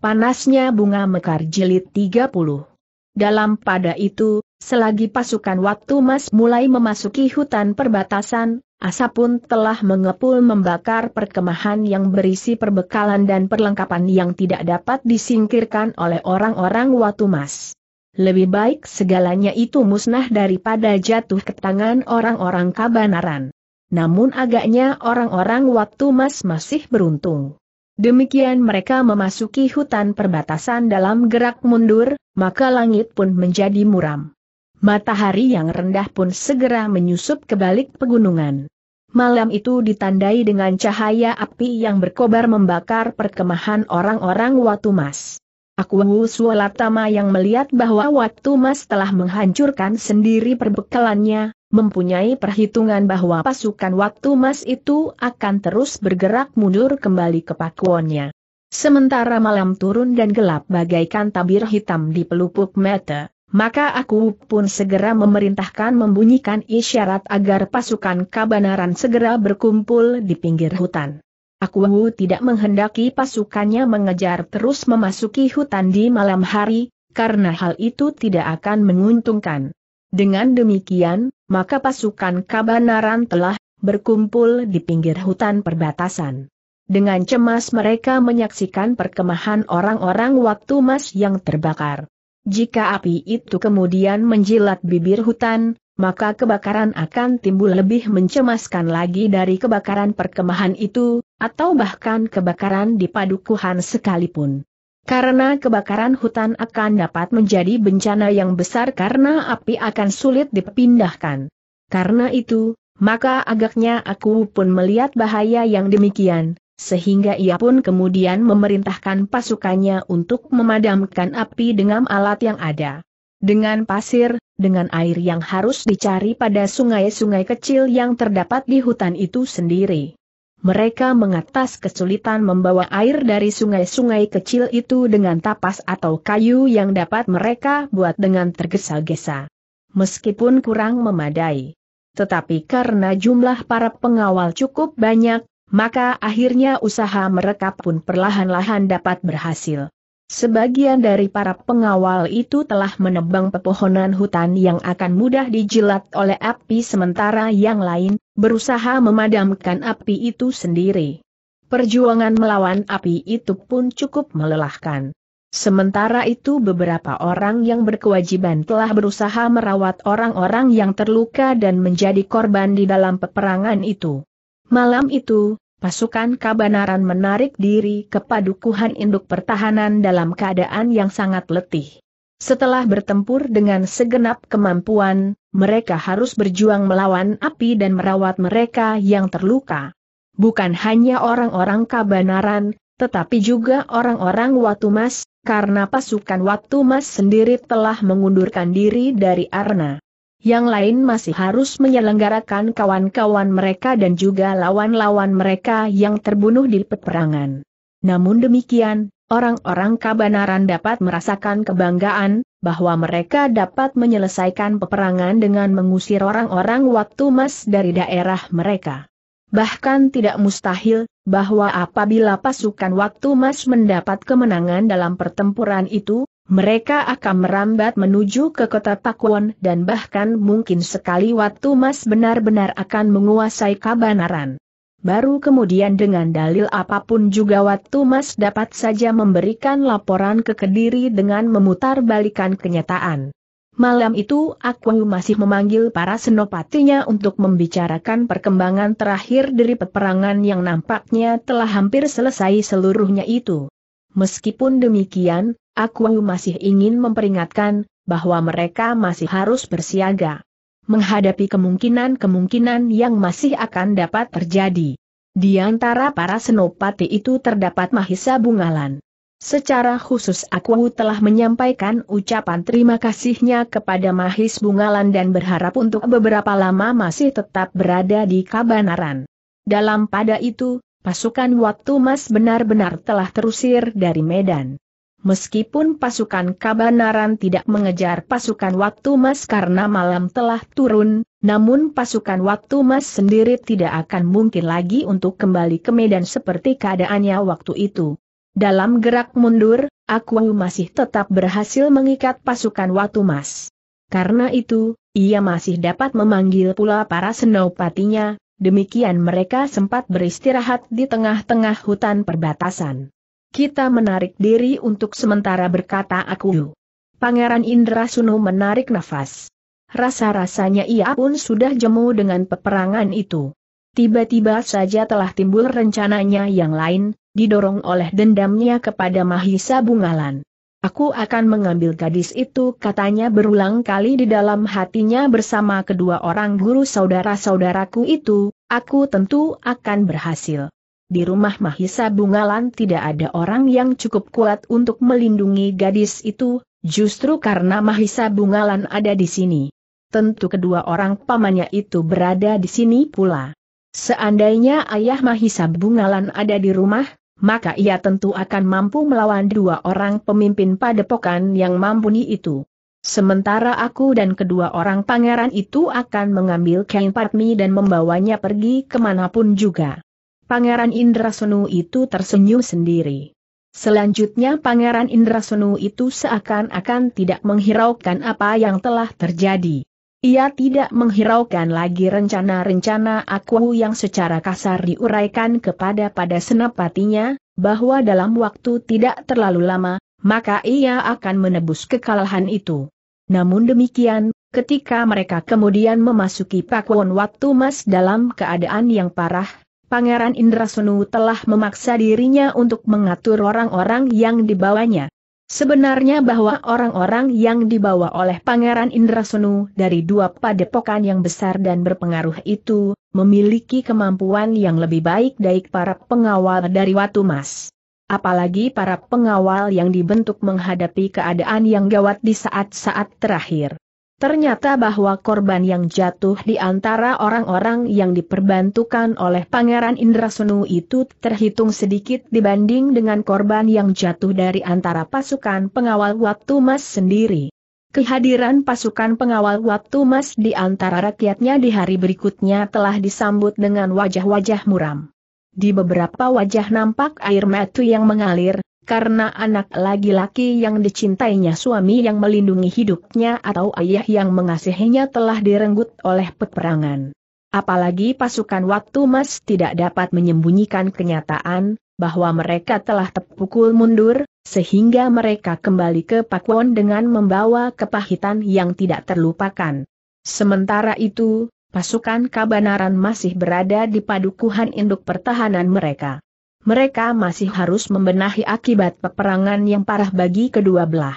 Panasnya bunga mekar jilid 30. Dalam pada itu, selagi pasukan waktu Mas mulai memasuki hutan perbatasan, asap pun telah mengepul membakar perkemahan yang berisi perbekalan dan perlengkapan yang tidak dapat disingkirkan oleh orang-orang waktu Mas. Lebih baik segalanya itu musnah daripada jatuh ke tangan orang-orang Kabanaran. Namun agaknya orang-orang waktu Mas masih beruntung. Demikian mereka memasuki hutan perbatasan dalam gerak mundur, maka langit pun menjadi muram. Matahari yang rendah pun segera menyusup ke balik pegunungan. Malam itu ditandai dengan cahaya api yang berkobar membakar perkemahan orang-orang Watu Watumas. Aku Suolatama yang melihat bahwa Watu Mas telah menghancurkan sendiri perbekalannya, mempunyai perhitungan bahwa pasukan waktu mas itu akan terus bergerak mundur kembali ke pakuannya. Sementara malam turun dan gelap bagaikan tabir hitam di pelupuk mata, maka aku pun segera memerintahkan membunyikan isyarat agar pasukan kabanaran segera berkumpul di pinggir hutan. Aku tidak menghendaki pasukannya mengejar terus memasuki hutan di malam hari, karena hal itu tidak akan menguntungkan. Dengan demikian, maka pasukan Kabanaran telah berkumpul di pinggir hutan perbatasan. Dengan cemas mereka menyaksikan perkemahan orang-orang waktu mas yang terbakar. Jika api itu kemudian menjilat bibir hutan, maka kebakaran akan timbul lebih mencemaskan lagi dari kebakaran perkemahan itu, atau bahkan kebakaran di padukuhan sekalipun. Karena kebakaran hutan akan dapat menjadi bencana yang besar karena api akan sulit dipindahkan. Karena itu, maka agaknya aku pun melihat bahaya yang demikian, sehingga ia pun kemudian memerintahkan pasukannya untuk memadamkan api dengan alat yang ada. Dengan pasir, dengan air yang harus dicari pada sungai-sungai kecil yang terdapat di hutan itu sendiri. Mereka mengatas kesulitan membawa air dari sungai-sungai kecil itu dengan tapas atau kayu yang dapat mereka buat dengan tergesa-gesa. Meskipun kurang memadai. Tetapi karena jumlah para pengawal cukup banyak, maka akhirnya usaha mereka pun perlahan-lahan dapat berhasil. Sebagian dari para pengawal itu telah menebang pepohonan hutan yang akan mudah dijilat oleh api sementara yang lain, berusaha memadamkan api itu sendiri. Perjuangan melawan api itu pun cukup melelahkan. Sementara itu beberapa orang yang berkewajiban telah berusaha merawat orang-orang yang terluka dan menjadi korban di dalam peperangan itu. Malam itu, pasukan kabanaran menarik diri ke padukuhan induk pertahanan dalam keadaan yang sangat letih. Setelah bertempur dengan segenap kemampuan, mereka harus berjuang melawan api dan merawat mereka yang terluka. Bukan hanya orang-orang kabanaran, tetapi juga orang-orang Watumas, karena pasukan Watumas sendiri telah mengundurkan diri dari Arna. Yang lain masih harus menyelenggarakan kawan-kawan mereka dan juga lawan-lawan mereka yang terbunuh di peperangan. Namun demikian, Orang-orang kabanaran dapat merasakan kebanggaan, bahwa mereka dapat menyelesaikan peperangan dengan mengusir orang-orang waktu mas dari daerah mereka. Bahkan tidak mustahil, bahwa apabila pasukan waktu mas mendapat kemenangan dalam pertempuran itu, mereka akan merambat menuju ke kota Pakuan dan bahkan mungkin sekali waktu Mas benar-benar akan menguasai Kabanaran. Baru kemudian dengan dalil apapun juga waktu Mas dapat saja memberikan laporan ke Kediri dengan memutar balikan kenyataan. Malam itu aku masih memanggil para senopatinya untuk membicarakan perkembangan terakhir dari peperangan yang nampaknya telah hampir selesai seluruhnya itu. Meskipun demikian, aku masih ingin memperingatkan bahwa mereka masih harus bersiaga menghadapi kemungkinan-kemungkinan yang masih akan dapat terjadi. Di antara para senopati itu terdapat Mahisa Bungalan. Secara khusus aku telah menyampaikan ucapan terima kasihnya kepada Mahis Bungalan dan berharap untuk beberapa lama masih tetap berada di Kabanaran. Dalam pada itu, pasukan waktu Mas benar-benar telah terusir dari Medan. Meskipun pasukan Kabanaran tidak mengejar pasukan Waktu Mas karena malam telah turun, namun pasukan Waktu Mas sendiri tidak akan mungkin lagi untuk kembali ke Medan seperti keadaannya waktu itu. Dalam gerak mundur, aku masih tetap berhasil mengikat pasukan Waktu Mas. Karena itu, ia masih dapat memanggil pula para senopatinya, demikian mereka sempat beristirahat di tengah-tengah hutan perbatasan. Kita menarik diri untuk sementara berkata aku. Pangeran Indra Sunu menarik nafas. Rasa-rasanya ia pun sudah jemu dengan peperangan itu. Tiba-tiba saja telah timbul rencananya yang lain, didorong oleh dendamnya kepada Mahisa Bungalan. Aku akan mengambil gadis itu katanya berulang kali di dalam hatinya bersama kedua orang guru saudara-saudaraku itu, aku tentu akan berhasil di rumah Mahisa Bungalan tidak ada orang yang cukup kuat untuk melindungi gadis itu, justru karena Mahisa Bungalan ada di sini. Tentu kedua orang pamannya itu berada di sini pula. Seandainya ayah Mahisa Bungalan ada di rumah, maka ia tentu akan mampu melawan dua orang pemimpin padepokan yang mampuni itu. Sementara aku dan kedua orang pangeran itu akan mengambil kain patmi dan membawanya pergi kemanapun juga. Pangeran Indrasenu itu tersenyum sendiri. Selanjutnya Pangeran Indrasenu itu seakan-akan tidak menghiraukan apa yang telah terjadi. Ia tidak menghiraukan lagi rencana-rencana aku yang secara kasar diuraikan kepada pada senapatinya, bahwa dalam waktu tidak terlalu lama, maka ia akan menebus kekalahan itu. Namun demikian, ketika mereka kemudian memasuki Pakuan Waktu Mas dalam keadaan yang parah, Pangeran Indrasunu telah memaksa dirinya untuk mengatur orang-orang yang dibawanya. Sebenarnya bahwa orang-orang yang dibawa oleh Pangeran Indrasunu dari dua padepokan yang besar dan berpengaruh itu, memiliki kemampuan yang lebih baik dari para pengawal dari Watu Mas. Apalagi para pengawal yang dibentuk menghadapi keadaan yang gawat di saat-saat terakhir. Ternyata bahwa korban yang jatuh di antara orang-orang yang diperbantukan oleh Pangeran Indrasunu itu terhitung sedikit dibanding dengan korban yang jatuh dari antara pasukan pengawal waktu mas sendiri. Kehadiran pasukan pengawal waktu mas di antara rakyatnya di hari berikutnya telah disambut dengan wajah-wajah muram. Di beberapa wajah nampak air mata yang mengalir, karena anak laki-laki yang dicintainya suami yang melindungi hidupnya atau ayah yang mengasihinya telah direnggut oleh peperangan. Apalagi pasukan waktu mas tidak dapat menyembunyikan kenyataan, bahwa mereka telah terpukul mundur, sehingga mereka kembali ke Pakwon dengan membawa kepahitan yang tidak terlupakan. Sementara itu, pasukan Kabanaran masih berada di padukuhan induk pertahanan mereka mereka masih harus membenahi akibat peperangan yang parah bagi kedua belah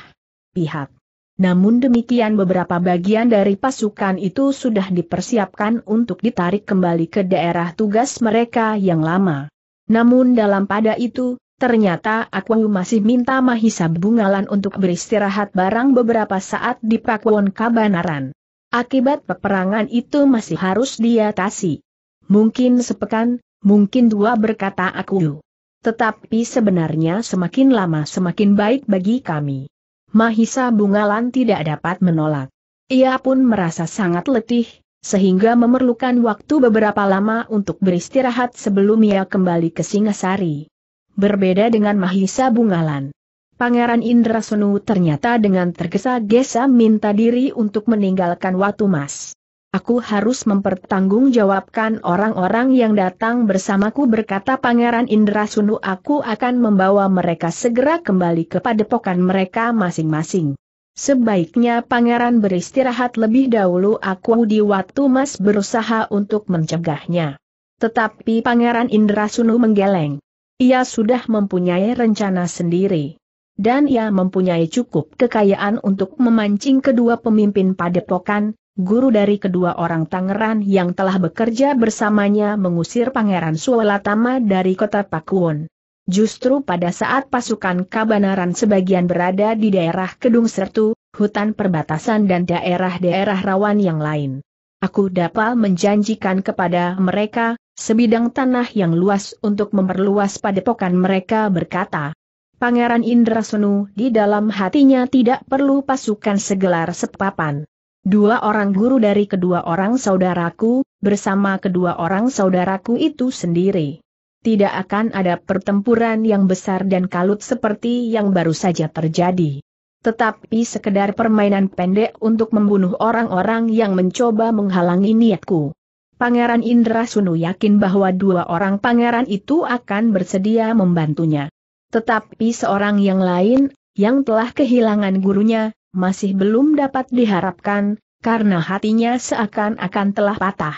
pihak. Namun demikian beberapa bagian dari pasukan itu sudah dipersiapkan untuk ditarik kembali ke daerah tugas mereka yang lama. Namun dalam pada itu, ternyata aku masih minta Mahisa Bungalan untuk beristirahat barang beberapa saat di Pakuan Kabanaran. Akibat peperangan itu masih harus diatasi. Mungkin sepekan, Mungkin dua berkata aku. Tetapi sebenarnya semakin lama semakin baik bagi kami. Mahisa Bungalan tidak dapat menolak. Ia pun merasa sangat letih, sehingga memerlukan waktu beberapa lama untuk beristirahat sebelum ia kembali ke Singasari. Berbeda dengan Mahisa Bungalan. Pangeran Indrasunu ternyata dengan tergesa-gesa minta diri untuk meninggalkan Watu Mas. Aku harus mempertanggungjawabkan orang-orang yang datang bersamaku berkata Pangeran Indra Sunu aku akan membawa mereka segera kembali ke padepokan mereka masing-masing. Sebaiknya pangeran beristirahat lebih dahulu aku di waktu mas berusaha untuk mencegahnya. Tetapi pangeran Indra Sunu menggeleng. Ia sudah mempunyai rencana sendiri. Dan ia mempunyai cukup kekayaan untuk memancing kedua pemimpin padepokan, guru dari kedua orang Tangeran yang telah bekerja bersamanya mengusir Pangeran Sualatama dari kota Pakuwon. Justru pada saat pasukan Kabanaran sebagian berada di daerah Kedung Sertu, hutan perbatasan dan daerah-daerah rawan yang lain. Aku dapat menjanjikan kepada mereka, sebidang tanah yang luas untuk memperluas padepokan mereka berkata. Pangeran Indra di dalam hatinya tidak perlu pasukan segelar sepapan. Dua orang guru dari kedua orang saudaraku, bersama kedua orang saudaraku itu sendiri. Tidak akan ada pertempuran yang besar dan kalut seperti yang baru saja terjadi. Tetapi sekedar permainan pendek untuk membunuh orang-orang yang mencoba menghalangi niatku. Pangeran Indra Sunu yakin bahwa dua orang pangeran itu akan bersedia membantunya. Tetapi seorang yang lain, yang telah kehilangan gurunya, masih belum dapat diharapkan, karena hatinya seakan-akan telah patah.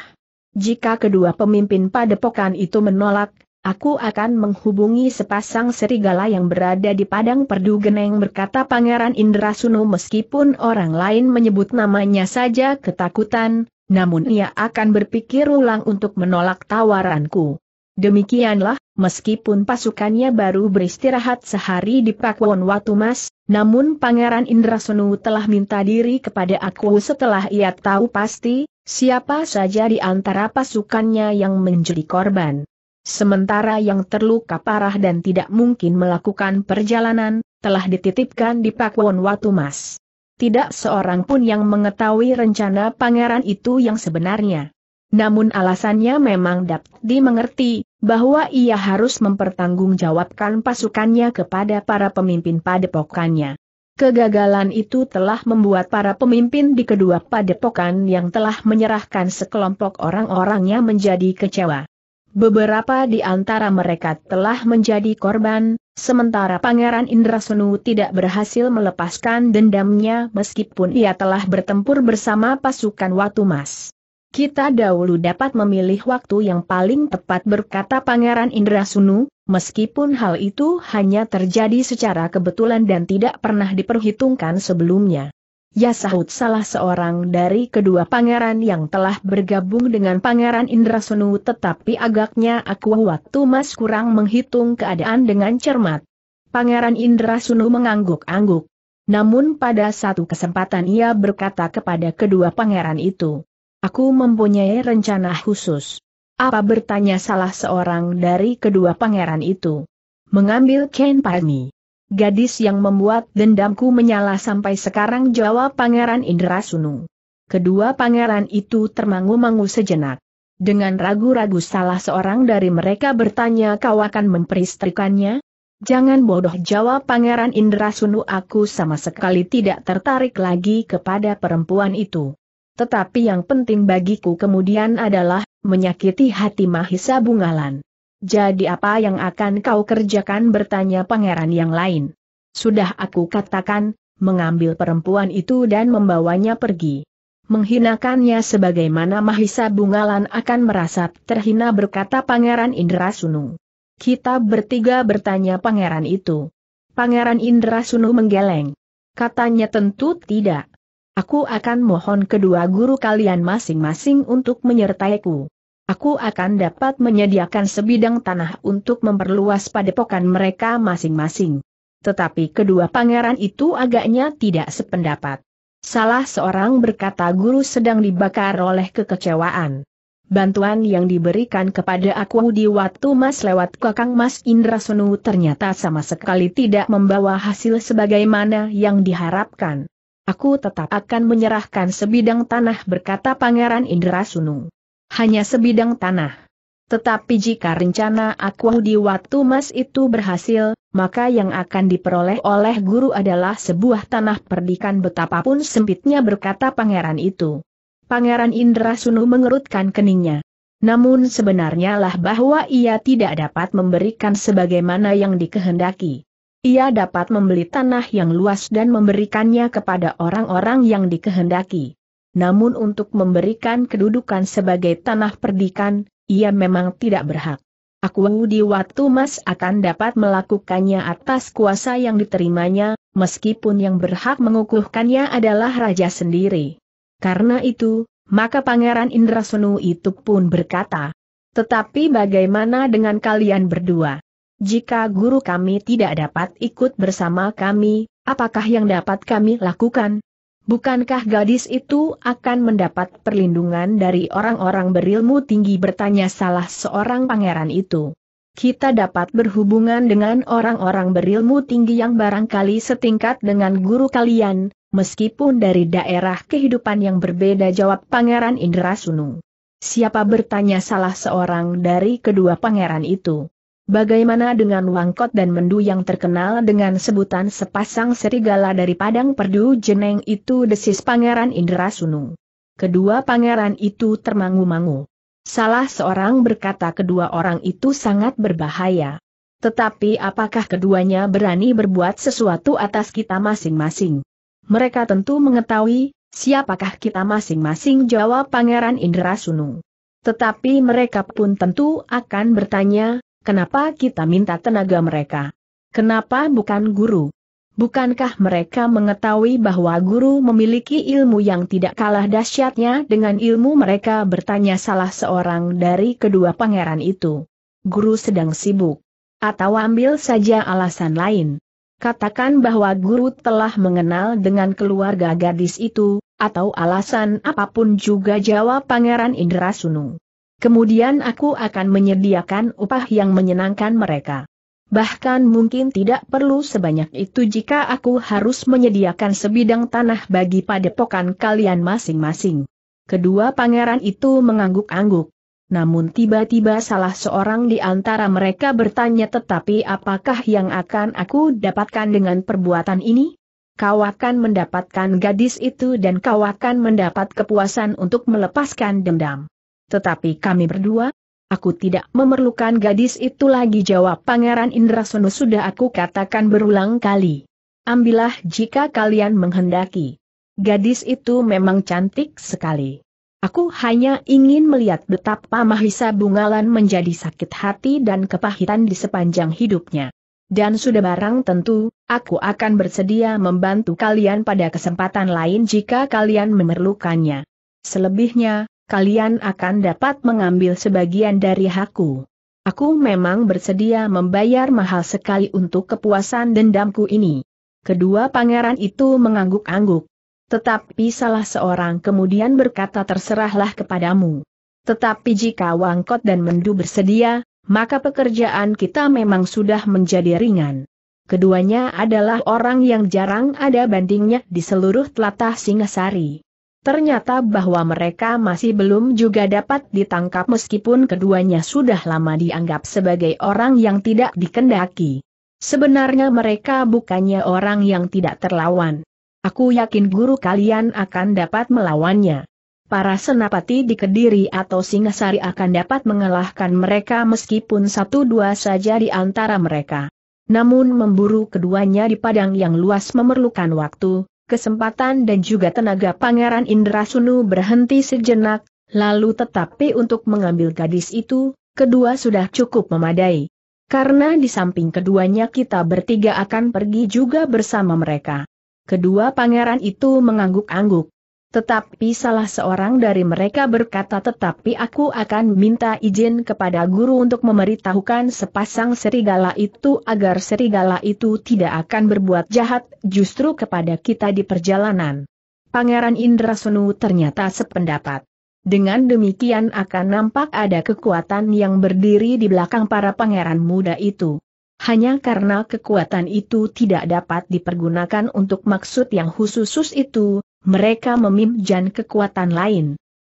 Jika kedua pemimpin padepokan itu menolak, aku akan menghubungi sepasang serigala yang berada di padang perdu geneng berkata Pangeran Indrasunu meskipun orang lain menyebut namanya saja ketakutan, namun ia akan berpikir ulang untuk menolak tawaranku. Demikianlah, meskipun pasukannya baru beristirahat sehari di Pakuan Watumas, namun Pangeran Indrasenu telah minta diri kepada aku setelah ia tahu pasti, siapa saja di antara pasukannya yang menjadi korban. Sementara yang terluka parah dan tidak mungkin melakukan perjalanan, telah dititipkan di Pakuan Watumas. Tidak seorang pun yang mengetahui rencana pangeran itu yang sebenarnya namun alasannya memang dapat dimengerti, bahwa ia harus mempertanggungjawabkan pasukannya kepada para pemimpin padepokannya. Kegagalan itu telah membuat para pemimpin di kedua padepokan yang telah menyerahkan sekelompok orang-orangnya menjadi kecewa. Beberapa di antara mereka telah menjadi korban, sementara Pangeran Indrasenu tidak berhasil melepaskan dendamnya meskipun ia telah bertempur bersama pasukan Watumas. Kita dahulu dapat memilih waktu yang paling tepat berkata Pangeran Indra Sunu, meskipun hal itu hanya terjadi secara kebetulan dan tidak pernah diperhitungkan sebelumnya. Ya sahut salah seorang dari kedua pangeran yang telah bergabung dengan Pangeran Indra Sunu tetapi agaknya aku waktu mas kurang menghitung keadaan dengan cermat. Pangeran Indra Sunu mengangguk-angguk. Namun pada satu kesempatan ia berkata kepada kedua pangeran itu, Aku mempunyai rencana khusus. Apa bertanya salah seorang dari kedua pangeran itu? Mengambil Ken Parmi. Gadis yang membuat dendamku menyala sampai sekarang jawab pangeran Indrasunu. Kedua pangeran itu termangu-mangu sejenak. Dengan ragu-ragu salah seorang dari mereka bertanya kau akan memperistrikannya? Jangan bodoh jawab Pangeran Indrasunu aku sama sekali tidak tertarik lagi kepada perempuan itu. Tetapi yang penting bagiku kemudian adalah, menyakiti hati Mahisa Bungalan. Jadi apa yang akan kau kerjakan bertanya pangeran yang lain. Sudah aku katakan, mengambil perempuan itu dan membawanya pergi. Menghinakannya sebagaimana Mahisa Bungalan akan merasa terhina berkata Pangeran Indra Indrasunu. Kita bertiga bertanya pangeran itu. Pangeran Indra Indrasunu menggeleng. Katanya tentu tidak. Aku akan mohon kedua guru kalian masing-masing untuk menyertaiku. Aku akan dapat menyediakan sebidang tanah untuk memperluas padepokan mereka masing-masing. Tetapi kedua pangeran itu agaknya tidak sependapat. Salah seorang berkata guru sedang dibakar oleh kekecewaan. Bantuan yang diberikan kepada aku di waktu Mas lewat Kakang Mas Indra Sunu ternyata sama sekali tidak membawa hasil sebagaimana yang diharapkan. Aku tetap akan menyerahkan sebidang tanah berkata Pangeran Indra Sunu. Hanya sebidang tanah. Tetapi jika rencana aku di waktu Mas itu berhasil, maka yang akan diperoleh oleh guru adalah sebuah tanah perdikan betapapun sempitnya berkata pangeran itu. Pangeran Indra Sunu mengerutkan keningnya. Namun sebenarnya lah bahwa ia tidak dapat memberikan sebagaimana yang dikehendaki. Ia dapat membeli tanah yang luas dan memberikannya kepada orang-orang yang dikehendaki. Namun untuk memberikan kedudukan sebagai tanah perdikan, ia memang tidak berhak. Aku di waktu mas akan dapat melakukannya atas kuasa yang diterimanya, meskipun yang berhak mengukuhkannya adalah raja sendiri. Karena itu, maka Pangeran Indrasunu itu pun berkata, tetapi bagaimana dengan kalian berdua? Jika guru kami tidak dapat ikut bersama kami, apakah yang dapat kami lakukan? Bukankah gadis itu akan mendapat perlindungan dari orang-orang berilmu tinggi bertanya salah seorang pangeran itu? kita dapat berhubungan dengan orang-orang berilmu tinggi yang barangkali setingkat dengan guru kalian, meskipun dari daerah kehidupan yang berbeda jawab Pangeran Indra Sunung. Siapa bertanya salah seorang dari kedua pangeran itu? Bagaimana dengan Wangkot dan Mendu yang terkenal dengan sebutan sepasang serigala dari Padang Perdu Jeneng itu desis Pangeran Indra Sunung? Kedua pangeran itu termangu-mangu. Salah seorang berkata kedua orang itu sangat berbahaya. Tetapi apakah keduanya berani berbuat sesuatu atas kita masing-masing? Mereka tentu mengetahui, siapakah kita masing-masing jawab Pangeran Indra Sunung. Tetapi mereka pun tentu akan bertanya, Kenapa kita minta tenaga mereka? Kenapa bukan guru? Bukankah mereka mengetahui bahwa guru memiliki ilmu yang tidak kalah dahsyatnya dengan ilmu mereka bertanya salah seorang dari kedua pangeran itu. Guru sedang sibuk. Atau ambil saja alasan lain. Katakan bahwa guru telah mengenal dengan keluarga gadis itu, atau alasan apapun juga jawab pangeran Indra Sunung. Kemudian aku akan menyediakan upah yang menyenangkan mereka. Bahkan mungkin tidak perlu sebanyak itu jika aku harus menyediakan sebidang tanah bagi padepokan kalian masing-masing. Kedua pangeran itu mengangguk-angguk. Namun tiba-tiba salah seorang di antara mereka bertanya tetapi apakah yang akan aku dapatkan dengan perbuatan ini? Kau akan mendapatkan gadis itu dan kau akan mendapat kepuasan untuk melepaskan dendam. Tetapi kami berdua, Aku tidak memerlukan gadis itu lagi jawab Pangeran Indrasono sudah aku katakan berulang kali. Ambillah jika kalian menghendaki. Gadis itu memang cantik sekali. Aku hanya ingin melihat betapa Mahisa Bungalan menjadi sakit hati dan kepahitan di sepanjang hidupnya. Dan sudah barang tentu, aku akan bersedia membantu kalian pada kesempatan lain jika kalian memerlukannya. Selebihnya, kalian akan dapat mengambil sebagian dari hakku. Aku memang bersedia membayar mahal sekali untuk kepuasan dendamku ini. Kedua pangeran itu mengangguk-angguk. Tetapi salah seorang kemudian berkata terserahlah kepadamu. Tetapi jika Wangkot dan Mendu bersedia, maka pekerjaan kita memang sudah menjadi ringan. Keduanya adalah orang yang jarang ada bandingnya di seluruh telatah Singasari. Ternyata bahwa mereka masih belum juga dapat ditangkap meskipun keduanya sudah lama dianggap sebagai orang yang tidak dikendaki. Sebenarnya mereka bukannya orang yang tidak terlawan. Aku yakin guru kalian akan dapat melawannya. Para senapati di Kediri atau Singasari akan dapat mengalahkan mereka meskipun satu dua saja di antara mereka. Namun memburu keduanya di padang yang luas memerlukan waktu, kesempatan dan juga tenaga Pangeran Indra Sunu berhenti sejenak, lalu tetapi untuk mengambil gadis itu, kedua sudah cukup memadai. Karena di samping keduanya kita bertiga akan pergi juga bersama mereka. Kedua pangeran itu mengangguk-angguk. Tetapi salah seorang dari mereka berkata tetapi aku akan minta izin kepada guru untuk memberitahukan sepasang serigala itu agar serigala itu tidak akan berbuat jahat justru kepada kita di perjalanan. Pangeran Indra Sunu ternyata sependapat. Dengan demikian akan nampak ada kekuatan yang berdiri di belakang para pangeran muda itu. Hanya karena kekuatan itu tidak dapat dipergunakan untuk maksud yang khusus itu, mereka memimjan kekuatan lain.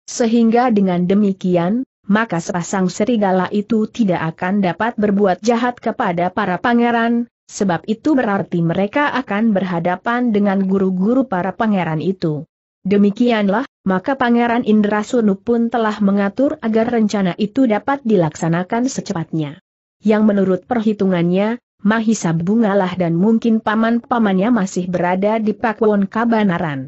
Sehingga dengan demikian, maka sepasang serigala itu tidak akan dapat berbuat jahat kepada para pangeran, sebab itu berarti mereka akan berhadapan dengan guru-guru para pangeran itu. Demikianlah, maka Pangeran Indrasunu pun telah mengatur agar rencana itu dapat dilaksanakan secepatnya. Yang menurut perhitungannya, Mahisa Bungalah dan mungkin paman-pamannya masih berada di Pakuwon Kabanaran.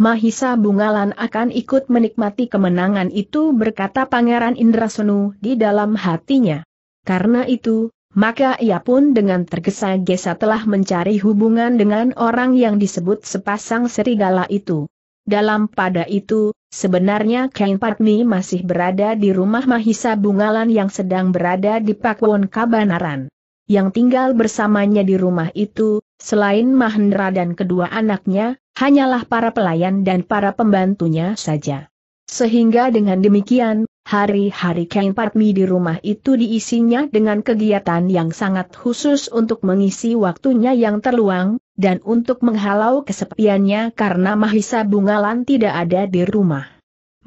Mahisa Bungalan akan ikut menikmati kemenangan itu berkata Pangeran Indrasenu di dalam hatinya. Karena itu, maka ia pun dengan tergesa-gesa telah mencari hubungan dengan orang yang disebut sepasang serigala itu. Dalam pada itu, sebenarnya Kain Patmi masih berada di rumah Mahisa Bungalan yang sedang berada di Pakwon Kabanaran. Yang tinggal bersamanya di rumah itu, selain Mahendra dan kedua anaknya, hanyalah para pelayan dan para pembantunya saja. Sehingga dengan demikian, hari-hari Kain Patmi di rumah itu diisinya dengan kegiatan yang sangat khusus untuk mengisi waktunya yang terluang, dan untuk menghalau kesepiannya karena Mahisa Bungalan tidak ada di rumah.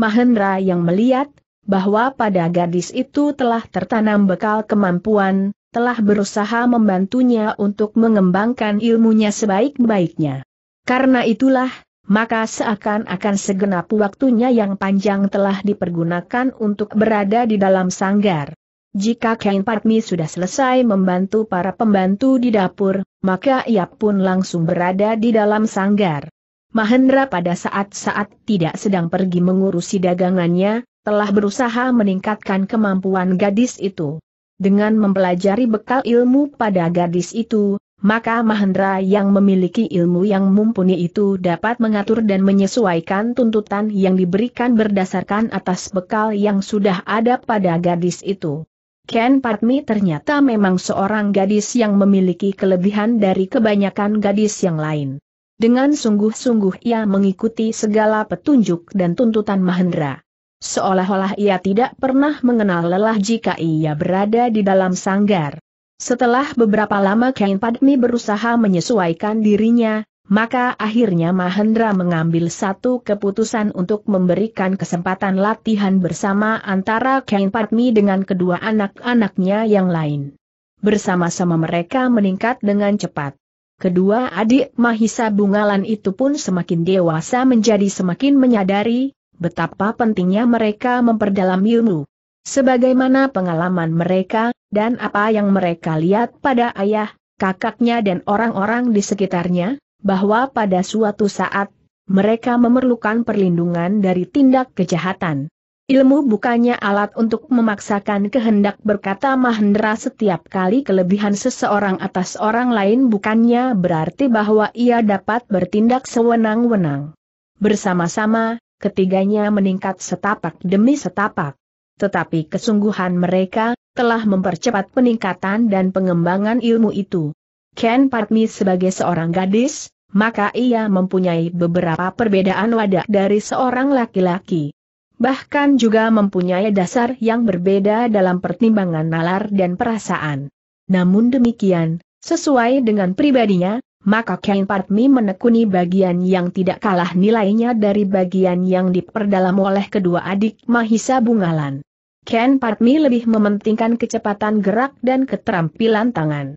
Mahendra yang melihat bahwa pada gadis itu telah tertanam bekal kemampuan, telah berusaha membantunya untuk mengembangkan ilmunya sebaik-baiknya. Karena itulah, maka seakan-akan segenap waktunya yang panjang telah dipergunakan untuk berada di dalam sanggar. Jika Ken Patmi sudah selesai membantu para pembantu di dapur, maka ia pun langsung berada di dalam sanggar. Mahendra pada saat-saat tidak sedang pergi mengurusi dagangannya, telah berusaha meningkatkan kemampuan gadis itu. Dengan mempelajari bekal ilmu pada gadis itu, maka Mahendra yang memiliki ilmu yang mumpuni itu dapat mengatur dan menyesuaikan tuntutan yang diberikan berdasarkan atas bekal yang sudah ada pada gadis itu. Ken Patmi ternyata memang seorang gadis yang memiliki kelebihan dari kebanyakan gadis yang lain. Dengan sungguh-sungguh ia mengikuti segala petunjuk dan tuntutan Mahendra. Seolah-olah ia tidak pernah mengenal lelah jika ia berada di dalam sanggar. Setelah beberapa lama Kain Padmi berusaha menyesuaikan dirinya, maka akhirnya Mahendra mengambil satu keputusan untuk memberikan kesempatan latihan bersama antara Kain Padmi dengan kedua anak-anaknya yang lain. Bersama-sama mereka meningkat dengan cepat. Kedua adik Mahisa Bungalan itu pun semakin dewasa menjadi semakin menyadari betapa pentingnya mereka memperdalam ilmu. Sebagaimana pengalaman mereka, dan apa yang mereka lihat pada ayah, kakaknya dan orang-orang di sekitarnya, bahwa pada suatu saat, mereka memerlukan perlindungan dari tindak kejahatan. Ilmu bukannya alat untuk memaksakan kehendak berkata Mahendra setiap kali kelebihan seseorang atas orang lain bukannya berarti bahwa ia dapat bertindak sewenang-wenang. Bersama-sama, ketiganya meningkat setapak demi setapak tetapi kesungguhan mereka telah mempercepat peningkatan dan pengembangan ilmu itu. Ken Patmi sebagai seorang gadis, maka ia mempunyai beberapa perbedaan wadah dari seorang laki-laki. Bahkan juga mempunyai dasar yang berbeda dalam pertimbangan nalar dan perasaan. Namun demikian, sesuai dengan pribadinya, maka Kain Partmi menekuni bagian yang tidak kalah nilainya dari bagian yang diperdalam oleh kedua adik Mahisa Bungalan. Ken Partmi lebih mementingkan kecepatan gerak dan keterampilan tangan.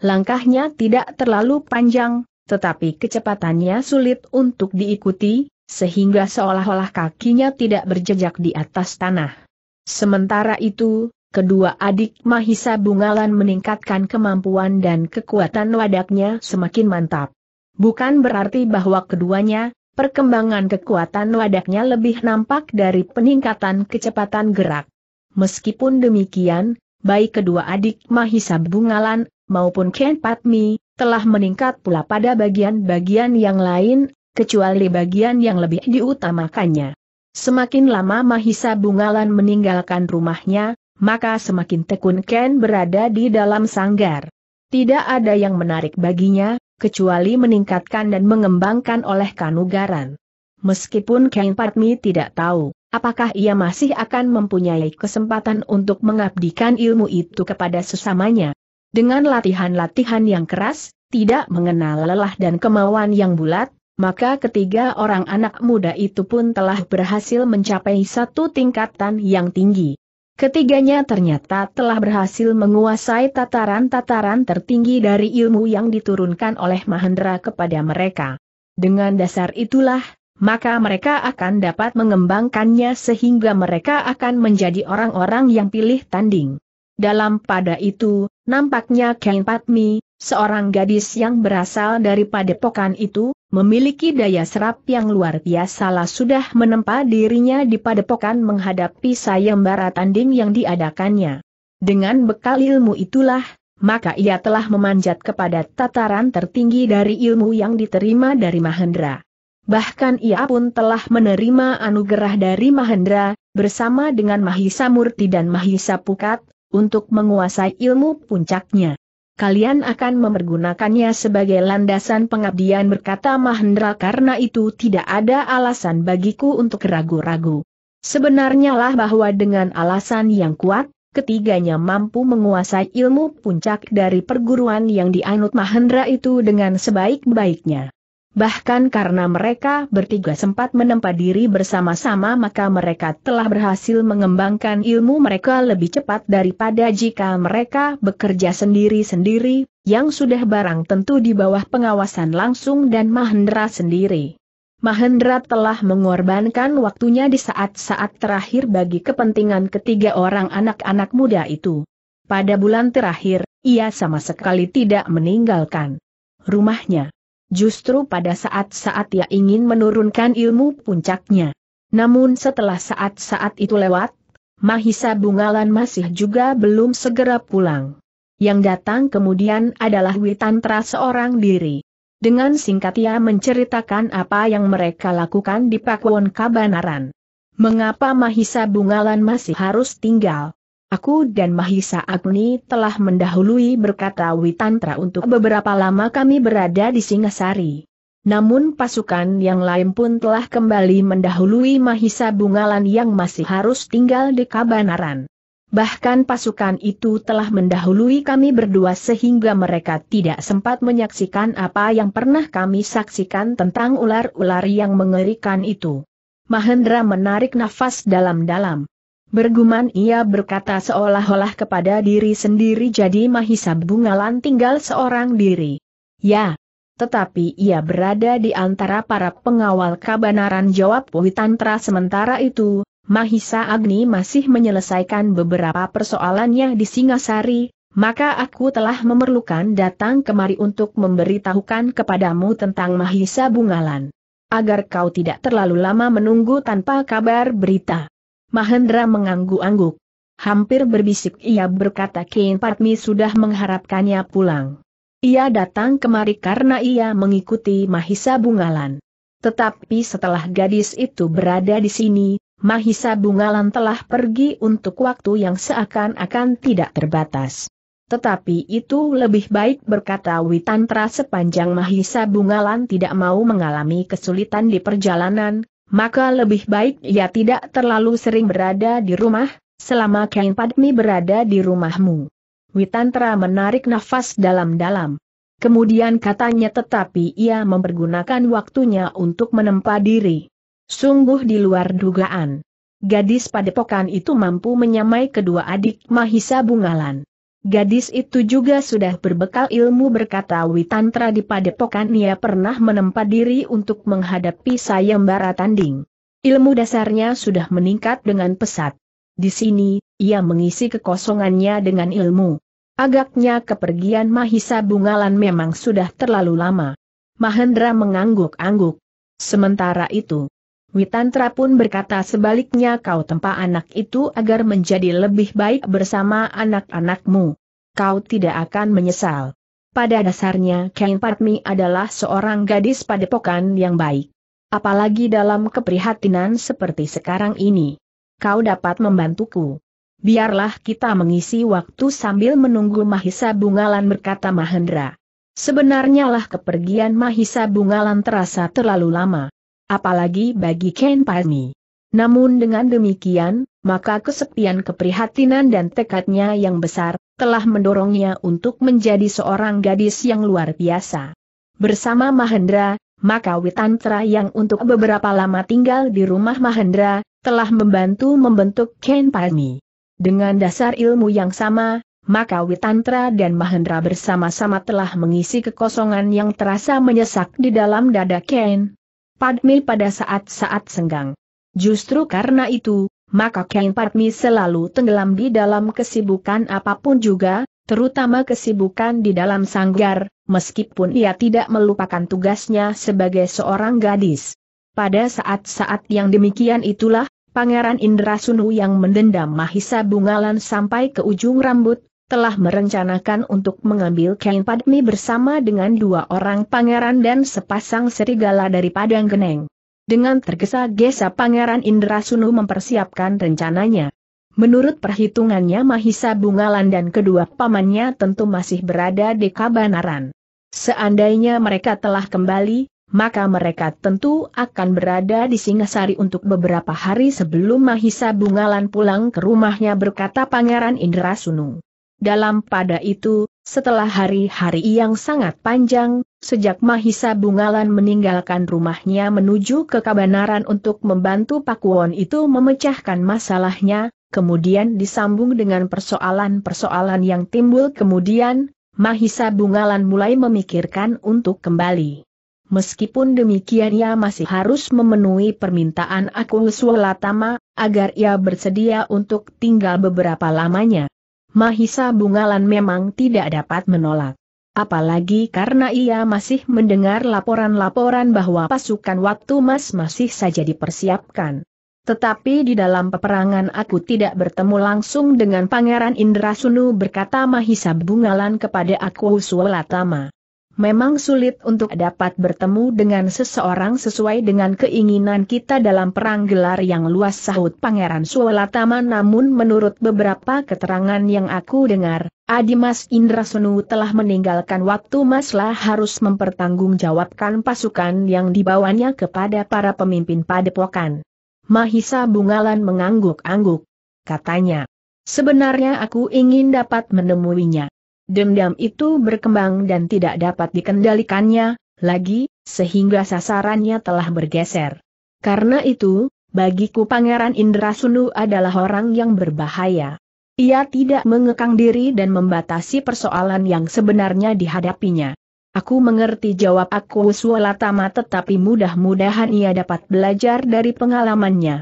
Langkahnya tidak terlalu panjang, tetapi kecepatannya sulit untuk diikuti, sehingga seolah-olah kakinya tidak berjejak di atas tanah. Sementara itu, kedua adik Mahisa Bungalan meningkatkan kemampuan dan kekuatan wadaknya semakin mantap. Bukan berarti bahwa keduanya, perkembangan kekuatan wadaknya lebih nampak dari peningkatan kecepatan gerak. Meskipun demikian, baik kedua adik Mahisa Bungalan maupun Ken Patmi, telah meningkat pula pada bagian-bagian yang lain, kecuali bagian yang lebih diutamakannya. Semakin lama Mahisa Bungalan meninggalkan rumahnya, maka semakin tekun Ken berada di dalam sanggar. Tidak ada yang menarik baginya, kecuali meningkatkan dan mengembangkan oleh kanugaran. Meskipun Ken Patmi tidak tahu, apakah ia masih akan mempunyai kesempatan untuk mengabdikan ilmu itu kepada sesamanya. Dengan latihan-latihan yang keras, tidak mengenal lelah dan kemauan yang bulat, maka ketiga orang anak muda itu pun telah berhasil mencapai satu tingkatan yang tinggi. Ketiganya ternyata telah berhasil menguasai tataran-tataran tertinggi dari ilmu yang diturunkan oleh Mahendra kepada mereka. Dengan dasar itulah, maka mereka akan dapat mengembangkannya sehingga mereka akan menjadi orang-orang yang pilih tanding. Dalam pada itu, nampaknya Ken Patmi, seorang gadis yang berasal dari padepokan itu, memiliki daya serap yang luar biasa lah sudah menempa dirinya di padepokan menghadapi sayembara tanding yang diadakannya. Dengan bekal ilmu itulah, maka ia telah memanjat kepada tataran tertinggi dari ilmu yang diterima dari Mahendra. Bahkan ia pun telah menerima anugerah dari Mahendra, bersama dengan Mahisa Murti dan Mahisa Pukat, untuk menguasai ilmu puncaknya kalian akan memergunakannya sebagai landasan pengabdian berkata Mahendra karena itu tidak ada alasan bagiku untuk ragu-ragu. Sebenarnya lah bahwa dengan alasan yang kuat, ketiganya mampu menguasai ilmu puncak dari perguruan yang dianut Mahendra itu dengan sebaik-baiknya. Bahkan karena mereka bertiga sempat menempa diri bersama-sama maka mereka telah berhasil mengembangkan ilmu mereka lebih cepat daripada jika mereka bekerja sendiri-sendiri, yang sudah barang tentu di bawah pengawasan langsung dan Mahendra sendiri. Mahendra telah mengorbankan waktunya di saat-saat terakhir bagi kepentingan ketiga orang anak-anak muda itu. Pada bulan terakhir, ia sama sekali tidak meninggalkan rumahnya justru pada saat-saat ia ingin menurunkan ilmu puncaknya. Namun setelah saat-saat itu lewat, Mahisa Bungalan masih juga belum segera pulang. Yang datang kemudian adalah Witantra seorang diri. Dengan singkat ia menceritakan apa yang mereka lakukan di Pakuan Kabanaran. Mengapa Mahisa Bungalan masih harus tinggal? Aku dan Mahisa Agni telah mendahului berkata Witantra untuk beberapa lama kami berada di Singasari. Namun pasukan yang lain pun telah kembali mendahului Mahisa Bungalan yang masih harus tinggal di Kabanaran. Bahkan pasukan itu telah mendahului kami berdua sehingga mereka tidak sempat menyaksikan apa yang pernah kami saksikan tentang ular-ular yang mengerikan itu. Mahendra menarik nafas dalam-dalam. Berguman ia berkata seolah-olah kepada diri sendiri jadi Mahisa Bungalan tinggal seorang diri. Ya, tetapi ia berada di antara para pengawal Kabanaran jawab Witantra sementara itu, Mahisa Agni masih menyelesaikan beberapa persoalannya di Singasari, maka aku telah memerlukan datang kemari untuk memberitahukan kepadamu tentang Mahisa Bungalan. Agar kau tidak terlalu lama menunggu tanpa kabar berita. Mahendra mengangguk-angguk. Hampir berbisik ia berkata Kain Patmi sudah mengharapkannya pulang. Ia datang kemari karena ia mengikuti Mahisa Bungalan. Tetapi setelah gadis itu berada di sini, Mahisa Bungalan telah pergi untuk waktu yang seakan-akan tidak terbatas. Tetapi itu lebih baik berkata Witantra sepanjang Mahisa Bungalan tidak mau mengalami kesulitan di perjalanan, maka lebih baik ia tidak terlalu sering berada di rumah, selama Kain Padmi berada di rumahmu. Witantra menarik nafas dalam-dalam. Kemudian katanya tetapi ia mempergunakan waktunya untuk menempa diri. Sungguh di luar dugaan. Gadis padepokan itu mampu menyamai kedua adik Mahisa Bungalan. Gadis itu juga sudah berbekal ilmu berkata Witantra di padepokan ia pernah menempat diri untuk menghadapi sayembara tanding. Ilmu dasarnya sudah meningkat dengan pesat. Di sini, ia mengisi kekosongannya dengan ilmu. Agaknya kepergian Mahisa Bungalan memang sudah terlalu lama. Mahendra mengangguk-angguk. Sementara itu, Witantra pun berkata sebaliknya kau tempa anak itu agar menjadi lebih baik bersama anak-anakmu. Kau tidak akan menyesal. Pada dasarnya Ken Patmi adalah seorang gadis padepokan yang baik. Apalagi dalam keprihatinan seperti sekarang ini. Kau dapat membantuku. Biarlah kita mengisi waktu sambil menunggu Mahisa Bungalan berkata Mahendra. Sebenarnya lah kepergian Mahisa Bungalan terasa terlalu lama apalagi bagi Ken Pani. Namun dengan demikian, maka kesepian keprihatinan dan tekadnya yang besar, telah mendorongnya untuk menjadi seorang gadis yang luar biasa. Bersama Mahendra, maka Witantra yang untuk beberapa lama tinggal di rumah Mahendra, telah membantu membentuk Ken Pani. Dengan dasar ilmu yang sama, maka Witantra dan Mahendra bersama-sama telah mengisi kekosongan yang terasa menyesak di dalam dada Ken, Padmi pada saat-saat senggang. Justru karena itu, maka Kain Padmi selalu tenggelam di dalam kesibukan apapun juga, terutama kesibukan di dalam sanggar, meskipun ia tidak melupakan tugasnya sebagai seorang gadis. Pada saat-saat yang demikian itulah, Pangeran Indrasunu yang mendendam Mahisa Bungalan sampai ke ujung rambut, telah merencanakan untuk mengambil kain padmi bersama dengan dua orang pangeran dan sepasang serigala dari Padang Geneng. Dengan tergesa-gesa Pangeran Indra Sunu mempersiapkan rencananya. Menurut perhitungannya Mahisa Bungalan dan kedua pamannya tentu masih berada di Kabanaran. Seandainya mereka telah kembali, maka mereka tentu akan berada di Singasari untuk beberapa hari sebelum Mahisa Bungalan pulang ke rumahnya berkata Pangeran Indra Indrasunu. Dalam pada itu, setelah hari-hari yang sangat panjang, sejak Mahisa Bungalan meninggalkan rumahnya menuju ke Kabanaran untuk membantu Pakuwon itu memecahkan masalahnya, kemudian disambung dengan persoalan-persoalan yang timbul kemudian, Mahisa Bungalan mulai memikirkan untuk kembali. Meskipun demikian ia masih harus memenuhi permintaan aku Tama agar ia bersedia untuk tinggal beberapa lamanya. Mahisa Bungalan memang tidak dapat menolak. Apalagi karena ia masih mendengar laporan-laporan bahwa pasukan waktu mas masih saja dipersiapkan. Tetapi di dalam peperangan aku tidak bertemu langsung dengan Pangeran Indrasunu berkata Mahisa Bungalan kepada aku Suwelatama. Memang sulit untuk dapat bertemu dengan seseorang sesuai dengan keinginan kita dalam perang gelar yang luas sahut Pangeran Suwalatama namun menurut beberapa keterangan yang aku dengar, Adimas Indrasenu telah meninggalkan waktu maslah harus mempertanggungjawabkan pasukan yang dibawanya kepada para pemimpin padepokan. Mahisa Bungalan mengangguk-angguk. Katanya, sebenarnya aku ingin dapat menemuinya dendam itu berkembang dan tidak dapat dikendalikannya, lagi, sehingga sasarannya telah bergeser. Karena itu, bagiku Pangeran Sunu adalah orang yang berbahaya. Ia tidak mengekang diri dan membatasi persoalan yang sebenarnya dihadapinya. Aku mengerti jawab aku Suwalatama tetapi mudah-mudahan ia dapat belajar dari pengalamannya.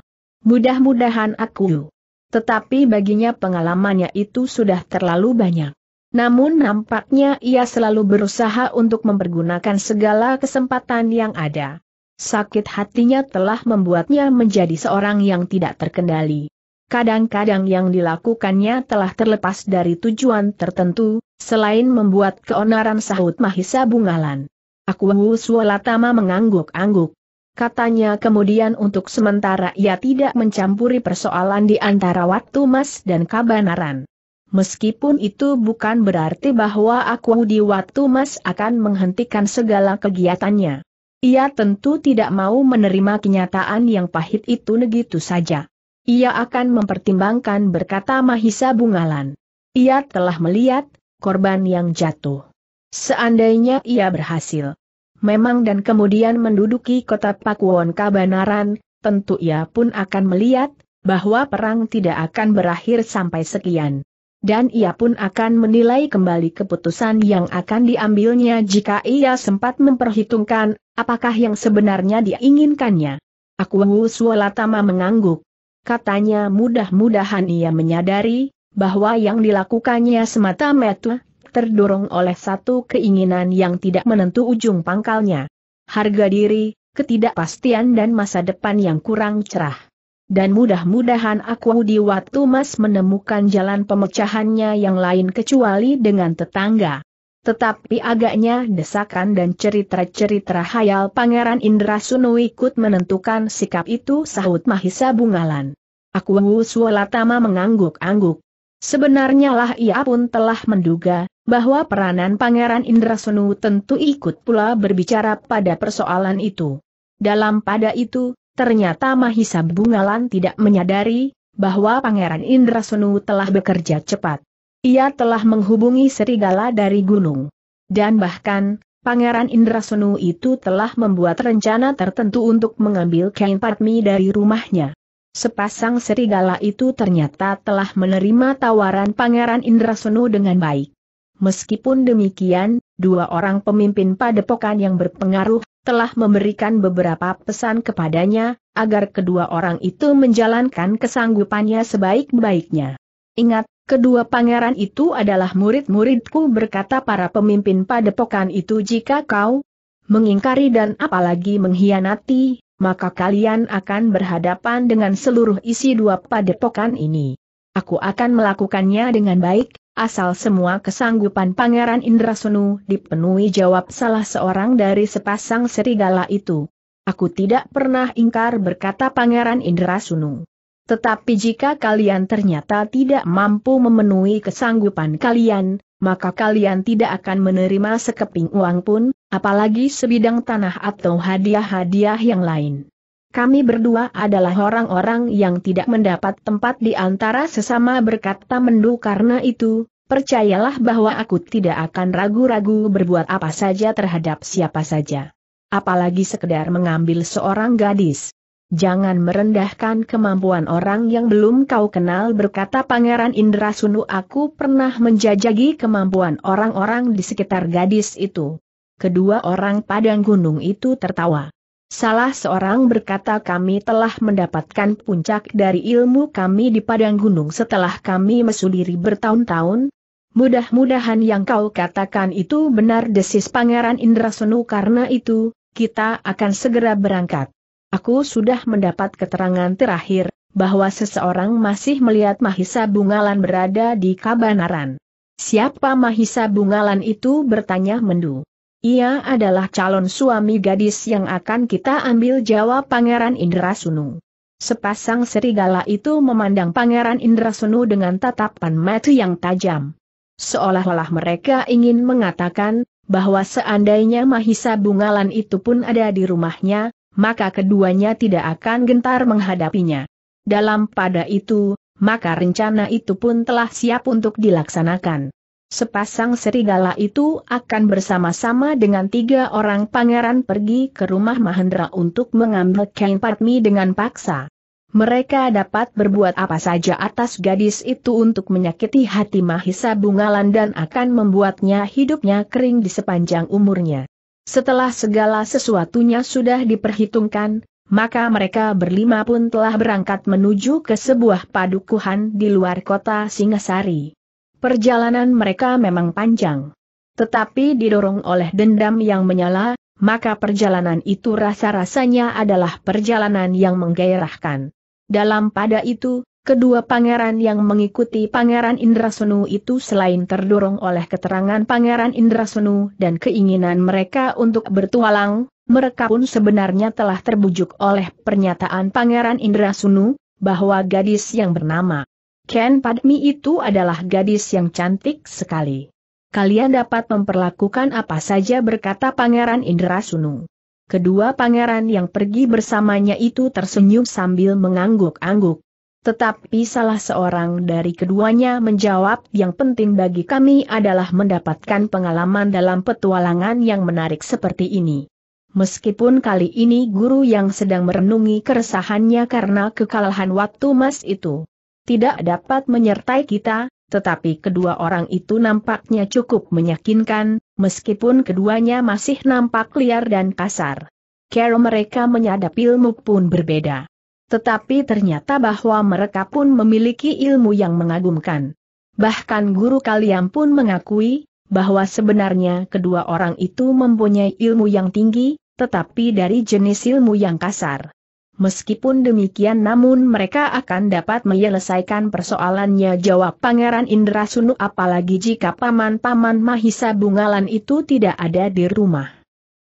Mudah-mudahan aku. Tetapi baginya pengalamannya itu sudah terlalu banyak. Namun nampaknya ia selalu berusaha untuk mempergunakan segala kesempatan yang ada. Sakit hatinya telah membuatnya menjadi seorang yang tidak terkendali. Kadang-kadang yang dilakukannya telah terlepas dari tujuan tertentu, selain membuat keonaran sahut Mahisa Bungalan. Aku Sualatama mengangguk-angguk. Katanya kemudian untuk sementara ia tidak mencampuri persoalan di antara waktu Mas dan Kabanaran. Meskipun itu bukan berarti bahwa aku di waktu mas akan menghentikan segala kegiatannya. Ia tentu tidak mau menerima kenyataan yang pahit itu begitu saja. Ia akan mempertimbangkan berkata Mahisa Bungalan. Ia telah melihat korban yang jatuh. Seandainya ia berhasil memang dan kemudian menduduki kota Pakuwon Kabanaran, tentu ia pun akan melihat bahwa perang tidak akan berakhir sampai sekian dan ia pun akan menilai kembali keputusan yang akan diambilnya jika ia sempat memperhitungkan apakah yang sebenarnya diinginkannya. Aku Suolatama mengangguk. Katanya mudah-mudahan ia menyadari bahwa yang dilakukannya semata-mata terdorong oleh satu keinginan yang tidak menentu ujung pangkalnya. Harga diri, ketidakpastian dan masa depan yang kurang cerah. Dan mudah-mudahan aku di waktu mas menemukan jalan pemecahannya yang lain kecuali dengan tetangga. Tetapi agaknya desakan dan cerita-cerita hayal Pangeran Indra Suno ikut menentukan sikap itu sahut Mahisa Bungalan. Aku Suwalatama mengangguk-angguk. Sebenarnya lah ia pun telah menduga, bahwa peranan Pangeran Indra Suno tentu ikut pula berbicara pada persoalan itu. Dalam pada itu, Ternyata Mahisa Bungalan tidak menyadari bahwa Pangeran Indra Sunu telah bekerja cepat. Ia telah menghubungi serigala dari gunung. Dan bahkan, Pangeran Indra Sunu itu telah membuat rencana tertentu untuk mengambil kain patmi dari rumahnya. Sepasang serigala itu ternyata telah menerima tawaran Pangeran Indra Sunu dengan baik. Meskipun demikian, dua orang pemimpin padepokan yang berpengaruh, telah memberikan beberapa pesan kepadanya, agar kedua orang itu menjalankan kesanggupannya sebaik-baiknya. Ingat, kedua pangeran itu adalah murid-muridku berkata para pemimpin padepokan itu jika kau mengingkari dan apalagi mengkhianati, maka kalian akan berhadapan dengan seluruh isi dua padepokan ini. Aku akan melakukannya dengan baik, asal semua kesanggupan Pangeran Indrasunu dipenuhi jawab salah seorang dari sepasang serigala itu. Aku tidak pernah ingkar berkata Pangeran Indrasunu. Tetapi jika kalian ternyata tidak mampu memenuhi kesanggupan kalian, maka kalian tidak akan menerima sekeping uang pun, apalagi sebidang tanah atau hadiah-hadiah yang lain. Kami berdua adalah orang-orang yang tidak mendapat tempat di antara sesama berkata mendu karena itu, percayalah bahwa aku tidak akan ragu-ragu berbuat apa saja terhadap siapa saja. Apalagi sekedar mengambil seorang gadis. Jangan merendahkan kemampuan orang yang belum kau kenal berkata Pangeran Indra Sunu aku pernah menjajagi kemampuan orang-orang di sekitar gadis itu. Kedua orang padang gunung itu tertawa. Salah seorang berkata kami telah mendapatkan puncak dari ilmu kami di padang gunung setelah kami mesudiri bertahun-tahun. Mudah-mudahan yang kau katakan itu benar desis Pangeran Indrasenu karena itu, kita akan segera berangkat. Aku sudah mendapat keterangan terakhir, bahwa seseorang masih melihat Mahisa Bungalan berada di Kabanaran. Siapa Mahisa Bungalan itu bertanya Mendu. Ia adalah calon suami gadis yang akan kita ambil jawab Pangeran Indra Sunu. Sepasang serigala itu memandang Pangeran Indra Sunu dengan tatapan mata yang tajam. Seolah-olah mereka ingin mengatakan, bahwa seandainya Mahisa Bungalan itu pun ada di rumahnya, maka keduanya tidak akan gentar menghadapinya. Dalam pada itu, maka rencana itu pun telah siap untuk dilaksanakan. Sepasang serigala itu akan bersama-sama dengan tiga orang pangeran pergi ke rumah Mahendra untuk mengambil kain patmi dengan paksa. Mereka dapat berbuat apa saja atas gadis itu untuk menyakiti hati Mahisa Bungalan dan akan membuatnya hidupnya kering di sepanjang umurnya. Setelah segala sesuatunya sudah diperhitungkan, maka mereka berlima pun telah berangkat menuju ke sebuah padukuhan di luar kota Singasari. Perjalanan mereka memang panjang. Tetapi didorong oleh dendam yang menyala, maka perjalanan itu rasa-rasanya adalah perjalanan yang menggairahkan. Dalam pada itu, kedua pangeran yang mengikuti Pangeran Indrasunu itu selain terdorong oleh keterangan Pangeran Indrasunu dan keinginan mereka untuk bertualang, mereka pun sebenarnya telah terbujuk oleh pernyataan Pangeran Indrasunu, bahwa gadis yang bernama Ken Padmi itu adalah gadis yang cantik sekali. Kalian dapat memperlakukan apa saja berkata Pangeran Indrasunu. Kedua pangeran yang pergi bersamanya itu tersenyum sambil mengangguk-angguk. Tetapi salah seorang dari keduanya menjawab yang penting bagi kami adalah mendapatkan pengalaman dalam petualangan yang menarik seperti ini. Meskipun kali ini guru yang sedang merenungi keresahannya karena kekalahan waktu mas itu tidak dapat menyertai kita, tetapi kedua orang itu nampaknya cukup meyakinkan, meskipun keduanya masih nampak liar dan kasar. Cara mereka menyadap ilmu pun berbeda. Tetapi ternyata bahwa mereka pun memiliki ilmu yang mengagumkan. Bahkan guru kalian pun mengakui, bahwa sebenarnya kedua orang itu mempunyai ilmu yang tinggi, tetapi dari jenis ilmu yang kasar. Meskipun demikian namun mereka akan dapat menyelesaikan persoalannya jawab Pangeran Indra Sunu apalagi jika paman-paman Mahisa Bungalan itu tidak ada di rumah.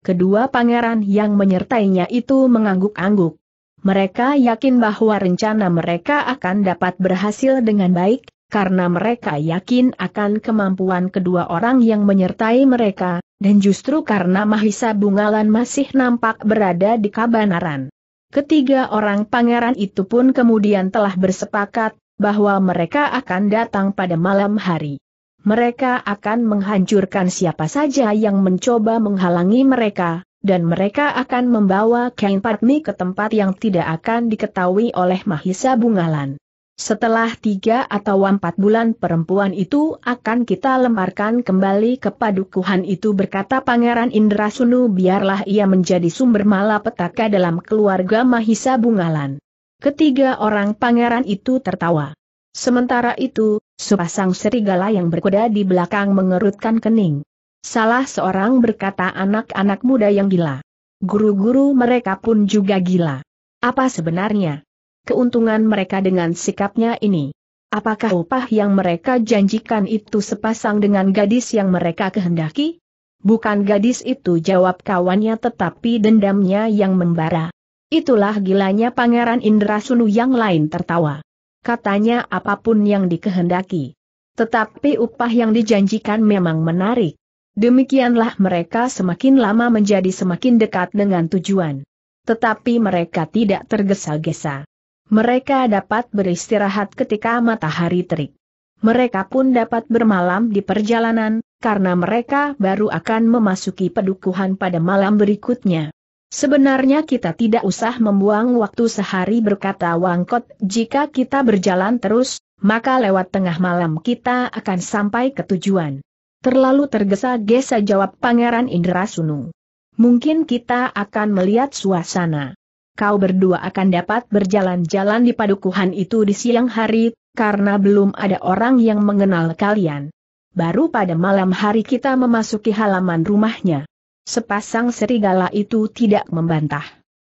Kedua pangeran yang menyertainya itu mengangguk-angguk. Mereka yakin bahwa rencana mereka akan dapat berhasil dengan baik, karena mereka yakin akan kemampuan kedua orang yang menyertai mereka, dan justru karena Mahisa Bungalan masih nampak berada di kabanaran. Ketiga orang pangeran itu pun kemudian telah bersepakat bahwa mereka akan datang pada malam hari. Mereka akan menghancurkan siapa saja yang mencoba menghalangi mereka, dan mereka akan membawa Kain Padmi ke tempat yang tidak akan diketahui oleh Mahisa Bungalan. Setelah tiga atau empat bulan perempuan itu akan kita lemparkan kembali ke padukuhan itu berkata Pangeran Indrasunu biarlah ia menjadi sumber malapetaka dalam keluarga Mahisa Bungalan. Ketiga orang pangeran itu tertawa. Sementara itu, sepasang serigala yang berkuda di belakang mengerutkan kening. Salah seorang berkata anak-anak muda yang gila. Guru-guru mereka pun juga gila. Apa sebenarnya? keuntungan mereka dengan sikapnya ini. Apakah upah yang mereka janjikan itu sepasang dengan gadis yang mereka kehendaki? Bukan gadis itu jawab kawannya tetapi dendamnya yang membara. Itulah gilanya Pangeran Indrasunu yang lain tertawa. Katanya apapun yang dikehendaki. Tetapi upah yang dijanjikan memang menarik. Demikianlah mereka semakin lama menjadi semakin dekat dengan tujuan. Tetapi mereka tidak tergesa-gesa. Mereka dapat beristirahat ketika matahari terik. Mereka pun dapat bermalam di perjalanan, karena mereka baru akan memasuki pedukuhan pada malam berikutnya. Sebenarnya kita tidak usah membuang waktu sehari berkata Wangkot, jika kita berjalan terus, maka lewat tengah malam kita akan sampai ke tujuan. Terlalu tergesa-gesa jawab Pangeran Indra Sunung. Mungkin kita akan melihat suasana kau berdua akan dapat berjalan-jalan di padukuhan itu di siang hari, karena belum ada orang yang mengenal kalian. Baru pada malam hari kita memasuki halaman rumahnya. Sepasang serigala itu tidak membantah.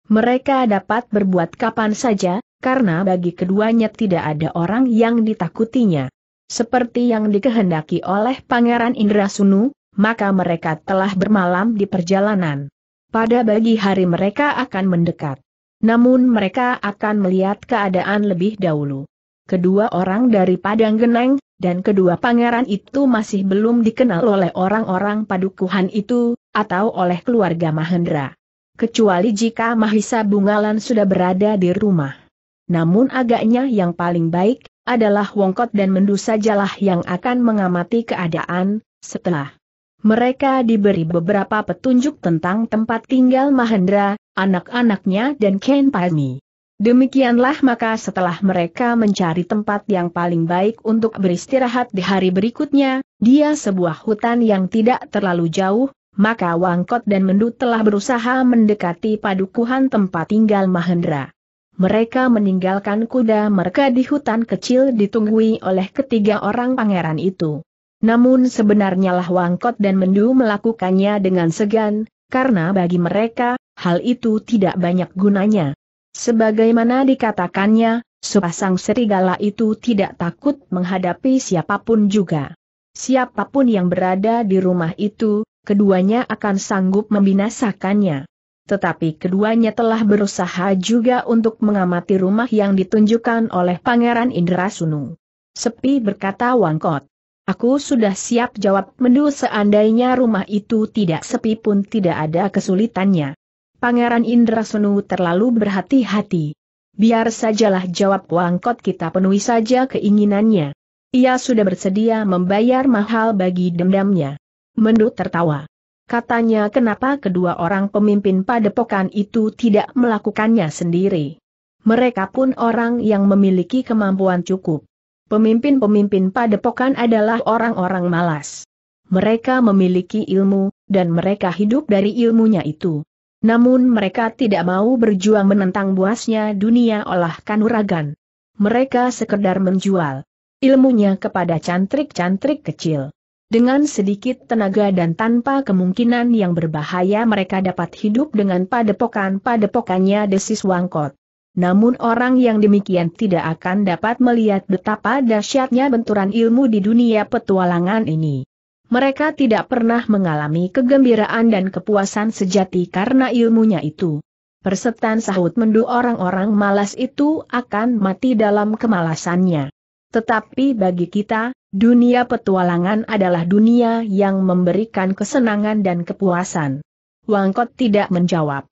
Mereka dapat berbuat kapan saja, karena bagi keduanya tidak ada orang yang ditakutinya. Seperti yang dikehendaki oleh Pangeran Indra Sunu, maka mereka telah bermalam di perjalanan. Pada pagi hari mereka akan mendekat. Namun mereka akan melihat keadaan lebih dahulu. Kedua orang dari Padang Geneng, dan kedua pangeran itu masih belum dikenal oleh orang-orang padukuhan itu, atau oleh keluarga Mahendra. Kecuali jika Mahisa Bungalan sudah berada di rumah. Namun agaknya yang paling baik, adalah Wongkot dan Mendu sajalah yang akan mengamati keadaan, setelah mereka diberi beberapa petunjuk tentang tempat tinggal Mahendra, anak-anaknya dan Ken Pani. Demikianlah maka setelah mereka mencari tempat yang paling baik untuk beristirahat di hari berikutnya, dia sebuah hutan yang tidak terlalu jauh, maka Wangkot dan Mendut telah berusaha mendekati padukuhan tempat tinggal Mahendra. Mereka meninggalkan kuda mereka di hutan kecil ditunggui oleh ketiga orang pangeran itu. Namun sebenarnya lah Wangkot dan Mendu melakukannya dengan segan, karena bagi mereka, hal itu tidak banyak gunanya. Sebagaimana dikatakannya, sepasang serigala itu tidak takut menghadapi siapapun juga. Siapapun yang berada di rumah itu, keduanya akan sanggup membinasakannya. Tetapi keduanya telah berusaha juga untuk mengamati rumah yang ditunjukkan oleh Pangeran Indra Sunung. Sepi berkata Wangkot. Aku sudah siap jawab mendu seandainya rumah itu tidak sepi pun tidak ada kesulitannya. Pangeran Indra Sunu terlalu berhati-hati. Biar sajalah jawab Wangkot kita penuhi saja keinginannya. Ia sudah bersedia membayar mahal bagi dendamnya. Mendu tertawa. Katanya kenapa kedua orang pemimpin padepokan itu tidak melakukannya sendiri. Mereka pun orang yang memiliki kemampuan cukup. Pemimpin-pemimpin padepokan adalah orang-orang malas. Mereka memiliki ilmu, dan mereka hidup dari ilmunya itu. Namun mereka tidak mau berjuang menentang buasnya dunia olah kanuragan. Mereka sekedar menjual ilmunya kepada cantrik-cantrik kecil. Dengan sedikit tenaga dan tanpa kemungkinan yang berbahaya mereka dapat hidup dengan padepokan-padepokannya Desis Wangkot. Namun orang yang demikian tidak akan dapat melihat betapa dahsyatnya benturan ilmu di dunia petualangan ini. Mereka tidak pernah mengalami kegembiraan dan kepuasan sejati karena ilmunya itu. Persetan sahut mendu orang-orang malas itu akan mati dalam kemalasannya. Tetapi bagi kita, dunia petualangan adalah dunia yang memberikan kesenangan dan kepuasan. Wangkot tidak menjawab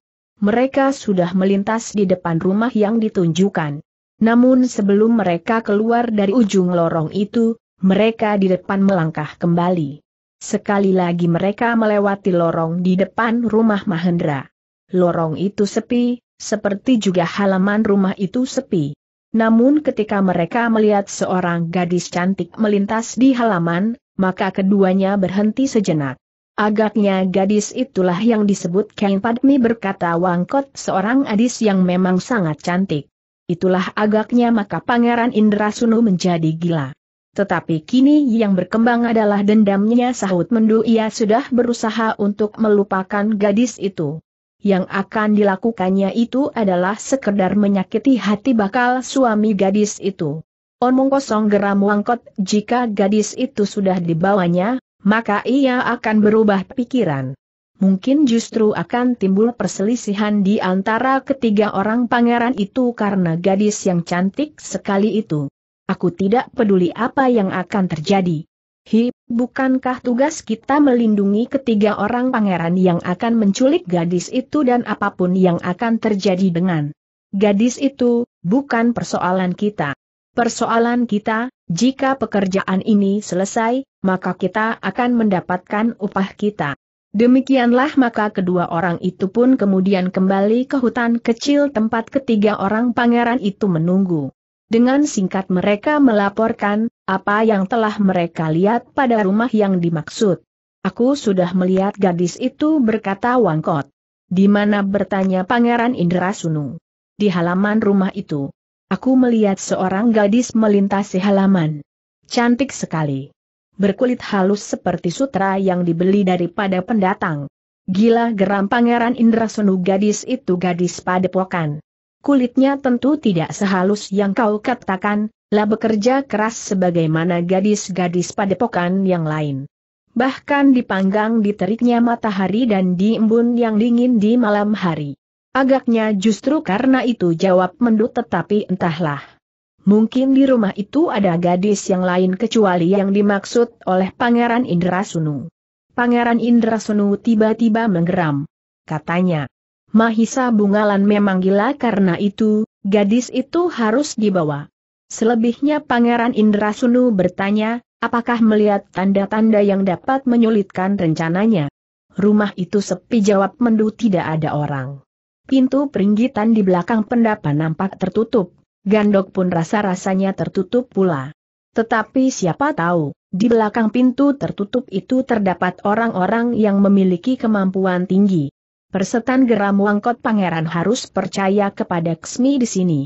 mereka sudah melintas di depan rumah yang ditunjukkan. Namun sebelum mereka keluar dari ujung lorong itu, mereka di depan melangkah kembali. Sekali lagi mereka melewati lorong di depan rumah Mahendra. Lorong itu sepi, seperti juga halaman rumah itu sepi. Namun ketika mereka melihat seorang gadis cantik melintas di halaman, maka keduanya berhenti sejenak. Agaknya gadis itulah yang disebut Kain Padmi berkata Wangkot seorang adis yang memang sangat cantik. Itulah agaknya maka Pangeran Indra Sunu menjadi gila. Tetapi kini yang berkembang adalah dendamnya sahut mendu ia sudah berusaha untuk melupakan gadis itu. Yang akan dilakukannya itu adalah sekedar menyakiti hati bakal suami gadis itu. Omong kosong geram wangkot jika gadis itu sudah dibawanya, maka ia akan berubah pikiran. Mungkin justru akan timbul perselisihan di antara ketiga orang pangeran itu karena gadis yang cantik sekali itu. Aku tidak peduli apa yang akan terjadi. Hi, bukankah tugas kita melindungi ketiga orang pangeran yang akan menculik gadis itu dan apapun yang akan terjadi dengan gadis itu, bukan persoalan kita. Persoalan kita, jika pekerjaan ini selesai, maka kita akan mendapatkan upah kita. Demikianlah maka kedua orang itu pun kemudian kembali ke hutan kecil tempat ketiga orang pangeran itu menunggu. Dengan singkat mereka melaporkan, apa yang telah mereka lihat pada rumah yang dimaksud. Aku sudah melihat gadis itu berkata Wangkot. Di mana bertanya Pangeran Indra Sunu. Di halaman rumah itu. Aku melihat seorang gadis melintasi halaman. Cantik sekali berkulit halus seperti sutra yang dibeli daripada pendatang. Gila geram Pangeran Indra Sunu gadis itu gadis padepokan. Kulitnya tentu tidak sehalus yang kau katakan, lah bekerja keras sebagaimana gadis-gadis padepokan yang lain. Bahkan dipanggang di teriknya matahari dan diembun yang dingin di malam hari. Agaknya justru karena itu jawab mendut tetapi entahlah. Mungkin di rumah itu ada gadis yang lain kecuali yang dimaksud oleh Pangeran Indra Sunu. Pangeran Indra Sunu tiba-tiba menggeram. Katanya, Mahisa Bungalan memang gila karena itu, gadis itu harus dibawa. Selebihnya Pangeran Indra Sunu bertanya, apakah melihat tanda-tanda yang dapat menyulitkan rencananya. Rumah itu sepi jawab mendu tidak ada orang. Pintu peringgitan di belakang pendapa nampak tertutup. Gandok pun rasa-rasanya tertutup pula. Tetapi siapa tahu, di belakang pintu tertutup itu terdapat orang-orang yang memiliki kemampuan tinggi. Persetan geram Wangkot Pangeran harus percaya kepada Ksmi di sini.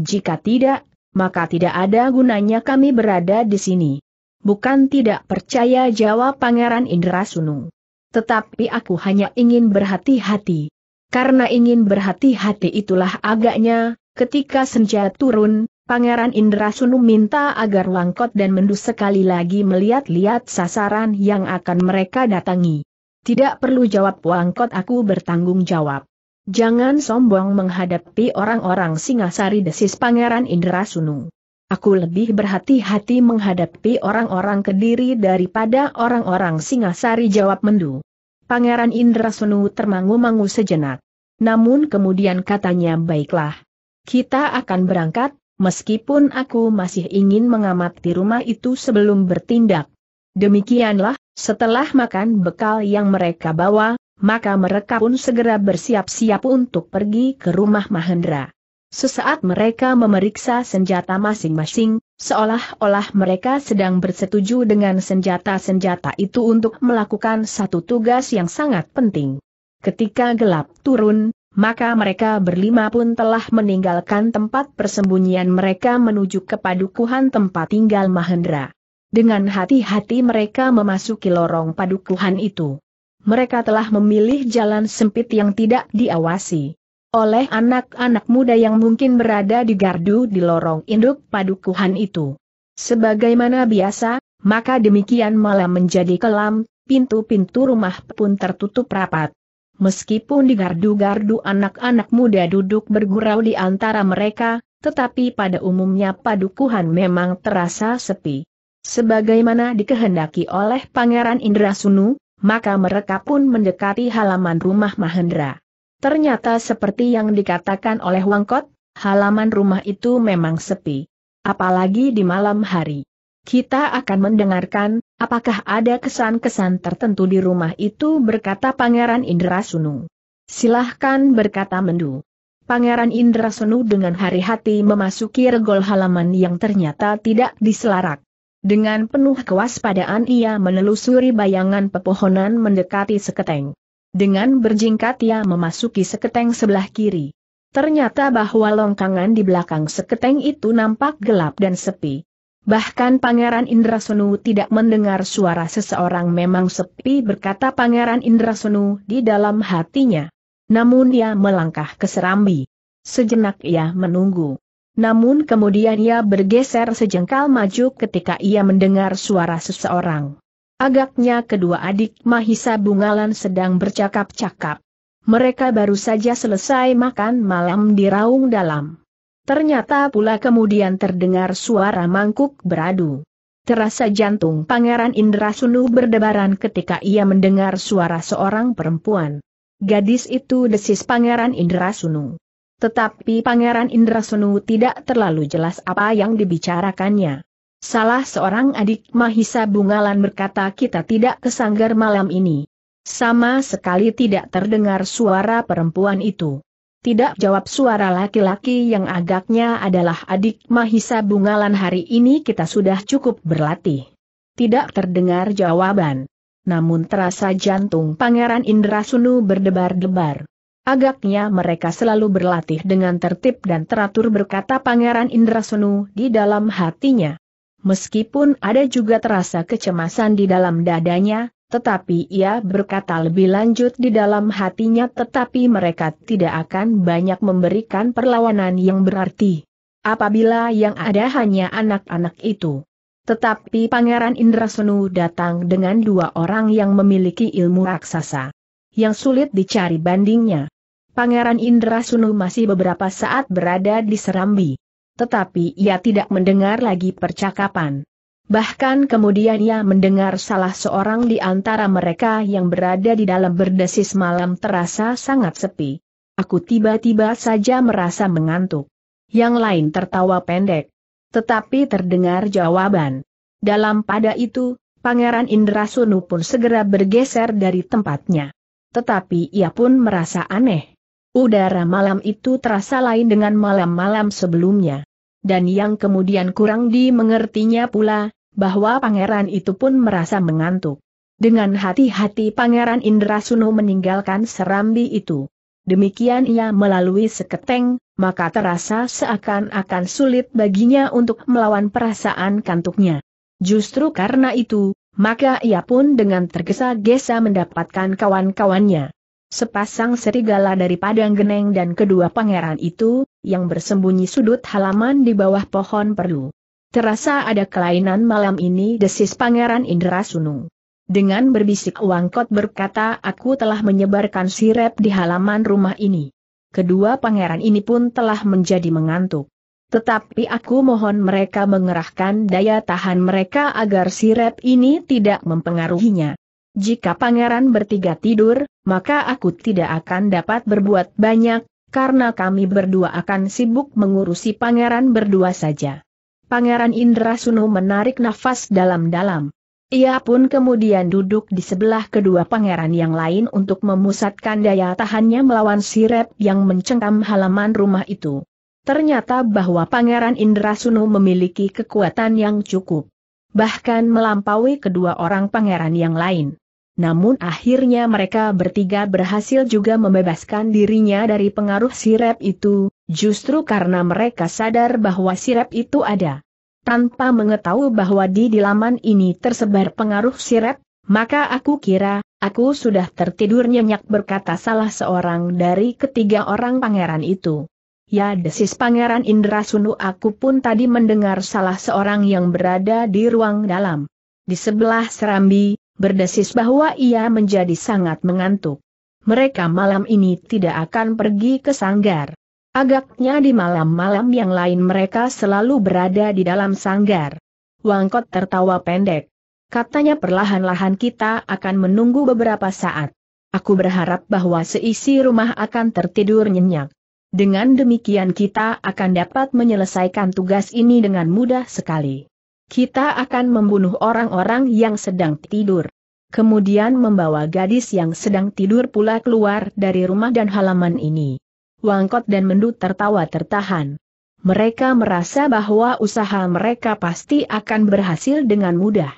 Jika tidak, maka tidak ada gunanya kami berada di sini. Bukan tidak percaya jawab Pangeran Indra Sunung. Tetapi aku hanya ingin berhati-hati. Karena ingin berhati-hati itulah agaknya, Ketika senja turun, Pangeran Indrasunu minta agar Wangkot dan Mendu sekali lagi melihat-lihat sasaran yang akan mereka datangi. Tidak perlu jawab Wangkot aku bertanggung jawab. Jangan sombong menghadapi orang-orang Singasari desis Pangeran Indrasunu. Aku lebih berhati-hati menghadapi orang-orang kediri daripada orang-orang Singasari jawab Mendu. Pangeran Indrasunu termangu-mangu sejenak. Namun kemudian katanya baiklah kita akan berangkat, meskipun aku masih ingin mengamati rumah itu sebelum bertindak. Demikianlah, setelah makan bekal yang mereka bawa, maka mereka pun segera bersiap-siap untuk pergi ke rumah Mahendra. Sesaat mereka memeriksa senjata masing-masing, seolah-olah mereka sedang bersetuju dengan senjata-senjata itu untuk melakukan satu tugas yang sangat penting. Ketika gelap turun, maka mereka berlima pun telah meninggalkan tempat persembunyian mereka menuju ke padukuhan tempat tinggal Mahendra. Dengan hati-hati mereka memasuki lorong padukuhan itu. Mereka telah memilih jalan sempit yang tidak diawasi oleh anak-anak muda yang mungkin berada di gardu di lorong induk padukuhan itu. Sebagaimana biasa, maka demikian malam menjadi kelam, pintu-pintu rumah pun tertutup rapat. Meskipun di gardu-gardu anak-anak muda duduk bergurau di antara mereka, tetapi pada umumnya padukuhan memang terasa sepi. Sebagaimana dikehendaki oleh Pangeran Indra Sunu, maka mereka pun mendekati halaman rumah Mahendra. Ternyata seperti yang dikatakan oleh Wangkot, halaman rumah itu memang sepi. Apalagi di malam hari. Kita akan mendengarkan Apakah ada kesan-kesan tertentu di rumah itu berkata Pangeran Indra Sunu. Silahkan berkata Mendu. Pangeran Indra Sunu dengan hari hati memasuki regol halaman yang ternyata tidak diselarak. Dengan penuh kewaspadaan ia menelusuri bayangan pepohonan mendekati seketeng. Dengan berjingkat ia memasuki seketeng sebelah kiri. Ternyata bahwa longkangan di belakang seketeng itu nampak gelap dan sepi. Bahkan Pangeran Indrasenu tidak mendengar suara seseorang memang sepi berkata Pangeran Indrasenu di dalam hatinya. Namun ia melangkah ke serambi. Sejenak ia menunggu. Namun kemudian ia bergeser sejengkal maju ketika ia mendengar suara seseorang. Agaknya kedua adik Mahisa Bungalan sedang bercakap-cakap. Mereka baru saja selesai makan malam di raung dalam. Ternyata pula kemudian terdengar suara mangkuk beradu. Terasa jantung Pangeran Indra Sunu berdebaran ketika ia mendengar suara seorang perempuan. Gadis itu desis Pangeran Indra Sunu. Tetapi Pangeran Indra Sunu tidak terlalu jelas apa yang dibicarakannya. Salah seorang adik Mahisa Bungalan berkata kita tidak kesanggar malam ini. Sama sekali tidak terdengar suara perempuan itu. Tidak jawab suara laki-laki yang agaknya adalah adik Mahisa Bungalan hari ini kita sudah cukup berlatih. Tidak terdengar jawaban. Namun terasa jantung Pangeran Indra Sunu berdebar-debar. Agaknya mereka selalu berlatih dengan tertib dan teratur berkata Pangeran Indra Sunu di dalam hatinya. Meskipun ada juga terasa kecemasan di dalam dadanya, tetapi ia berkata lebih lanjut di dalam hatinya tetapi mereka tidak akan banyak memberikan perlawanan yang berarti. Apabila yang ada hanya anak-anak itu. Tetapi Pangeran Indrasenu datang dengan dua orang yang memiliki ilmu raksasa. Yang sulit dicari bandingnya. Pangeran Indrasenu masih beberapa saat berada di Serambi. Tetapi ia tidak mendengar lagi percakapan. Bahkan kemudian ia mendengar salah seorang di antara mereka yang berada di dalam berdesis malam terasa sangat sepi. Aku tiba-tiba saja merasa mengantuk. Yang lain tertawa pendek. Tetapi terdengar jawaban. Dalam pada itu, Pangeran Indra Sunu pun segera bergeser dari tempatnya. Tetapi ia pun merasa aneh. Udara malam itu terasa lain dengan malam-malam sebelumnya. Dan yang kemudian kurang dimengertinya pula, bahwa pangeran itu pun merasa mengantuk. Dengan hati-hati pangeran Indra Indrasunu meninggalkan serambi itu. Demikian ia melalui seketeng, maka terasa seakan-akan sulit baginya untuk melawan perasaan kantuknya. Justru karena itu, maka ia pun dengan tergesa-gesa mendapatkan kawan-kawannya. Sepasang serigala dari padang geneng dan kedua pangeran itu, yang bersembunyi sudut halaman di bawah pohon perlu. Terasa ada kelainan malam ini desis Pangeran Indra Sunung. Dengan berbisik Wangkot berkata aku telah menyebarkan sirep di halaman rumah ini. Kedua pangeran ini pun telah menjadi mengantuk. Tetapi aku mohon mereka mengerahkan daya tahan mereka agar sirep ini tidak mempengaruhinya. Jika pangeran bertiga tidur, maka aku tidak akan dapat berbuat banyak, karena kami berdua akan sibuk mengurusi pangeran berdua saja. Pangeran Indrasunu menarik nafas dalam-dalam. Ia pun kemudian duduk di sebelah kedua pangeran yang lain untuk memusatkan daya tahannya melawan sirep yang mencengkam halaman rumah itu. Ternyata bahwa pangeran Indrasunu memiliki kekuatan yang cukup. Bahkan melampaui kedua orang pangeran yang lain namun akhirnya mereka bertiga berhasil juga membebaskan dirinya dari pengaruh sirep itu, justru karena mereka sadar bahwa sirep itu ada. Tanpa mengetahui bahwa di dilaman ini tersebar pengaruh sirep, maka aku kira, aku sudah tertidur nyenyak berkata salah seorang dari ketiga orang pangeran itu. Ya desis Pangeran Indra Sunu aku pun tadi mendengar salah seorang yang berada di ruang dalam. Di sebelah serambi, berdesis bahwa ia menjadi sangat mengantuk. Mereka malam ini tidak akan pergi ke sanggar. Agaknya di malam-malam yang lain mereka selalu berada di dalam sanggar. Wangkot tertawa pendek. Katanya perlahan-lahan kita akan menunggu beberapa saat. Aku berharap bahwa seisi rumah akan tertidur nyenyak. Dengan demikian kita akan dapat menyelesaikan tugas ini dengan mudah sekali. Kita akan membunuh orang-orang yang sedang tidur. Kemudian membawa gadis yang sedang tidur pula keluar dari rumah dan halaman ini. Wangkot dan Mendut tertawa tertahan. Mereka merasa bahwa usaha mereka pasti akan berhasil dengan mudah.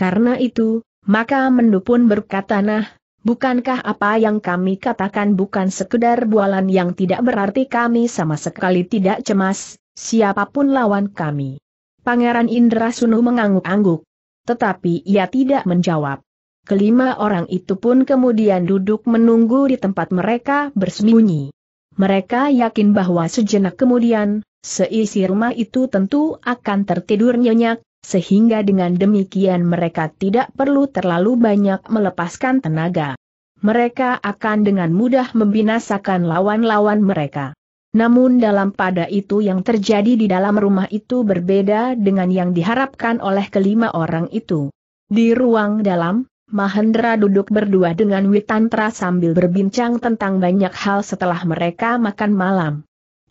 Karena itu, maka Mendut pun berkata nah, bukankah apa yang kami katakan bukan sekedar bualan yang tidak berarti kami sama sekali tidak cemas, siapapun lawan kami. Pangeran Indra Sunu mengangguk-angguk. Tetapi ia tidak menjawab. Kelima orang itu pun kemudian duduk menunggu di tempat mereka bersembunyi. Mereka yakin bahwa sejenak kemudian, seisi rumah itu tentu akan tertidur nyenyak, sehingga dengan demikian mereka tidak perlu terlalu banyak melepaskan tenaga. Mereka akan dengan mudah membinasakan lawan-lawan mereka. Namun dalam pada itu yang terjadi di dalam rumah itu berbeda dengan yang diharapkan oleh kelima orang itu. Di ruang dalam, Mahendra duduk berdua dengan Witantra sambil berbincang tentang banyak hal setelah mereka makan malam.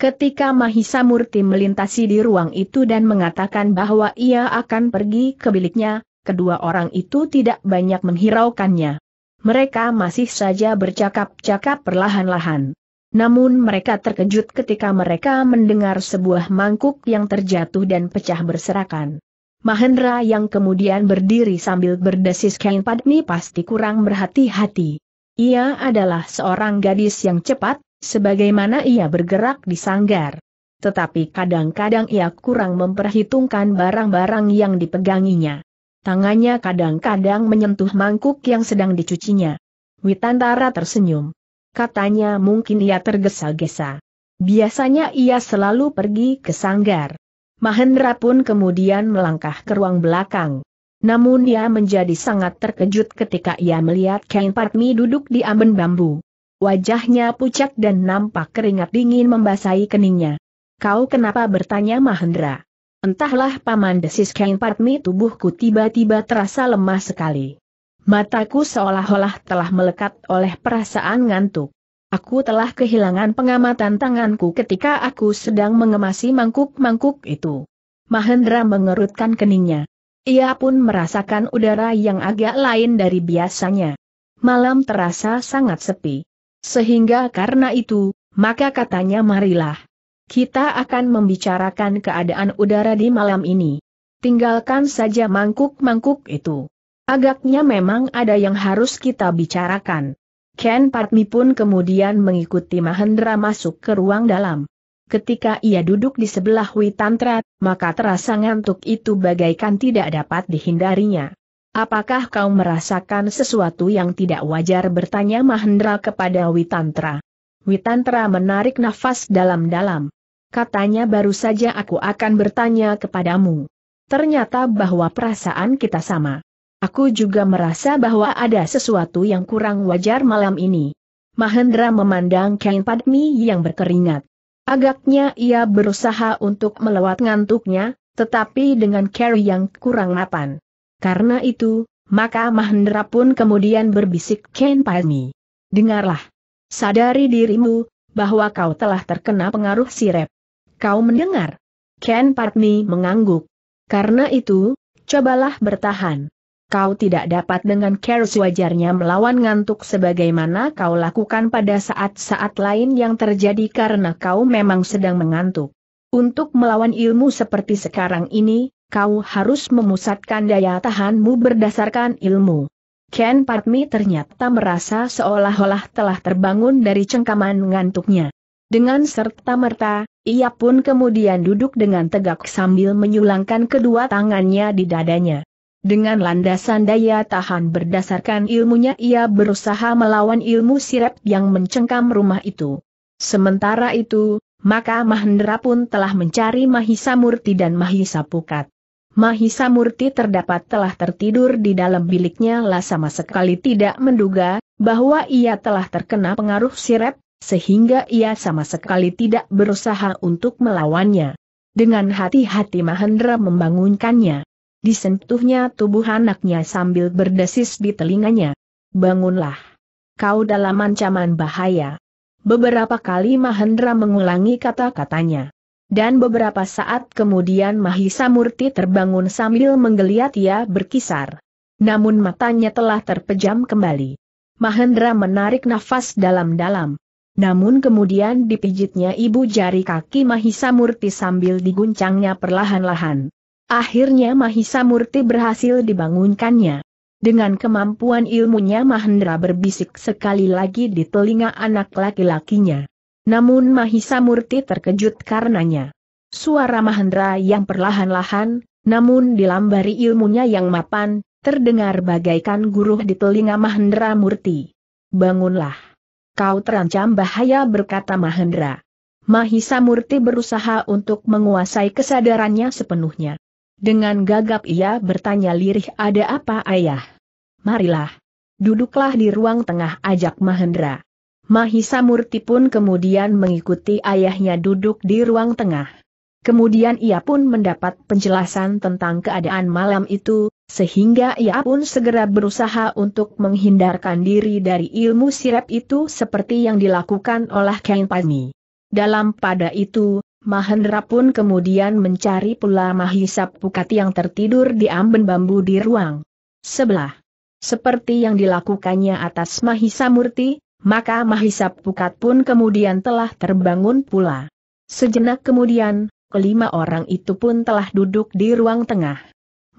Ketika Mahisa Murti melintasi di ruang itu dan mengatakan bahwa ia akan pergi ke biliknya, kedua orang itu tidak banyak menghiraukannya. Mereka masih saja bercakap-cakap perlahan-lahan. Namun mereka terkejut ketika mereka mendengar sebuah mangkuk yang terjatuh dan pecah berserakan. Mahendra yang kemudian berdiri sambil berdesis kain padmi pasti kurang berhati-hati. Ia adalah seorang gadis yang cepat, sebagaimana ia bergerak di sanggar. Tetapi kadang-kadang ia kurang memperhitungkan barang-barang yang dipeganginya. Tangannya kadang-kadang menyentuh mangkuk yang sedang dicucinya. Witantara tersenyum katanya mungkin ia tergesa-gesa. Biasanya ia selalu pergi ke sanggar. Mahendra pun kemudian melangkah ke ruang belakang. Namun ia menjadi sangat terkejut ketika ia melihat Kain Patmi duduk di amben bambu. Wajahnya pucat dan nampak keringat dingin membasahi keningnya. Kau kenapa bertanya Mahendra? Entahlah paman desis Kain Patmi tubuhku tiba-tiba terasa lemah sekali. Mataku seolah-olah telah melekat oleh perasaan ngantuk. Aku telah kehilangan pengamatan tanganku ketika aku sedang mengemasi mangkuk-mangkuk itu. Mahendra mengerutkan keningnya. Ia pun merasakan udara yang agak lain dari biasanya. Malam terasa sangat sepi. Sehingga karena itu, maka katanya marilah. Kita akan membicarakan keadaan udara di malam ini. Tinggalkan saja mangkuk-mangkuk itu. Agaknya memang ada yang harus kita bicarakan. Ken Patmi pun kemudian mengikuti Mahendra masuk ke ruang dalam. Ketika ia duduk di sebelah Witantra, maka terasa ngantuk itu bagaikan tidak dapat dihindarinya. Apakah kau merasakan sesuatu yang tidak wajar bertanya Mahendra kepada Witantra? Witantra menarik nafas dalam-dalam. Katanya baru saja aku akan bertanya kepadamu. Ternyata bahwa perasaan kita sama. Aku juga merasa bahwa ada sesuatu yang kurang wajar malam ini. Mahendra memandang Kain Padmi yang berkeringat. Agaknya ia berusaha untuk melewat ngantuknya, tetapi dengan carry yang kurang mapan. Karena itu, maka Mahendra pun kemudian berbisik Ken Padmi. Dengarlah. Sadari dirimu, bahwa kau telah terkena pengaruh sirep. Kau mendengar? Ken Padmi mengangguk. Karena itu, cobalah bertahan kau tidak dapat dengan care sewajarnya melawan ngantuk sebagaimana kau lakukan pada saat-saat lain yang terjadi karena kau memang sedang mengantuk. Untuk melawan ilmu seperti sekarang ini, kau harus memusatkan daya tahanmu berdasarkan ilmu. Ken Patmi ternyata merasa seolah-olah telah terbangun dari cengkaman ngantuknya. Dengan serta-merta, ia pun kemudian duduk dengan tegak sambil menyulangkan kedua tangannya di dadanya. Dengan landasan daya tahan berdasarkan ilmunya ia berusaha melawan ilmu sirep yang mencengkam rumah itu. Sementara itu, maka Mahendra pun telah mencari Mahisa Murti dan Mahisa Pukat. Mahisa Murti terdapat telah tertidur di dalam biliknya lah sama sekali tidak menduga bahwa ia telah terkena pengaruh sirep, sehingga ia sama sekali tidak berusaha untuk melawannya. Dengan hati-hati Mahendra membangunkannya disentuhnya tubuh anaknya sambil berdesis di telinganya. Bangunlah. Kau dalam ancaman bahaya. Beberapa kali Mahendra mengulangi kata-katanya. Dan beberapa saat kemudian Mahisa Murti terbangun sambil menggeliat ia berkisar. Namun matanya telah terpejam kembali. Mahendra menarik nafas dalam-dalam. Namun kemudian dipijitnya ibu jari kaki Mahisa Murti sambil diguncangnya perlahan-lahan. Akhirnya Mahisa Murti berhasil dibangunkannya. Dengan kemampuan ilmunya Mahendra berbisik sekali lagi di telinga anak laki-lakinya. Namun Mahisa Murti terkejut karenanya. Suara Mahendra yang perlahan-lahan, namun dilambari ilmunya yang mapan, terdengar bagaikan guru di telinga Mahendra Murti. Bangunlah. Kau terancam bahaya berkata Mahendra. Mahisa Murti berusaha untuk menguasai kesadarannya sepenuhnya. Dengan gagap ia bertanya lirih ada apa ayah? Marilah. Duduklah di ruang tengah ajak Mahendra. Mahisa Murti pun kemudian mengikuti ayahnya duduk di ruang tengah. Kemudian ia pun mendapat penjelasan tentang keadaan malam itu, sehingga ia pun segera berusaha untuk menghindarkan diri dari ilmu sirap itu seperti yang dilakukan oleh Kain Pani. Dalam pada itu, Mahendra pun kemudian mencari pula Mahisap Pukat yang tertidur di amben bambu di ruang sebelah. Seperti yang dilakukannya atas Mahisa Murti, maka Mahisa Pukat pun kemudian telah terbangun pula. Sejenak kemudian, kelima orang itu pun telah duduk di ruang tengah.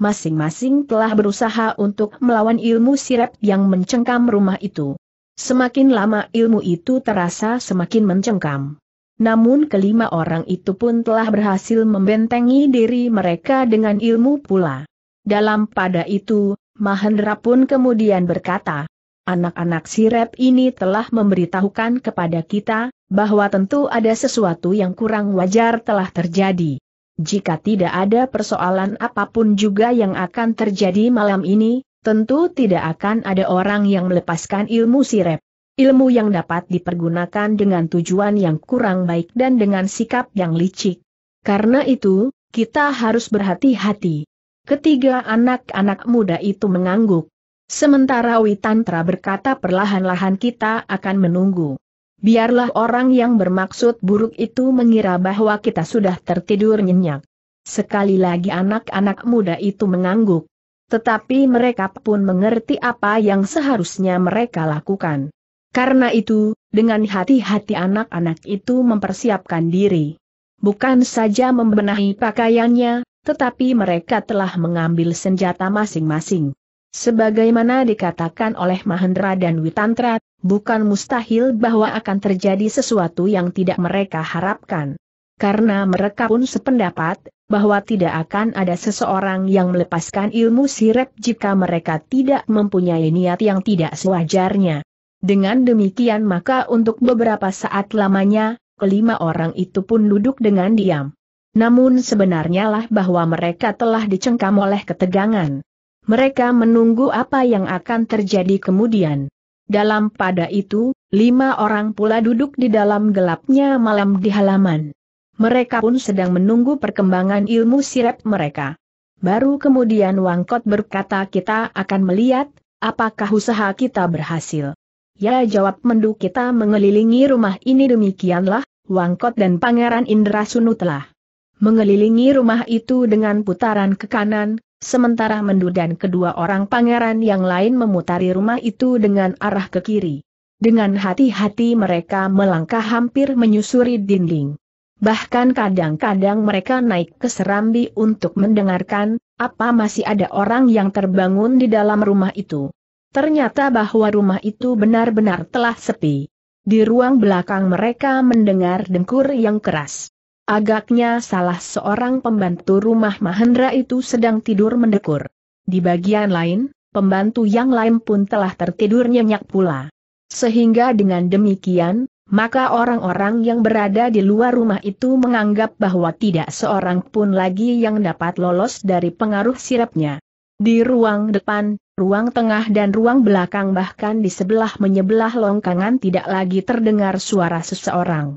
Masing-masing telah berusaha untuk melawan ilmu sirep yang mencengkam rumah itu. Semakin lama ilmu itu terasa semakin mencengkam. Namun kelima orang itu pun telah berhasil membentengi diri mereka dengan ilmu pula. Dalam pada itu, Mahendra pun kemudian berkata, Anak-anak sirep ini telah memberitahukan kepada kita, bahwa tentu ada sesuatu yang kurang wajar telah terjadi. Jika tidak ada persoalan apapun juga yang akan terjadi malam ini, tentu tidak akan ada orang yang melepaskan ilmu sirep ilmu yang dapat dipergunakan dengan tujuan yang kurang baik dan dengan sikap yang licik. Karena itu, kita harus berhati-hati. Ketiga anak-anak muda itu mengangguk. Sementara Witantra berkata perlahan-lahan kita akan menunggu. Biarlah orang yang bermaksud buruk itu mengira bahwa kita sudah tertidur nyenyak. Sekali lagi anak-anak muda itu mengangguk. Tetapi mereka pun mengerti apa yang seharusnya mereka lakukan. Karena itu, dengan hati-hati anak-anak itu mempersiapkan diri. Bukan saja membenahi pakaiannya, tetapi mereka telah mengambil senjata masing-masing. Sebagaimana dikatakan oleh Mahendra dan Witantra, bukan mustahil bahwa akan terjadi sesuatu yang tidak mereka harapkan. Karena mereka pun sependapat, bahwa tidak akan ada seseorang yang melepaskan ilmu sirep jika mereka tidak mempunyai niat yang tidak sewajarnya. Dengan demikian maka untuk beberapa saat lamanya, kelima orang itu pun duduk dengan diam. Namun sebenarnya lah bahwa mereka telah dicengkam oleh ketegangan. Mereka menunggu apa yang akan terjadi kemudian. Dalam pada itu, lima orang pula duduk di dalam gelapnya malam di halaman. Mereka pun sedang menunggu perkembangan ilmu sirep mereka. Baru kemudian Wangkot berkata kita akan melihat, apakah usaha kita berhasil. Ya jawab Mendu kita mengelilingi rumah ini demikianlah, Wangkot dan Pangeran Indra Sunutlah mengelilingi rumah itu dengan putaran ke kanan, sementara Mendu dan kedua orang pangeran yang lain memutari rumah itu dengan arah ke kiri. Dengan hati-hati mereka melangkah hampir menyusuri dinding. Bahkan kadang-kadang mereka naik ke serambi untuk mendengarkan, apa masih ada orang yang terbangun di dalam rumah itu. Ternyata bahwa rumah itu benar-benar telah sepi. Di ruang belakang mereka mendengar dengkur yang keras. Agaknya salah seorang pembantu rumah Mahendra itu sedang tidur mendekur. Di bagian lain, pembantu yang lain pun telah tertidur nyenyak pula. Sehingga dengan demikian, maka orang-orang yang berada di luar rumah itu menganggap bahwa tidak seorang pun lagi yang dapat lolos dari pengaruh sirapnya. Di ruang depan, ruang tengah dan ruang belakang bahkan di sebelah menyebelah longkangan tidak lagi terdengar suara seseorang.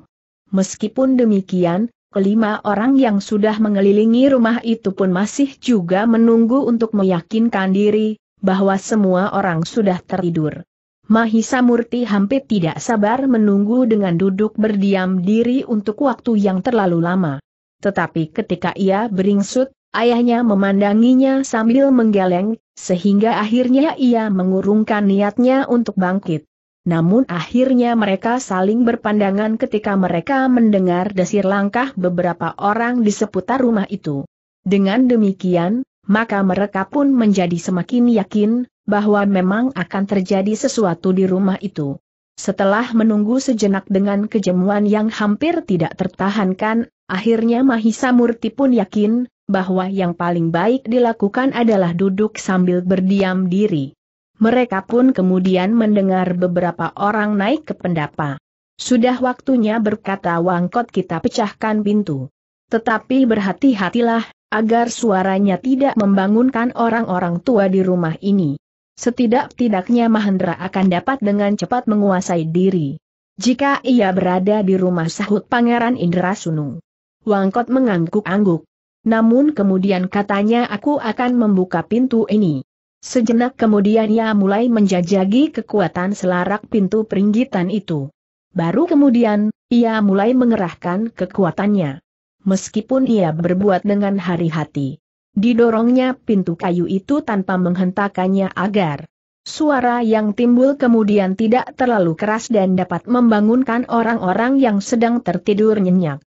Meskipun demikian, kelima orang yang sudah mengelilingi rumah itu pun masih juga menunggu untuk meyakinkan diri, bahwa semua orang sudah tertidur. Mahisa Murti hampir tidak sabar menunggu dengan duduk berdiam diri untuk waktu yang terlalu lama. Tetapi ketika ia beringsut, Ayahnya memandanginya sambil menggeleng, sehingga akhirnya ia mengurungkan niatnya untuk bangkit. Namun akhirnya mereka saling berpandangan ketika mereka mendengar desir langkah beberapa orang di seputar rumah itu. Dengan demikian, maka mereka pun menjadi semakin yakin, bahwa memang akan terjadi sesuatu di rumah itu. Setelah menunggu sejenak dengan kejemuan yang hampir tidak tertahankan, akhirnya Mahisa Murti pun yakin, bahwa yang paling baik dilakukan adalah duduk sambil berdiam diri. Mereka pun kemudian mendengar beberapa orang naik ke pendapa. Sudah waktunya berkata Wangkot kita pecahkan pintu. Tetapi berhati-hatilah, agar suaranya tidak membangunkan orang-orang tua di rumah ini. Setidak-tidaknya Mahendra akan dapat dengan cepat menguasai diri. Jika ia berada di rumah sahut Pangeran Indra Sunung. Wangkot mengangguk-angguk. Namun kemudian katanya aku akan membuka pintu ini. Sejenak kemudian ia mulai menjajagi kekuatan selarak pintu peringgitan itu. Baru kemudian, ia mulai mengerahkan kekuatannya. Meskipun ia berbuat dengan hari hati Didorongnya pintu kayu itu tanpa menghentakannya agar suara yang timbul kemudian tidak terlalu keras dan dapat membangunkan orang-orang yang sedang tertidur nyenyak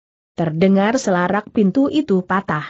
terdengar selarak pintu itu patah.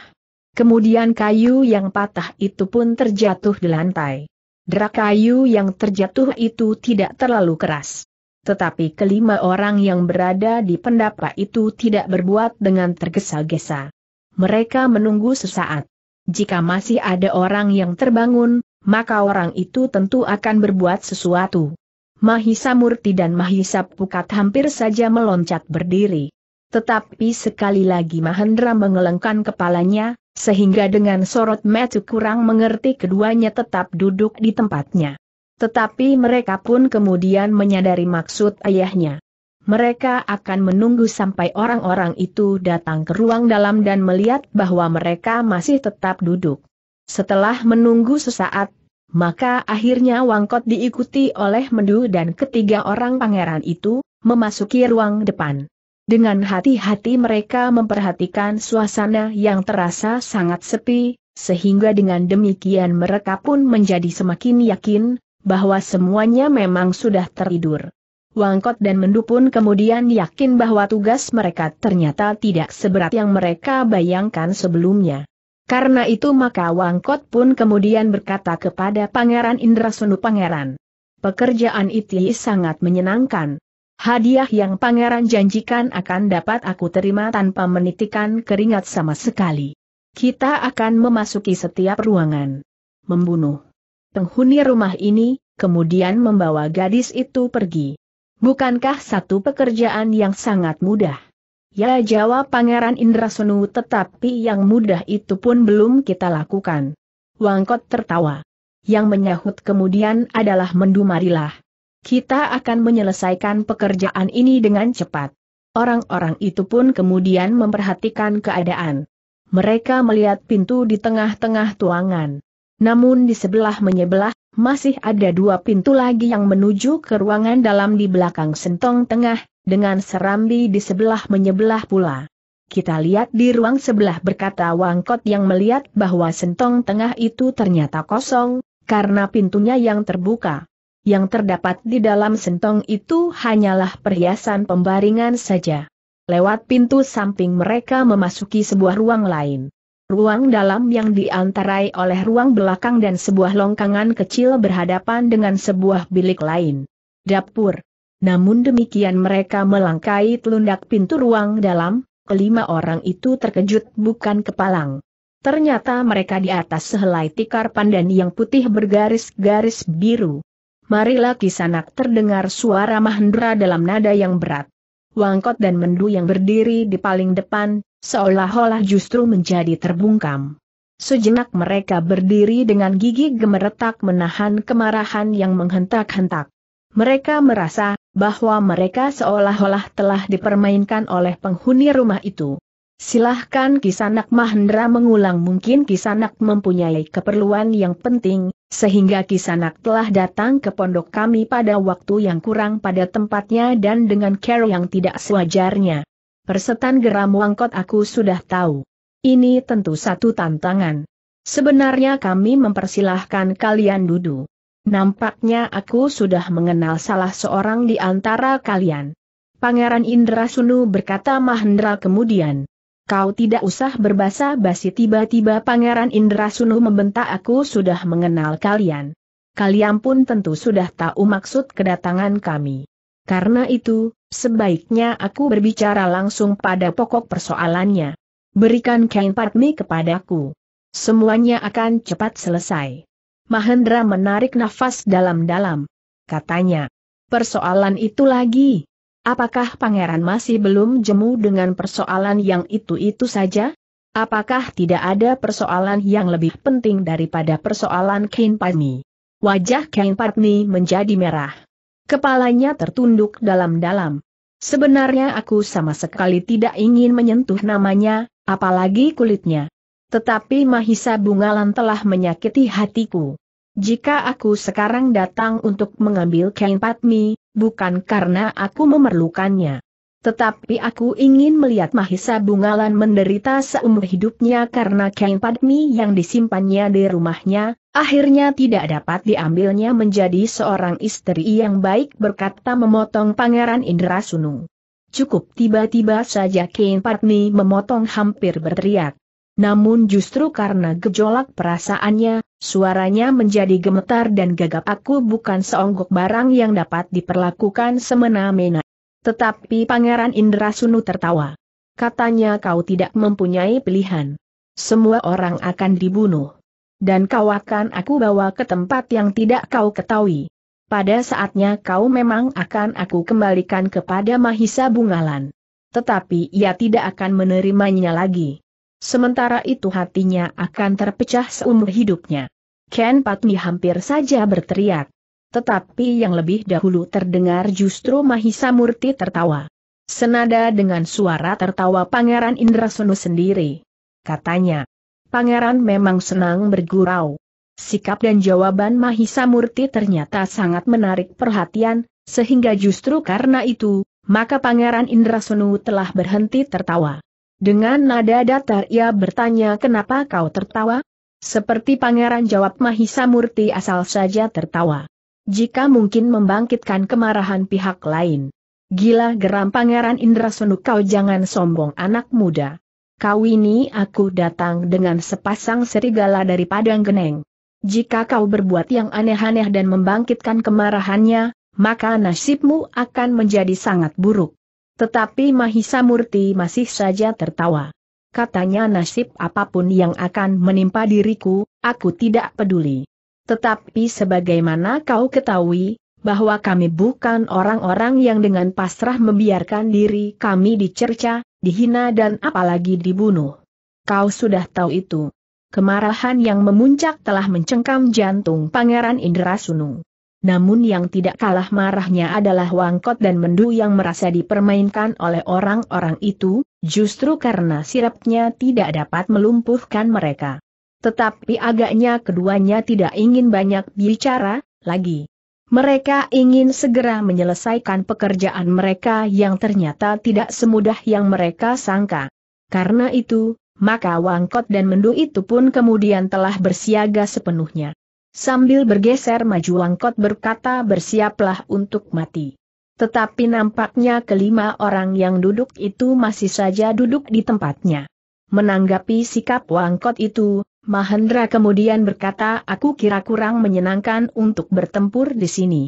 Kemudian kayu yang patah itu pun terjatuh di lantai. Derak kayu yang terjatuh itu tidak terlalu keras. Tetapi kelima orang yang berada di pendapa itu tidak berbuat dengan tergesa-gesa. Mereka menunggu sesaat. Jika masih ada orang yang terbangun, maka orang itu tentu akan berbuat sesuatu. Mahisa Murti dan Mahisa Pukat hampir saja meloncat berdiri. Tetapi sekali lagi Mahendra mengelengkan kepalanya, sehingga dengan sorot mata kurang mengerti keduanya tetap duduk di tempatnya. Tetapi mereka pun kemudian menyadari maksud ayahnya. Mereka akan menunggu sampai orang-orang itu datang ke ruang dalam dan melihat bahwa mereka masih tetap duduk. Setelah menunggu sesaat, maka akhirnya Wangkot diikuti oleh Mendu dan ketiga orang pangeran itu, memasuki ruang depan. Dengan hati-hati mereka memperhatikan suasana yang terasa sangat sepi, sehingga dengan demikian mereka pun menjadi semakin yakin bahwa semuanya memang sudah tertidur. Wangkot dan Mendu pun kemudian yakin bahwa tugas mereka ternyata tidak seberat yang mereka bayangkan sebelumnya. Karena itu maka Wangkot pun kemudian berkata kepada Pangeran Indrasunu Pangeran. Pekerjaan itu sangat menyenangkan, Hadiah yang pangeran janjikan akan dapat aku terima tanpa menitikan keringat sama sekali. Kita akan memasuki setiap ruangan. Membunuh penghuni rumah ini, kemudian membawa gadis itu pergi. Bukankah satu pekerjaan yang sangat mudah? Ya jawab Pangeran Indrasunu tetapi yang mudah itu pun belum kita lakukan. Wangkot tertawa. Yang menyahut kemudian adalah mendumarilah. Kita akan menyelesaikan pekerjaan ini dengan cepat. Orang-orang itu pun kemudian memperhatikan keadaan. Mereka melihat pintu di tengah-tengah tuangan. Namun di sebelah menyebelah, masih ada dua pintu lagi yang menuju ke ruangan dalam di belakang sentong tengah, dengan serambi di sebelah menyebelah pula. Kita lihat di ruang sebelah berkata Wangkot yang melihat bahwa sentong tengah itu ternyata kosong, karena pintunya yang terbuka yang terdapat di dalam sentong itu hanyalah perhiasan pembaringan saja. Lewat pintu samping mereka memasuki sebuah ruang lain. Ruang dalam yang diantarai oleh ruang belakang dan sebuah longkangan kecil berhadapan dengan sebuah bilik lain. Dapur. Namun demikian mereka melangkai telundak pintu ruang dalam, kelima orang itu terkejut bukan kepalang. Ternyata mereka di atas sehelai tikar pandan yang putih bergaris-garis biru. Marilah kisanak terdengar suara Mahendra dalam nada yang berat. Wangkot dan Mendu yang berdiri di paling depan, seolah-olah justru menjadi terbungkam. Sejenak mereka berdiri dengan gigi gemeretak menahan kemarahan yang menghentak-hentak. Mereka merasa bahwa mereka seolah-olah telah dipermainkan oleh penghuni rumah itu. Silahkan Kisanak Mahendra mengulang mungkin Kisanak mempunyai keperluan yang penting, sehingga Kisanak telah datang ke pondok kami pada waktu yang kurang pada tempatnya dan dengan care yang tidak sewajarnya. Persetan geram wangkot aku sudah tahu. Ini tentu satu tantangan. Sebenarnya kami mempersilahkan kalian duduk. Nampaknya aku sudah mengenal salah seorang di antara kalian. Pangeran Indra Sunu berkata Mahendra kemudian. Kau tidak usah berbahasa basi tiba-tiba Pangeran Indra Indrasunu membentak aku sudah mengenal kalian. Kalian pun tentu sudah tahu maksud kedatangan kami. Karena itu, sebaiknya aku berbicara langsung pada pokok persoalannya. Berikan kain Partmi kepadaku. Semuanya akan cepat selesai. Mahendra menarik nafas dalam-dalam. Katanya, persoalan itu lagi, Apakah pangeran masih belum jemu dengan persoalan yang itu-itu saja? Apakah tidak ada persoalan yang lebih penting daripada persoalan Kain Padmi? Wajah Kain Padmi menjadi merah. Kepalanya tertunduk dalam-dalam. Sebenarnya aku sama sekali tidak ingin menyentuh namanya, apalagi kulitnya. Tetapi Mahisa Bungalan telah menyakiti hatiku. Jika aku sekarang datang untuk mengambil kain patmi, bukan karena aku memerlukannya. Tetapi aku ingin melihat Mahisa Bungalan menderita seumur hidupnya karena kain padmi yang disimpannya di rumahnya, akhirnya tidak dapat diambilnya menjadi seorang istri yang baik berkata memotong Pangeran Indra Sunung. Cukup tiba-tiba saja kain padmi memotong hampir berteriak. Namun justru karena gejolak perasaannya, Suaranya menjadi gemetar dan gagap aku bukan seonggok barang yang dapat diperlakukan semena-mena. Tetapi Pangeran Indra Sunu tertawa. Katanya kau tidak mempunyai pilihan. Semua orang akan dibunuh. Dan kau akan aku bawa ke tempat yang tidak kau ketahui. Pada saatnya kau memang akan aku kembalikan kepada Mahisa Bungalan. Tetapi ia tidak akan menerimanya lagi. Sementara itu hatinya akan terpecah seumur hidupnya. Ken Patmi hampir saja berteriak. Tetapi yang lebih dahulu terdengar justru Mahisa Murti tertawa. Senada dengan suara tertawa Pangeran Sunu sendiri. Katanya, Pangeran memang senang bergurau. Sikap dan jawaban Mahisa Murti ternyata sangat menarik perhatian, sehingga justru karena itu, maka Pangeran Sunu telah berhenti tertawa. Dengan nada datar ia bertanya kenapa kau tertawa? Seperti pangeran jawab Mahisa Murti asal saja tertawa. Jika mungkin membangkitkan kemarahan pihak lain. Gila geram pangeran Indra Sunu kau jangan sombong anak muda. Kau ini aku datang dengan sepasang serigala dari Padang Geneng. Jika kau berbuat yang aneh-aneh dan membangkitkan kemarahannya, maka nasibmu akan menjadi sangat buruk. Tetapi Mahisa Murti masih saja tertawa. Katanya nasib apapun yang akan menimpa diriku, aku tidak peduli. Tetapi sebagaimana kau ketahui, bahwa kami bukan orang-orang yang dengan pasrah membiarkan diri kami dicerca, dihina dan apalagi dibunuh. Kau sudah tahu itu. Kemarahan yang memuncak telah mencengkam jantung Pangeran Indra Sunung namun yang tidak kalah marahnya adalah Wangkot dan Mendu yang merasa dipermainkan oleh orang-orang itu, justru karena sirapnya tidak dapat melumpuhkan mereka. Tetapi agaknya keduanya tidak ingin banyak bicara, lagi. Mereka ingin segera menyelesaikan pekerjaan mereka yang ternyata tidak semudah yang mereka sangka. Karena itu, maka Wangkot dan Mendu itu pun kemudian telah bersiaga sepenuhnya. Sambil bergeser maju Langkot berkata bersiaplah untuk mati. Tetapi nampaknya kelima orang yang duduk itu masih saja duduk di tempatnya. Menanggapi sikap Wangkot itu, Mahendra kemudian berkata aku kira kurang menyenangkan untuk bertempur di sini.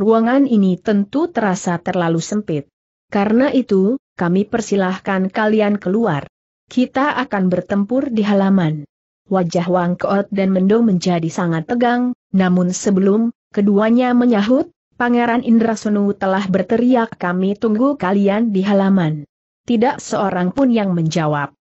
Ruangan ini tentu terasa terlalu sempit. Karena itu, kami persilahkan kalian keluar. Kita akan bertempur di halaman wajah Wang Koot dan Mendo menjadi sangat tegang, namun sebelum keduanya menyahut, Pangeran Indrasunu telah berteriak kami tunggu kalian di halaman. Tidak seorang pun yang menjawab.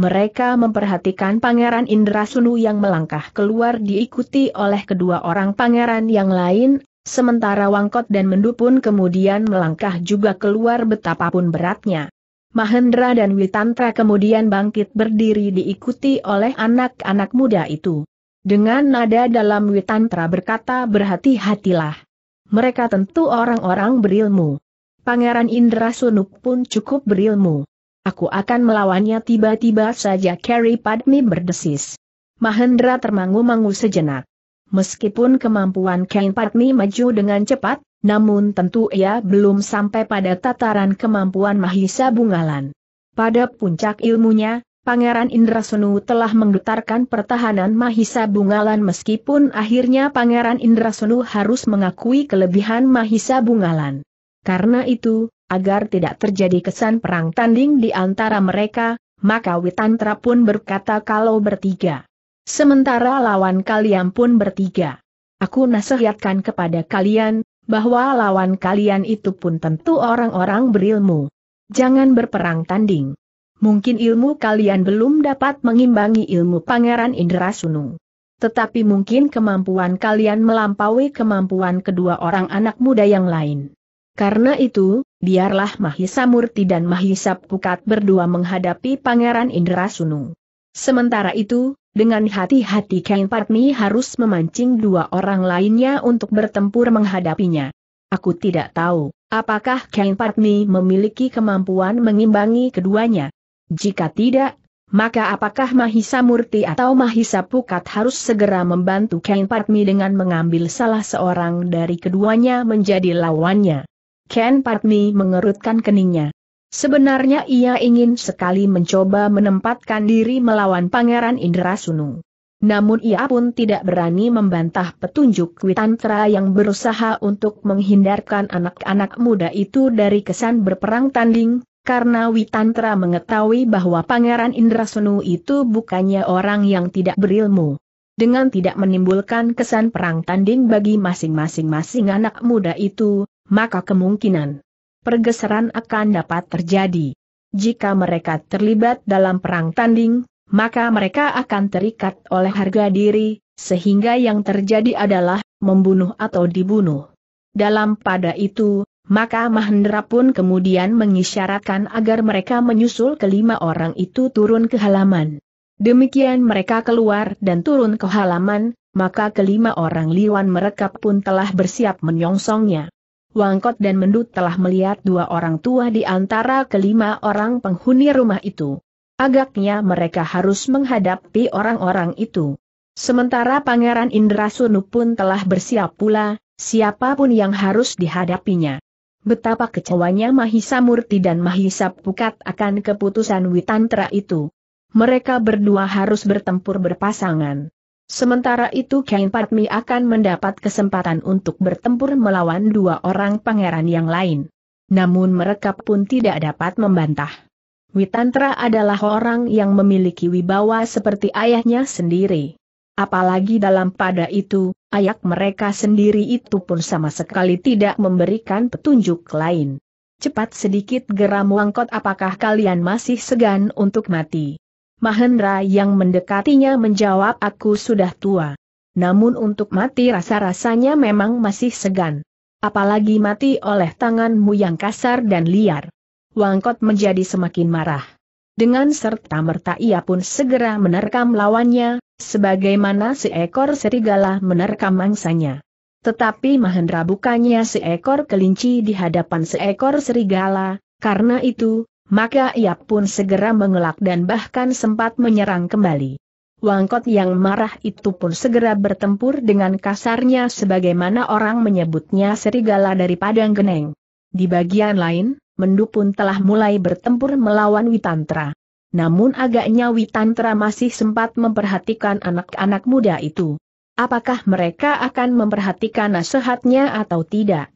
Mereka memperhatikan Pangeran Indrasunu yang melangkah keluar diikuti oleh kedua orang pangeran yang lain, sementara Wangkot dan Mendu pun kemudian melangkah juga keluar betapapun beratnya. Mahendra dan Witantra kemudian bangkit berdiri diikuti oleh anak-anak muda itu. Dengan nada dalam Witantra berkata berhati-hatilah. Mereka tentu orang-orang berilmu. Pangeran Indra Sunuk pun cukup berilmu. Aku akan melawannya tiba-tiba saja Kerry Padmi berdesis. Mahendra termangu-mangu sejenak. Meskipun kemampuan Kain Padmi maju dengan cepat, namun tentu ia belum sampai pada tataran kemampuan Mahisa Bungalan. Pada puncak ilmunya, Pangeran Indrasunu telah menggetarkan pertahanan Mahisa Bungalan meskipun akhirnya Pangeran Indrasunu harus mengakui kelebihan Mahisa Bungalan. Karena itu, agar tidak terjadi kesan perang tanding di antara mereka, maka Witantra pun berkata kalau bertiga. Sementara lawan kalian pun bertiga. Aku nasihatkan kepada kalian, bahwa lawan kalian itu pun tentu orang-orang berilmu. Jangan berperang tanding. Mungkin ilmu kalian belum dapat mengimbangi ilmu Pangeran Indra Indrasunu. Tetapi mungkin kemampuan kalian melampaui kemampuan kedua orang anak muda yang lain. Karena itu, biarlah Mahisa Murti dan Mahisa Pukat berdua menghadapi Pangeran Indra Indrasunu. Sementara itu, dengan hati-hati Ken Patmi harus memancing dua orang lainnya untuk bertempur menghadapinya. Aku tidak tahu, apakah Ken Patmi memiliki kemampuan mengimbangi keduanya. Jika tidak, maka apakah Mahisa Murti atau Mahisa Pukat harus segera membantu Ken Patmi dengan mengambil salah seorang dari keduanya menjadi lawannya. Ken Patmi mengerutkan keningnya. Sebenarnya ia ingin sekali mencoba menempatkan diri melawan Pangeran Indrasunu. Namun ia pun tidak berani membantah petunjuk Witantra yang berusaha untuk menghindarkan anak-anak muda itu dari kesan berperang tanding, karena Witantra mengetahui bahwa Pangeran Indrasunu itu bukannya orang yang tidak berilmu. Dengan tidak menimbulkan kesan perang tanding bagi masing-masing masing anak muda itu, maka kemungkinan pergeseran akan dapat terjadi. Jika mereka terlibat dalam perang tanding, maka mereka akan terikat oleh harga diri, sehingga yang terjadi adalah membunuh atau dibunuh. Dalam pada itu, maka Mahendra pun kemudian mengisyaratkan agar mereka menyusul kelima orang itu turun ke halaman. Demikian mereka keluar dan turun ke halaman, maka kelima orang liwan mereka pun telah bersiap menyongsongnya. Wangkot dan Mendut telah melihat dua orang tua di antara kelima orang penghuni rumah itu. Agaknya mereka harus menghadapi orang-orang itu. Sementara Pangeran Indrasunu pun telah bersiap pula, siapapun yang harus dihadapinya. Betapa kecewanya Mahisa Murti dan Mahisa Pukat akan keputusan Witantra itu. Mereka berdua harus bertempur berpasangan. Sementara itu Kain Padmi akan mendapat kesempatan untuk bertempur melawan dua orang pangeran yang lain. Namun mereka pun tidak dapat membantah. Witantra adalah orang yang memiliki wibawa seperti ayahnya sendiri. Apalagi dalam pada itu, ayak mereka sendiri itu pun sama sekali tidak memberikan petunjuk lain. Cepat sedikit geram wangkot apakah kalian masih segan untuk mati? Mahendra yang mendekatinya menjawab aku sudah tua. Namun untuk mati rasa-rasanya memang masih segan. Apalagi mati oleh tanganmu yang kasar dan liar. Wangkot menjadi semakin marah. Dengan serta merta ia pun segera menerkam lawannya, sebagaimana seekor serigala menerkam mangsanya. Tetapi Mahendra bukannya seekor kelinci di hadapan seekor serigala, karena itu, maka ia pun segera mengelak dan bahkan sempat menyerang kembali. Wangkot yang marah itu pun segera bertempur dengan kasarnya sebagaimana orang menyebutnya serigala dari padang geneng. Di bagian lain, Mendu pun telah mulai bertempur melawan Witantra. Namun agaknya Witantra masih sempat memperhatikan anak-anak muda itu. Apakah mereka akan memperhatikan nasihatnya atau tidak?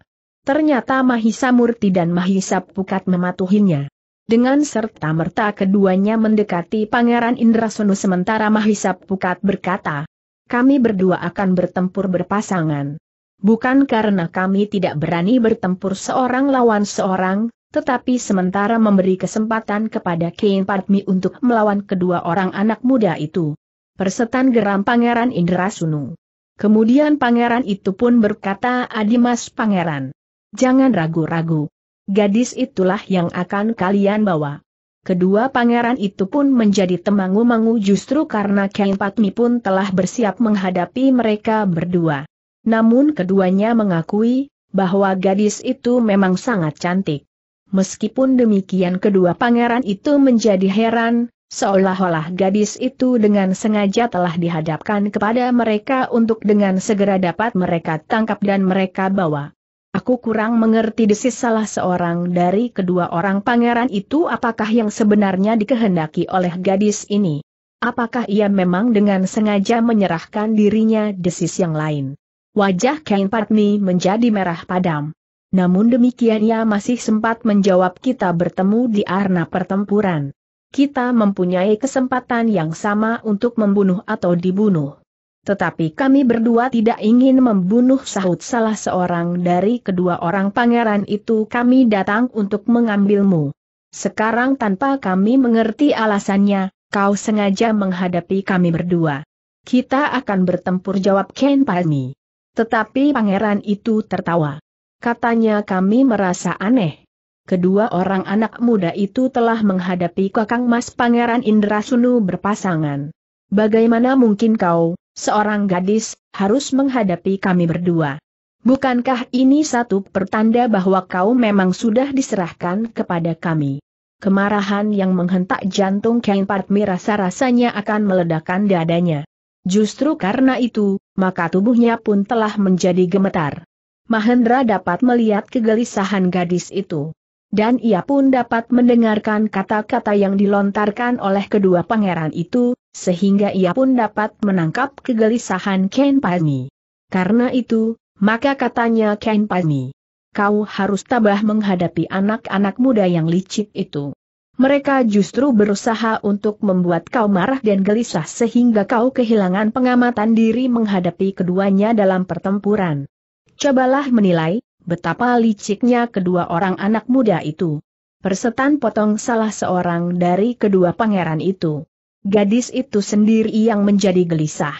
Ternyata Mahisa Murti dan Mahisa Pukat mematuhinya. Dengan serta-merta keduanya mendekati Pangeran Sunu sementara Mahisap Pukat berkata, kami berdua akan bertempur berpasangan. Bukan karena kami tidak berani bertempur seorang lawan seorang, tetapi sementara memberi kesempatan kepada Kain Padmi untuk melawan kedua orang anak muda itu. Persetan geram Pangeran Indrasunu. Kemudian pangeran itu pun berkata Adimas pangeran. Jangan ragu-ragu gadis itulah yang akan kalian bawa. Kedua pangeran itu pun menjadi temangu-mangu justru karena Kain Patmi pun telah bersiap menghadapi mereka berdua. Namun keduanya mengakui, bahwa gadis itu memang sangat cantik. Meskipun demikian kedua pangeran itu menjadi heran, seolah-olah gadis itu dengan sengaja telah dihadapkan kepada mereka untuk dengan segera dapat mereka tangkap dan mereka bawa. Aku kurang mengerti desis salah seorang dari kedua orang pangeran itu apakah yang sebenarnya dikehendaki oleh gadis ini. Apakah ia memang dengan sengaja menyerahkan dirinya desis yang lain. Wajah Kain Patmi menjadi merah padam. Namun demikian ia masih sempat menjawab kita bertemu di arena pertempuran. Kita mempunyai kesempatan yang sama untuk membunuh atau dibunuh. Tetapi kami berdua tidak ingin membunuh sahut salah seorang dari kedua orang pangeran itu kami datang untuk mengambilmu. Sekarang tanpa kami mengerti alasannya, kau sengaja menghadapi kami berdua. Kita akan bertempur jawab Ken Palmi. Tetapi pangeran itu tertawa. Katanya kami merasa aneh. Kedua orang anak muda itu telah menghadapi kakang mas pangeran Indra Sunu berpasangan. Bagaimana mungkin kau, seorang gadis, harus menghadapi kami berdua. Bukankah ini satu pertanda bahwa kau memang sudah diserahkan kepada kami? Kemarahan yang menghentak jantung Kain Padmi rasa-rasanya akan meledakkan dadanya. Justru karena itu, maka tubuhnya pun telah menjadi gemetar. Mahendra dapat melihat kegelisahan gadis itu. Dan ia pun dapat mendengarkan kata-kata yang dilontarkan oleh kedua pangeran itu, sehingga ia pun dapat menangkap kegelisahan Ken Pani. Karena itu, maka katanya Ken Pani, kau harus tabah menghadapi anak-anak muda yang licik itu. Mereka justru berusaha untuk membuat kau marah dan gelisah sehingga kau kehilangan pengamatan diri menghadapi keduanya dalam pertempuran. Cobalah menilai, betapa liciknya kedua orang anak muda itu. Persetan potong salah seorang dari kedua pangeran itu. Gadis itu sendiri yang menjadi gelisah.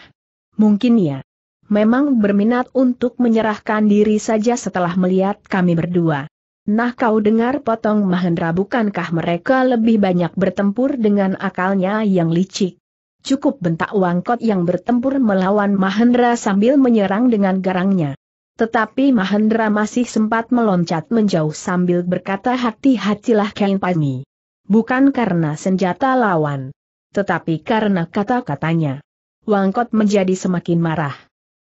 Mungkin ya. Memang berminat untuk menyerahkan diri saja setelah melihat kami berdua. Nah kau dengar potong Mahendra bukankah mereka lebih banyak bertempur dengan akalnya yang licik. Cukup bentak Wangkot yang bertempur melawan Mahendra sambil menyerang dengan garangnya. Tetapi Mahendra masih sempat meloncat menjauh sambil berkata hati-hatilah Kain Pani. Bukan karena senjata lawan tetapi karena kata-katanya. Wangkot menjadi semakin marah.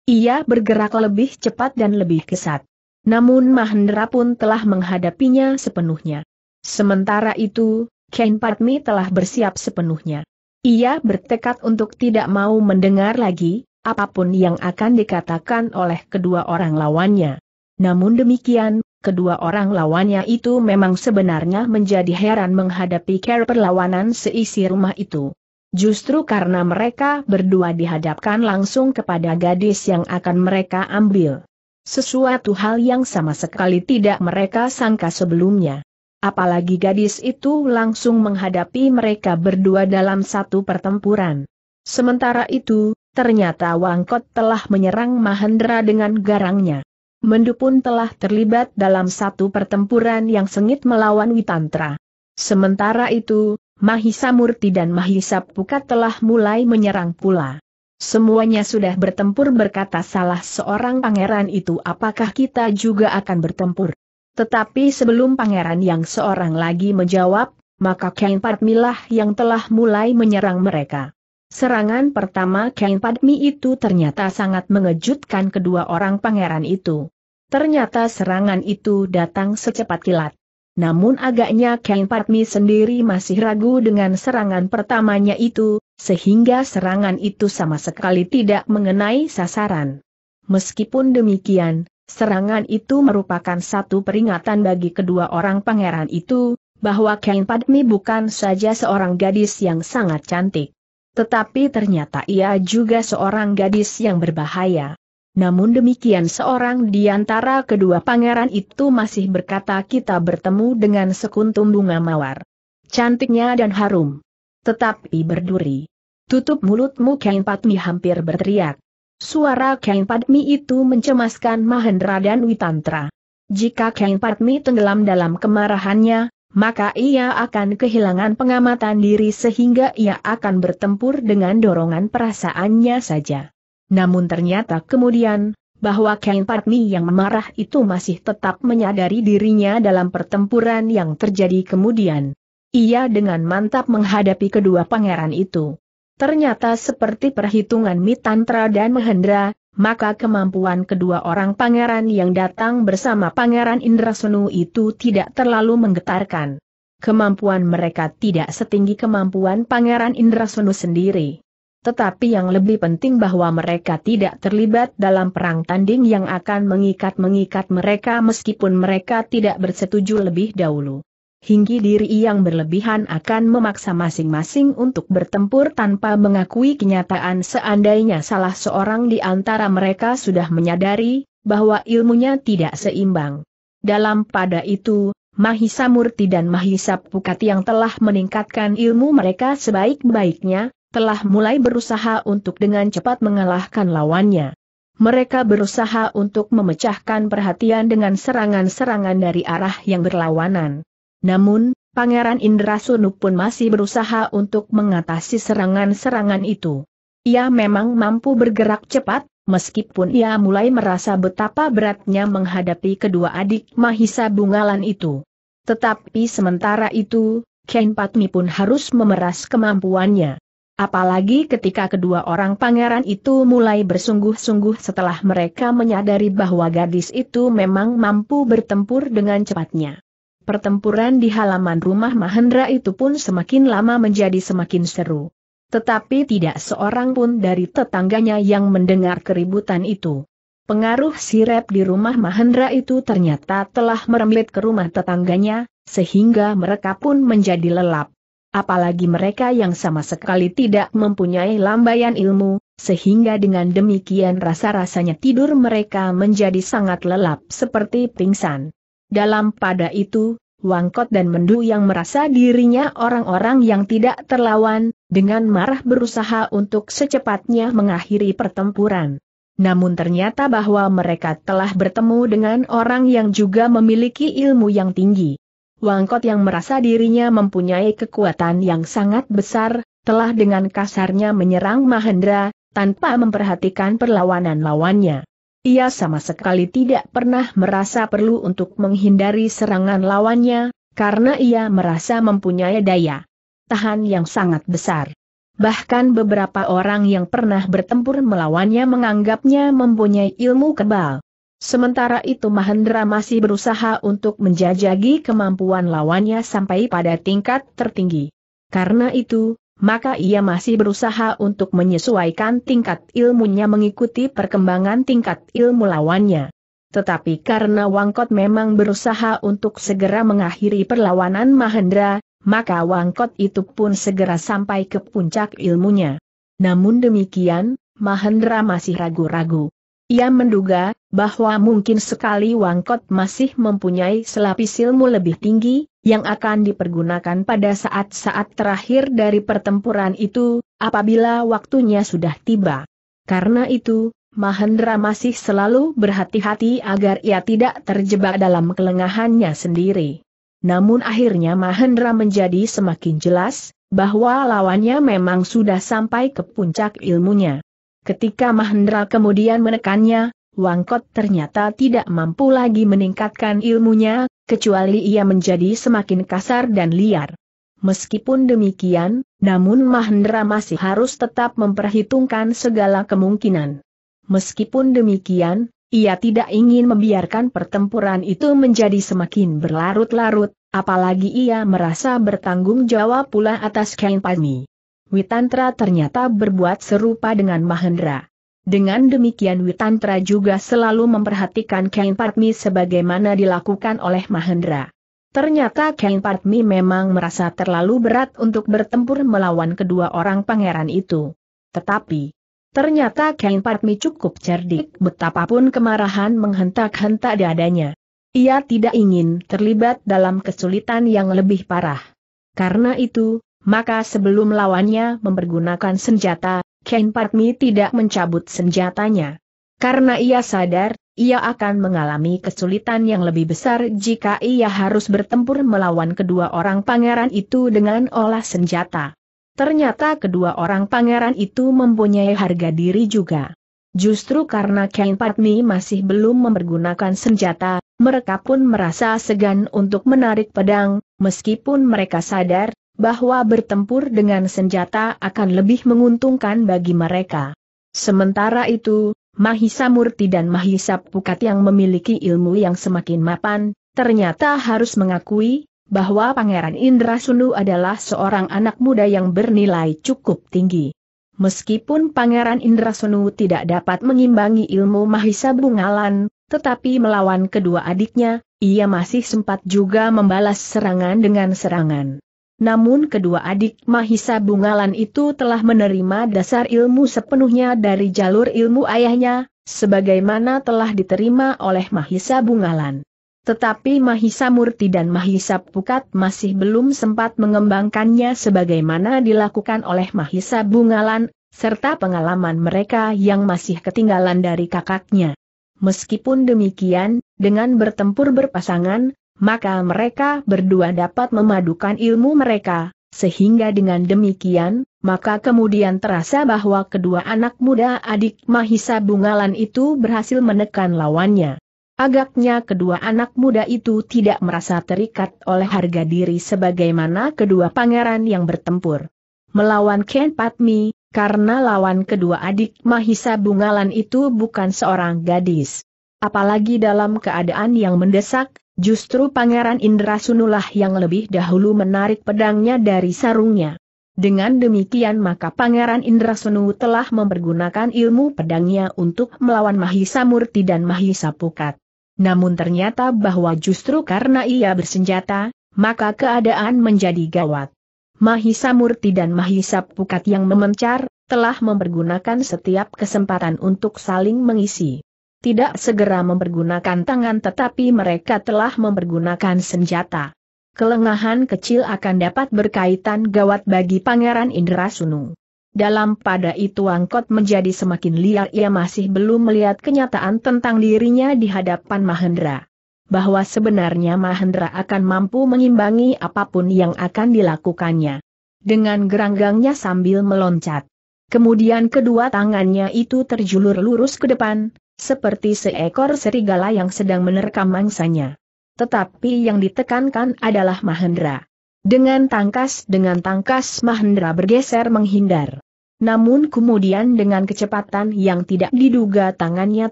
Ia bergerak lebih cepat dan lebih kesat. Namun Mahendra pun telah menghadapinya sepenuhnya. Sementara itu, Ken Patmi telah bersiap sepenuhnya. Ia bertekad untuk tidak mau mendengar lagi, apapun yang akan dikatakan oleh kedua orang lawannya. Namun demikian, kedua orang lawannya itu memang sebenarnya menjadi heran menghadapi care perlawanan seisi rumah itu. Justru karena mereka berdua dihadapkan langsung kepada gadis yang akan mereka ambil. Sesuatu hal yang sama sekali tidak mereka sangka sebelumnya. Apalagi gadis itu langsung menghadapi mereka berdua dalam satu pertempuran. Sementara itu, ternyata Wangkot telah menyerang Mahendra dengan garangnya. Mendu pun telah terlibat dalam satu pertempuran yang sengit melawan Witantra. Sementara itu, Mahisa Murti dan Mahisa Pukat telah mulai menyerang pula. Semuanya sudah bertempur berkata salah seorang pangeran itu apakah kita juga akan bertempur. Tetapi sebelum pangeran yang seorang lagi menjawab, maka Kain Padmilah yang telah mulai menyerang mereka. Serangan pertama Kain Padmi itu ternyata sangat mengejutkan kedua orang pangeran itu. Ternyata serangan itu datang secepat kilat namun agaknya Kang Patmi sendiri masih ragu dengan serangan pertamanya itu, sehingga serangan itu sama sekali tidak mengenai sasaran. Meskipun demikian, serangan itu merupakan satu peringatan bagi kedua orang pangeran itu, bahwa Kang Padmi bukan saja seorang gadis yang sangat cantik. Tetapi ternyata ia juga seorang gadis yang berbahaya. Namun demikian seorang di antara kedua pangeran itu masih berkata kita bertemu dengan sekuntum bunga mawar. Cantiknya dan harum. Tetapi berduri. Tutup mulutmu Kain Patmi hampir berteriak. Suara Kain Patmi itu mencemaskan Mahendra dan Witantra. Jika Kain Patmi tenggelam dalam kemarahannya, maka ia akan kehilangan pengamatan diri sehingga ia akan bertempur dengan dorongan perasaannya saja. Namun ternyata kemudian, bahwa Kain Patmi yang marah itu masih tetap menyadari dirinya dalam pertempuran yang terjadi kemudian. Ia dengan mantap menghadapi kedua pangeran itu. Ternyata seperti perhitungan Mitantra dan Mahendra, maka kemampuan kedua orang pangeran yang datang bersama Pangeran Indrasenu itu tidak terlalu menggetarkan. Kemampuan mereka tidak setinggi kemampuan Pangeran Indrasenu sendiri. Tetapi yang lebih penting bahwa mereka tidak terlibat dalam perang tanding yang akan mengikat-mengikat mereka meskipun mereka tidak bersetuju lebih dahulu. Hinggi diri yang berlebihan akan memaksa masing-masing untuk bertempur tanpa mengakui kenyataan seandainya salah seorang di antara mereka sudah menyadari bahwa ilmunya tidak seimbang. Dalam pada itu, Mahisa Murti dan Mahisa Pukat yang telah meningkatkan ilmu mereka sebaik-baiknya, telah mulai berusaha untuk dengan cepat mengalahkan lawannya. Mereka berusaha untuk memecahkan perhatian dengan serangan-serangan dari arah yang berlawanan. Namun, Pangeran Indra Sunup pun masih berusaha untuk mengatasi serangan-serangan itu. Ia memang mampu bergerak cepat, meskipun ia mulai merasa betapa beratnya menghadapi kedua adik Mahisa Bungalan itu. Tetapi sementara itu, Ken Patmi pun harus memeras kemampuannya. Apalagi ketika kedua orang pangeran itu mulai bersungguh-sungguh setelah mereka menyadari bahwa gadis itu memang mampu bertempur dengan cepatnya. Pertempuran di halaman rumah Mahendra itu pun semakin lama menjadi semakin seru. Tetapi tidak seorang pun dari tetangganya yang mendengar keributan itu. Pengaruh sirep di rumah Mahendra itu ternyata telah merembet ke rumah tetangganya, sehingga mereka pun menjadi lelap. Apalagi mereka yang sama sekali tidak mempunyai lambaian ilmu, sehingga dengan demikian rasa-rasanya tidur mereka menjadi sangat lelap seperti pingsan. Dalam pada itu, Wangkot dan Mendu yang merasa dirinya orang-orang yang tidak terlawan, dengan marah berusaha untuk secepatnya mengakhiri pertempuran. Namun ternyata bahwa mereka telah bertemu dengan orang yang juga memiliki ilmu yang tinggi. Wangkot yang merasa dirinya mempunyai kekuatan yang sangat besar, telah dengan kasarnya menyerang Mahendra, tanpa memperhatikan perlawanan lawannya. Ia sama sekali tidak pernah merasa perlu untuk menghindari serangan lawannya, karena ia merasa mempunyai daya tahan yang sangat besar. Bahkan beberapa orang yang pernah bertempur melawannya menganggapnya mempunyai ilmu kebal. Sementara itu Mahendra masih berusaha untuk menjajagi kemampuan lawannya sampai pada tingkat tertinggi. Karena itu, maka ia masih berusaha untuk menyesuaikan tingkat ilmunya mengikuti perkembangan tingkat ilmu lawannya. Tetapi karena Wangkot memang berusaha untuk segera mengakhiri perlawanan Mahendra, maka Wangkot itu pun segera sampai ke puncak ilmunya. Namun demikian, Mahendra masih ragu-ragu. Ia menduga bahwa mungkin sekali Wangkot masih mempunyai selapis ilmu lebih tinggi, yang akan dipergunakan pada saat-saat terakhir dari pertempuran itu, apabila waktunya sudah tiba. Karena itu, Mahendra masih selalu berhati-hati agar ia tidak terjebak dalam kelengahannya sendiri. Namun akhirnya Mahendra menjadi semakin jelas, bahwa lawannya memang sudah sampai ke puncak ilmunya. Ketika Mahendra kemudian menekannya, Wangkot ternyata tidak mampu lagi meningkatkan ilmunya, kecuali ia menjadi semakin kasar dan liar. Meskipun demikian, namun Mahendra masih harus tetap memperhitungkan segala kemungkinan. Meskipun demikian, ia tidak ingin membiarkan pertempuran itu menjadi semakin berlarut-larut, apalagi ia merasa bertanggung jawab pula atas Kain Pami. Witantra ternyata berbuat serupa dengan Mahendra. Dengan demikian Witantra juga selalu memperhatikan Kain Patmi sebagaimana dilakukan oleh Mahendra. Ternyata Kain Patmi memang merasa terlalu berat untuk bertempur melawan kedua orang pangeran itu. Tetapi, ternyata Kain Patmi cukup cerdik betapapun kemarahan menghentak-hentak dadanya. Ia tidak ingin terlibat dalam kesulitan yang lebih parah. Karena itu, maka sebelum lawannya mempergunakan senjata, Ken Patmi tidak mencabut senjatanya. Karena ia sadar, ia akan mengalami kesulitan yang lebih besar jika ia harus bertempur melawan kedua orang pangeran itu dengan olah senjata. Ternyata kedua orang pangeran itu mempunyai harga diri juga. Justru karena Ken Patmi masih belum mempergunakan senjata, mereka pun merasa segan untuk menarik pedang, meskipun mereka sadar, bahwa bertempur dengan senjata akan lebih menguntungkan bagi mereka. Sementara itu, Mahisa Murti dan Mahisa Pukat yang memiliki ilmu yang semakin mapan, ternyata harus mengakui bahwa Pangeran Indra Sunu adalah seorang anak muda yang bernilai cukup tinggi. Meskipun Pangeran Indra Sunu tidak dapat mengimbangi ilmu Mahisa Bungalan, tetapi melawan kedua adiknya, ia masih sempat juga membalas serangan dengan serangan. Namun kedua adik Mahisa Bungalan itu telah menerima dasar ilmu sepenuhnya dari jalur ilmu ayahnya, sebagaimana telah diterima oleh Mahisa Bungalan. Tetapi Mahisa Murti dan Mahisa Pukat masih belum sempat mengembangkannya sebagaimana dilakukan oleh Mahisa Bungalan, serta pengalaman mereka yang masih ketinggalan dari kakaknya. Meskipun demikian, dengan bertempur berpasangan, maka mereka berdua dapat memadukan ilmu mereka, sehingga dengan demikian, maka kemudian terasa bahwa kedua anak muda adik Mahisa Bungalan itu berhasil menekan lawannya. Agaknya kedua anak muda itu tidak merasa terikat oleh harga diri sebagaimana kedua pangeran yang bertempur. Melawan Ken Patmi, karena lawan kedua adik Mahisa Bungalan itu bukan seorang gadis. Apalagi dalam keadaan yang mendesak, Justru Pangeran Indra Sunulah yang lebih dahulu menarik pedangnya dari sarungnya. Dengan demikian maka Pangeran Indra Sunu telah mempergunakan ilmu pedangnya untuk melawan Mahisa Murti dan Mahisa Pukat. Namun ternyata bahwa justru karena ia bersenjata, maka keadaan menjadi gawat. Mahisa Murti dan Mahisa Pukat yang memencar, telah mempergunakan setiap kesempatan untuk saling mengisi tidak segera mempergunakan tangan tetapi mereka telah mempergunakan senjata. Kelengahan kecil akan dapat berkaitan gawat bagi Pangeran Indrasunu. Dalam pada itu Angkot menjadi semakin liar ia masih belum melihat kenyataan tentang dirinya di hadapan Mahendra. Bahwa sebenarnya Mahendra akan mampu mengimbangi apapun yang akan dilakukannya. Dengan geranggangnya sambil meloncat. Kemudian kedua tangannya itu terjulur lurus ke depan, seperti seekor serigala yang sedang menerkam mangsanya. Tetapi yang ditekankan adalah Mahendra. Dengan tangkas dengan tangkas Mahendra bergeser menghindar. Namun kemudian dengan kecepatan yang tidak diduga tangannya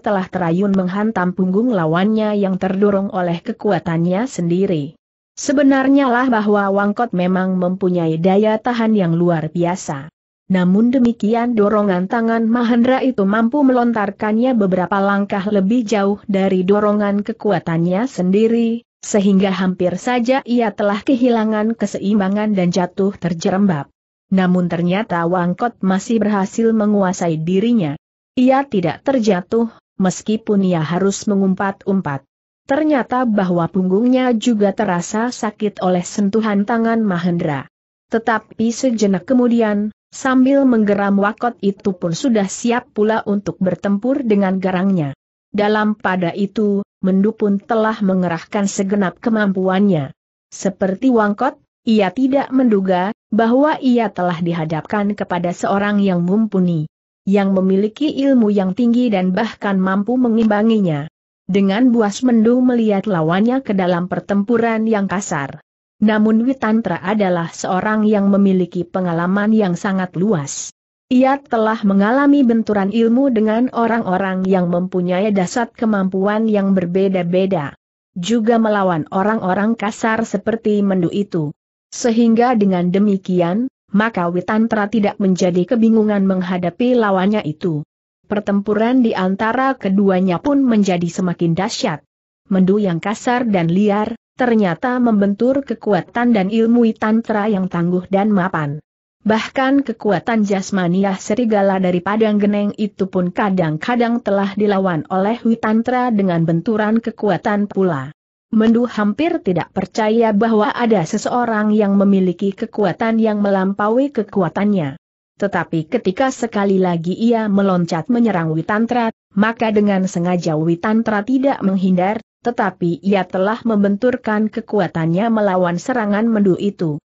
telah terayun menghantam punggung lawannya yang terdorong oleh kekuatannya sendiri. Sebenarnya lah bahwa Wangkot memang mempunyai daya tahan yang luar biasa. Namun demikian dorongan tangan Mahendra itu mampu melontarkannya beberapa langkah lebih jauh dari dorongan kekuatannya sendiri, sehingga hampir saja ia telah kehilangan keseimbangan dan jatuh terjerembab. Namun ternyata Wangkot masih berhasil menguasai dirinya. Ia tidak terjatuh, meskipun ia harus mengumpat-umpat. Ternyata bahwa punggungnya juga terasa sakit oleh sentuhan tangan Mahendra. Tetapi sejenak kemudian, Sambil menggeram Wakot itu pun sudah siap pula untuk bertempur dengan garangnya. Dalam pada itu, Mendu pun telah mengerahkan segenap kemampuannya. Seperti Wangkot, ia tidak menduga bahwa ia telah dihadapkan kepada seorang yang mumpuni, yang memiliki ilmu yang tinggi dan bahkan mampu mengimbanginya. Dengan buas Mendu melihat lawannya ke dalam pertempuran yang kasar. Namun Witantra adalah seorang yang memiliki pengalaman yang sangat luas. Ia telah mengalami benturan ilmu dengan orang-orang yang mempunyai dasar kemampuan yang berbeda-beda. Juga melawan orang-orang kasar seperti mendu itu. Sehingga dengan demikian, maka Witantra tidak menjadi kebingungan menghadapi lawannya itu. Pertempuran di antara keduanya pun menjadi semakin dahsyat. Mendu yang kasar dan liar, ternyata membentur kekuatan dan ilmu tantra yang tangguh dan mapan. Bahkan kekuatan jasmaniah serigala dari Padang Geneng itu pun kadang-kadang telah dilawan oleh Witantra dengan benturan kekuatan pula. Mendu hampir tidak percaya bahwa ada seseorang yang memiliki kekuatan yang melampaui kekuatannya. Tetapi ketika sekali lagi ia meloncat menyerang Witantra, maka dengan sengaja Witantra tidak menghindar, tetapi ia telah membenturkan kekuatannya melawan serangan mendu itu.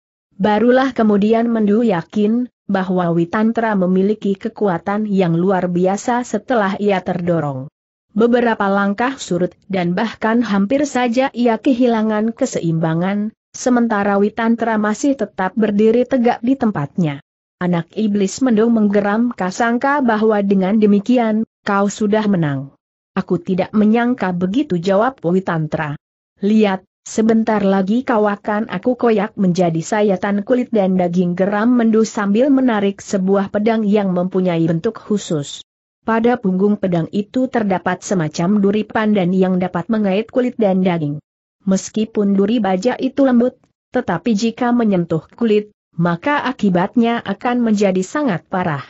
Barulah kemudian mendu yakin, bahwa Witantra memiliki kekuatan yang luar biasa setelah ia terdorong. Beberapa langkah surut dan bahkan hampir saja ia kehilangan keseimbangan, sementara Witantra masih tetap berdiri tegak di tempatnya. Anak iblis mendung menggeram kasangka bahwa dengan demikian, kau sudah menang. Aku tidak menyangka begitu jawab Witantra. Lihat, sebentar lagi kau akan aku koyak menjadi sayatan kulit dan daging geram mendu sambil menarik sebuah pedang yang mempunyai bentuk khusus. Pada punggung pedang itu terdapat semacam duri pandan yang dapat mengait kulit dan daging. Meskipun duri baja itu lembut, tetapi jika menyentuh kulit, maka akibatnya akan menjadi sangat parah.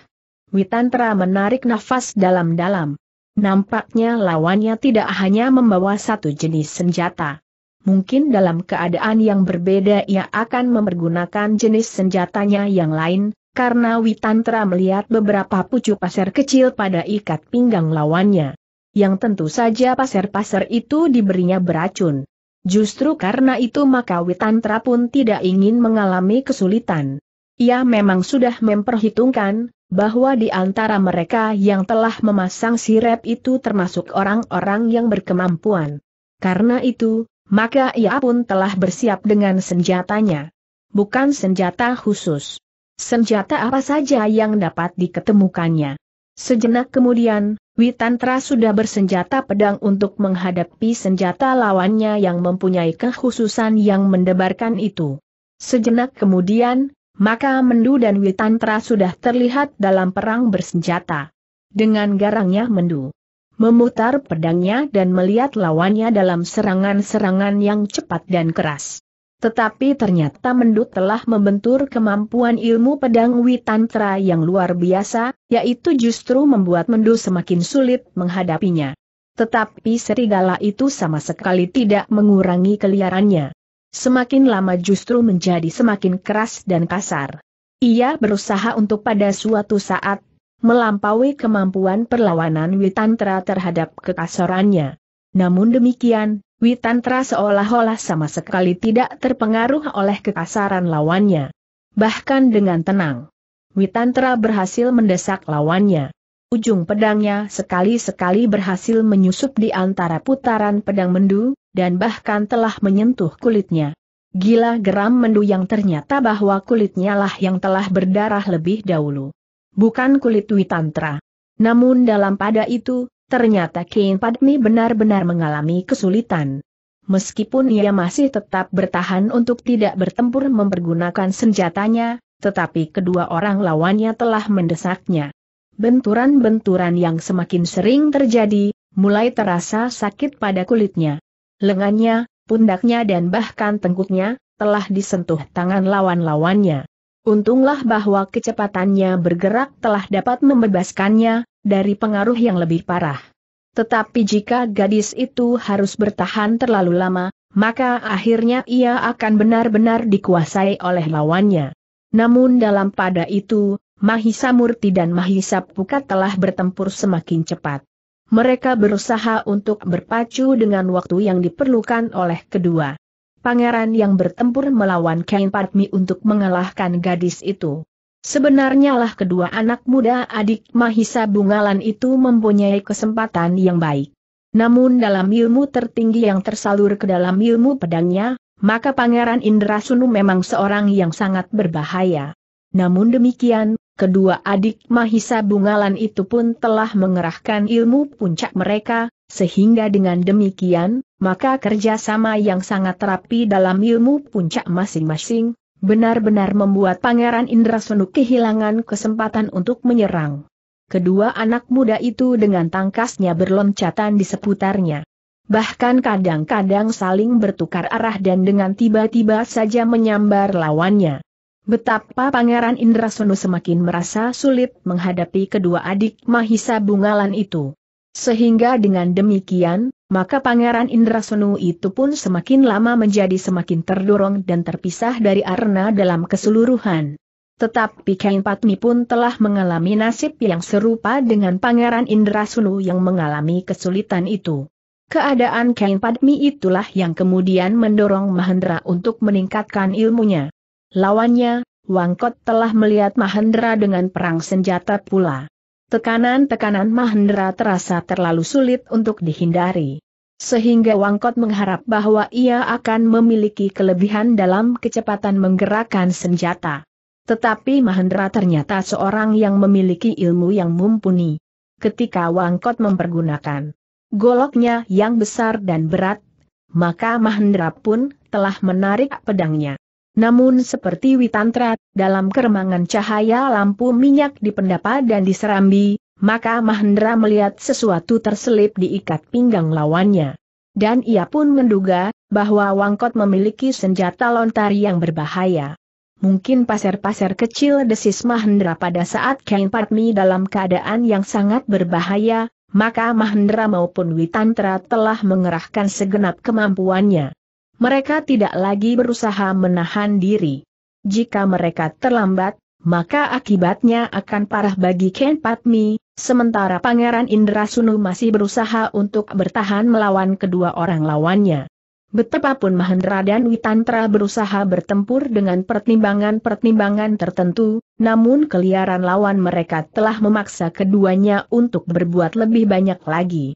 Witantra menarik nafas dalam-dalam. Nampaknya lawannya tidak hanya membawa satu jenis senjata. Mungkin dalam keadaan yang berbeda ia akan mempergunakan jenis senjatanya yang lain, karena Witantra melihat beberapa pucuk pasir kecil pada ikat pinggang lawannya. Yang tentu saja pasir-pasir itu diberinya beracun. Justru karena itu maka Witantra pun tidak ingin mengalami kesulitan. Ia memang sudah memperhitungkan, bahwa di antara mereka yang telah memasang sirep itu termasuk orang-orang yang berkemampuan. Karena itu, maka ia pun telah bersiap dengan senjatanya. Bukan senjata khusus. Senjata apa saja yang dapat diketemukannya. Sejenak kemudian, Witantra sudah bersenjata pedang untuk menghadapi senjata lawannya yang mempunyai kekhususan yang mendebarkan itu. Sejenak kemudian, maka Mendu dan Witantra sudah terlihat dalam perang bersenjata. Dengan garangnya Mendu memutar pedangnya dan melihat lawannya dalam serangan-serangan yang cepat dan keras. Tetapi ternyata Mendu telah membentur kemampuan ilmu pedang Witantra yang luar biasa, yaitu justru membuat Mendu semakin sulit menghadapinya. Tetapi serigala itu sama sekali tidak mengurangi keliarannya. Semakin lama justru menjadi semakin keras dan kasar. Ia berusaha untuk pada suatu saat, melampaui kemampuan perlawanan Witantra terhadap kekasarannya. Namun demikian, Witantra seolah-olah sama sekali tidak terpengaruh oleh kekasaran lawannya. Bahkan dengan tenang, Witantra berhasil mendesak lawannya. Ujung pedangnya sekali-sekali berhasil menyusup di antara putaran pedang mendung, dan bahkan telah menyentuh kulitnya. Gila geram menduyang ternyata bahwa kulitnya lah yang telah berdarah lebih dahulu. Bukan kulit Witantra. Namun dalam pada itu, ternyata Kain Padmi benar-benar mengalami kesulitan. Meskipun ia masih tetap bertahan untuk tidak bertempur mempergunakan senjatanya, tetapi kedua orang lawannya telah mendesaknya. Benturan-benturan yang semakin sering terjadi, mulai terasa sakit pada kulitnya lengannya, pundaknya dan bahkan tengkuknya, telah disentuh tangan lawan-lawannya. Untunglah bahwa kecepatannya bergerak telah dapat membebaskannya dari pengaruh yang lebih parah. Tetapi jika gadis itu harus bertahan terlalu lama, maka akhirnya ia akan benar-benar dikuasai oleh lawannya. Namun dalam pada itu, Mahisa Murti dan Mahisa Pukat telah bertempur semakin cepat mereka berusaha untuk berpacu dengan waktu yang diperlukan oleh kedua. Pangeran yang bertempur melawan Kain Padmi untuk mengalahkan gadis itu. Sebenarnya lah kedua anak muda adik Mahisa Bungalan itu mempunyai kesempatan yang baik. Namun dalam ilmu tertinggi yang tersalur ke dalam ilmu pedangnya, maka Pangeran Indra Sunu memang seorang yang sangat berbahaya. Namun demikian, kedua adik Mahisa Bungalan itu pun telah mengerahkan ilmu puncak mereka, sehingga dengan demikian, maka kerjasama yang sangat rapi dalam ilmu puncak masing-masing, benar-benar membuat Pangeran Indra Sunu kehilangan kesempatan untuk menyerang. Kedua anak muda itu dengan tangkasnya berloncatan di seputarnya. Bahkan kadang-kadang saling bertukar arah dan dengan tiba-tiba saja menyambar lawannya. Betapa Pangeran Indrasono semakin merasa sulit menghadapi kedua adik Mahisa Bungalan itu. Sehingga dengan demikian, maka Pangeran Indrasunu itu pun semakin lama menjadi semakin terdorong dan terpisah dari Arna dalam keseluruhan. Tetapi Kain Patmi pun telah mengalami nasib yang serupa dengan Pangeran Indrasunu yang mengalami kesulitan itu. Keadaan Kain Patmi itulah yang kemudian mendorong Mahendra untuk meningkatkan ilmunya. Lawannya, Wangkot telah melihat Mahendra dengan perang senjata pula. Tekanan-tekanan Mahendra terasa terlalu sulit untuk dihindari. Sehingga Wangkot mengharap bahwa ia akan memiliki kelebihan dalam kecepatan menggerakkan senjata. Tetapi Mahendra ternyata seorang yang memiliki ilmu yang mumpuni. Ketika Wangkot mempergunakan goloknya yang besar dan berat, maka Mahendra pun telah menarik pedangnya. Namun seperti Witantra, dalam keremangan cahaya lampu minyak di pendapa dan diserambi, maka Mahendra melihat sesuatu terselip di ikat pinggang lawannya. Dan ia pun menduga, bahwa Wangkot memiliki senjata lontar yang berbahaya. Mungkin pasir-pasir kecil desis Mahendra pada saat Kain Patmi dalam keadaan yang sangat berbahaya, maka Mahendra maupun Witantra telah mengerahkan segenap kemampuannya mereka tidak lagi berusaha menahan diri. Jika mereka terlambat, maka akibatnya akan parah bagi Ken Patmi, sementara Pangeran Indra Sunu masih berusaha untuk bertahan melawan kedua orang lawannya. Betapapun Mahendra dan Witantra berusaha bertempur dengan pertimbangan-pertimbangan tertentu, namun keliaran lawan mereka telah memaksa keduanya untuk berbuat lebih banyak lagi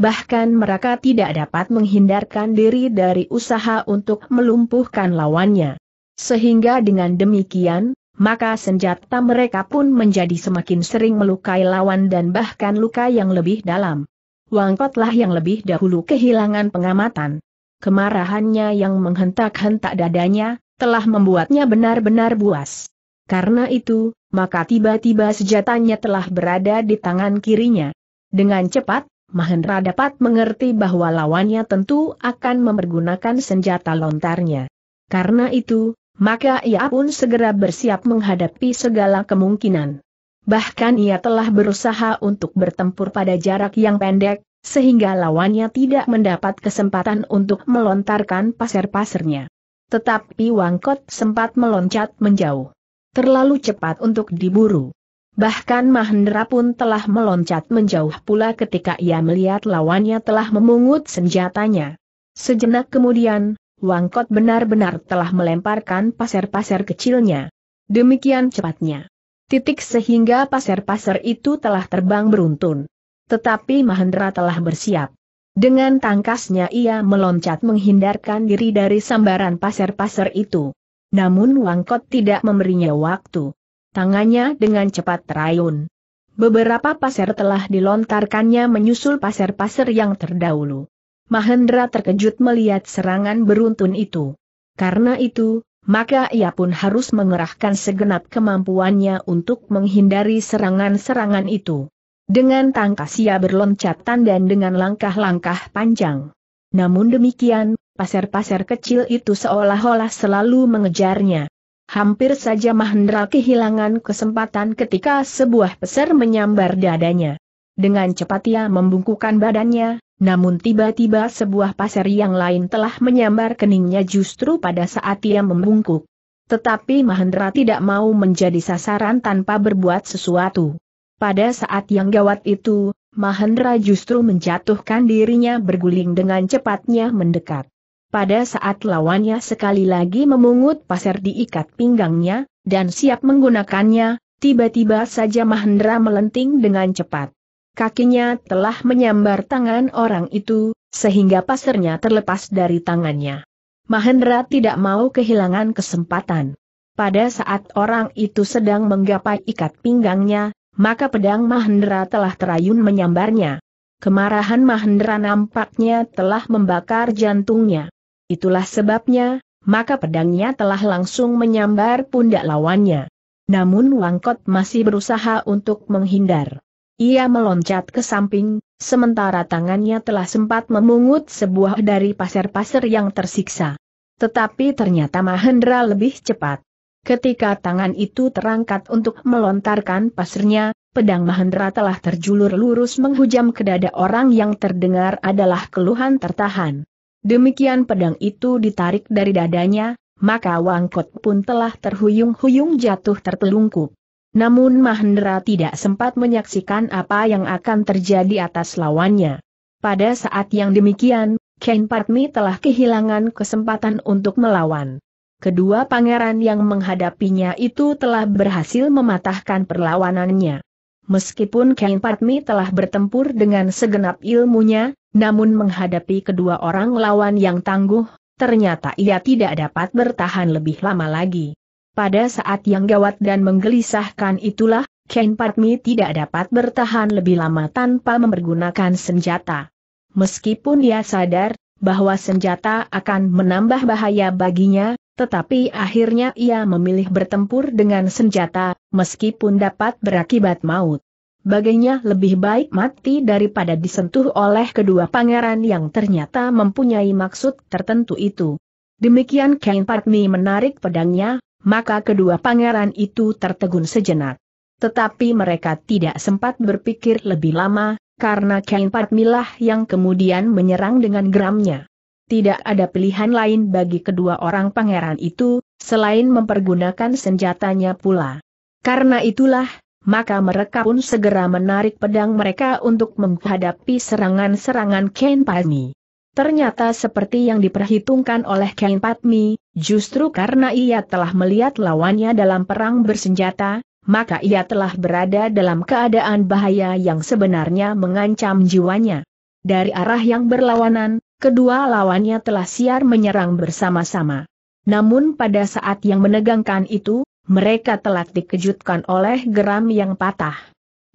bahkan mereka tidak dapat menghindarkan diri dari usaha untuk melumpuhkan lawannya. Sehingga dengan demikian, maka senjata mereka pun menjadi semakin sering melukai lawan dan bahkan luka yang lebih dalam. Wangkotlah yang lebih dahulu kehilangan pengamatan. Kemarahannya yang menghentak-hentak dadanya, telah membuatnya benar-benar buas. Karena itu, maka tiba-tiba senjatanya telah berada di tangan kirinya. Dengan cepat, Mahendra dapat mengerti bahwa lawannya tentu akan mempergunakan senjata lontarnya. Karena itu, maka ia pun segera bersiap menghadapi segala kemungkinan. Bahkan ia telah berusaha untuk bertempur pada jarak yang pendek, sehingga lawannya tidak mendapat kesempatan untuk melontarkan pasir-pasirnya. Tetapi Wangkot sempat meloncat menjauh. Terlalu cepat untuk diburu. Bahkan Mahendra pun telah meloncat menjauh pula ketika ia melihat lawannya telah memungut senjatanya. Sejenak kemudian, Wangkot benar-benar telah melemparkan pasir-pasir kecilnya. Demikian cepatnya. Titik sehingga pasir-pasir itu telah terbang beruntun. Tetapi Mahendra telah bersiap. Dengan tangkasnya ia meloncat menghindarkan diri dari sambaran pasir-pasir itu. Namun Wangkot tidak memberinya waktu. Tangannya dengan cepat terayun. Beberapa pasir telah dilontarkannya menyusul pasir-pasir yang terdahulu. Mahendra terkejut melihat serangan beruntun itu. Karena itu, maka ia pun harus mengerahkan segenap kemampuannya untuk menghindari serangan-serangan itu. Dengan tangkas ia berloncatan dan dengan langkah-langkah panjang. Namun demikian, pasir-pasir kecil itu seolah-olah selalu mengejarnya. Hampir saja Mahendra kehilangan kesempatan ketika sebuah peser menyambar dadanya. Dengan cepat ia membungkukan badannya, namun tiba-tiba sebuah pasir yang lain telah menyambar keningnya justru pada saat ia membungkuk. Tetapi Mahendra tidak mau menjadi sasaran tanpa berbuat sesuatu. Pada saat yang gawat itu, Mahendra justru menjatuhkan dirinya berguling dengan cepatnya mendekat. Pada saat lawannya sekali lagi memungut pasir diikat pinggangnya, dan siap menggunakannya, tiba-tiba saja Mahendra melenting dengan cepat. Kakinya telah menyambar tangan orang itu, sehingga pasirnya terlepas dari tangannya. Mahendra tidak mau kehilangan kesempatan. Pada saat orang itu sedang menggapai ikat pinggangnya, maka pedang Mahendra telah terayun menyambarnya. Kemarahan Mahendra nampaknya telah membakar jantungnya. Itulah sebabnya, maka pedangnya telah langsung menyambar pundak lawannya. Namun Wangkot masih berusaha untuk menghindar. Ia meloncat ke samping, sementara tangannya telah sempat memungut sebuah dari pasir-pasir yang tersiksa. Tetapi ternyata Mahendra lebih cepat. Ketika tangan itu terangkat untuk melontarkan pasirnya, pedang Mahendra telah terjulur lurus menghujam ke dada orang yang terdengar adalah keluhan tertahan. Demikian pedang itu ditarik dari dadanya, maka Wangkot pun telah terhuyung-huyung jatuh tertelungkup. Namun Mahendra tidak sempat menyaksikan apa yang akan terjadi atas lawannya. Pada saat yang demikian, Ken Patmi telah kehilangan kesempatan untuk melawan. Kedua pangeran yang menghadapinya itu telah berhasil mematahkan perlawanannya. Meskipun Ken Patmi telah bertempur dengan segenap ilmunya, namun menghadapi kedua orang lawan yang tangguh, ternyata ia tidak dapat bertahan lebih lama lagi. Pada saat yang gawat dan menggelisahkan itulah, Ken Patmi tidak dapat bertahan lebih lama tanpa mempergunakan senjata. Meskipun ia sadar bahwa senjata akan menambah bahaya baginya, tetapi akhirnya ia memilih bertempur dengan senjata, meskipun dapat berakibat maut. Bagainya lebih baik mati daripada disentuh oleh kedua pangeran yang ternyata mempunyai maksud tertentu itu. Demikian Kain Patmi menarik pedangnya, maka kedua pangeran itu tertegun sejenak. Tetapi mereka tidak sempat berpikir lebih lama, karena Kain lah yang kemudian menyerang dengan geramnya. Tidak ada pilihan lain bagi kedua orang pangeran itu, selain mempergunakan senjatanya pula. Karena itulah, maka mereka pun segera menarik pedang mereka untuk menghadapi serangan-serangan Ken Padmi. Ternyata seperti yang diperhitungkan oleh Ken Padmi, justru karena ia telah melihat lawannya dalam perang bersenjata, maka ia telah berada dalam keadaan bahaya yang sebenarnya mengancam jiwanya. Dari arah yang berlawanan, kedua lawannya telah siar menyerang bersama-sama. Namun pada saat yang menegangkan itu, mereka telah dikejutkan oleh geram yang patah.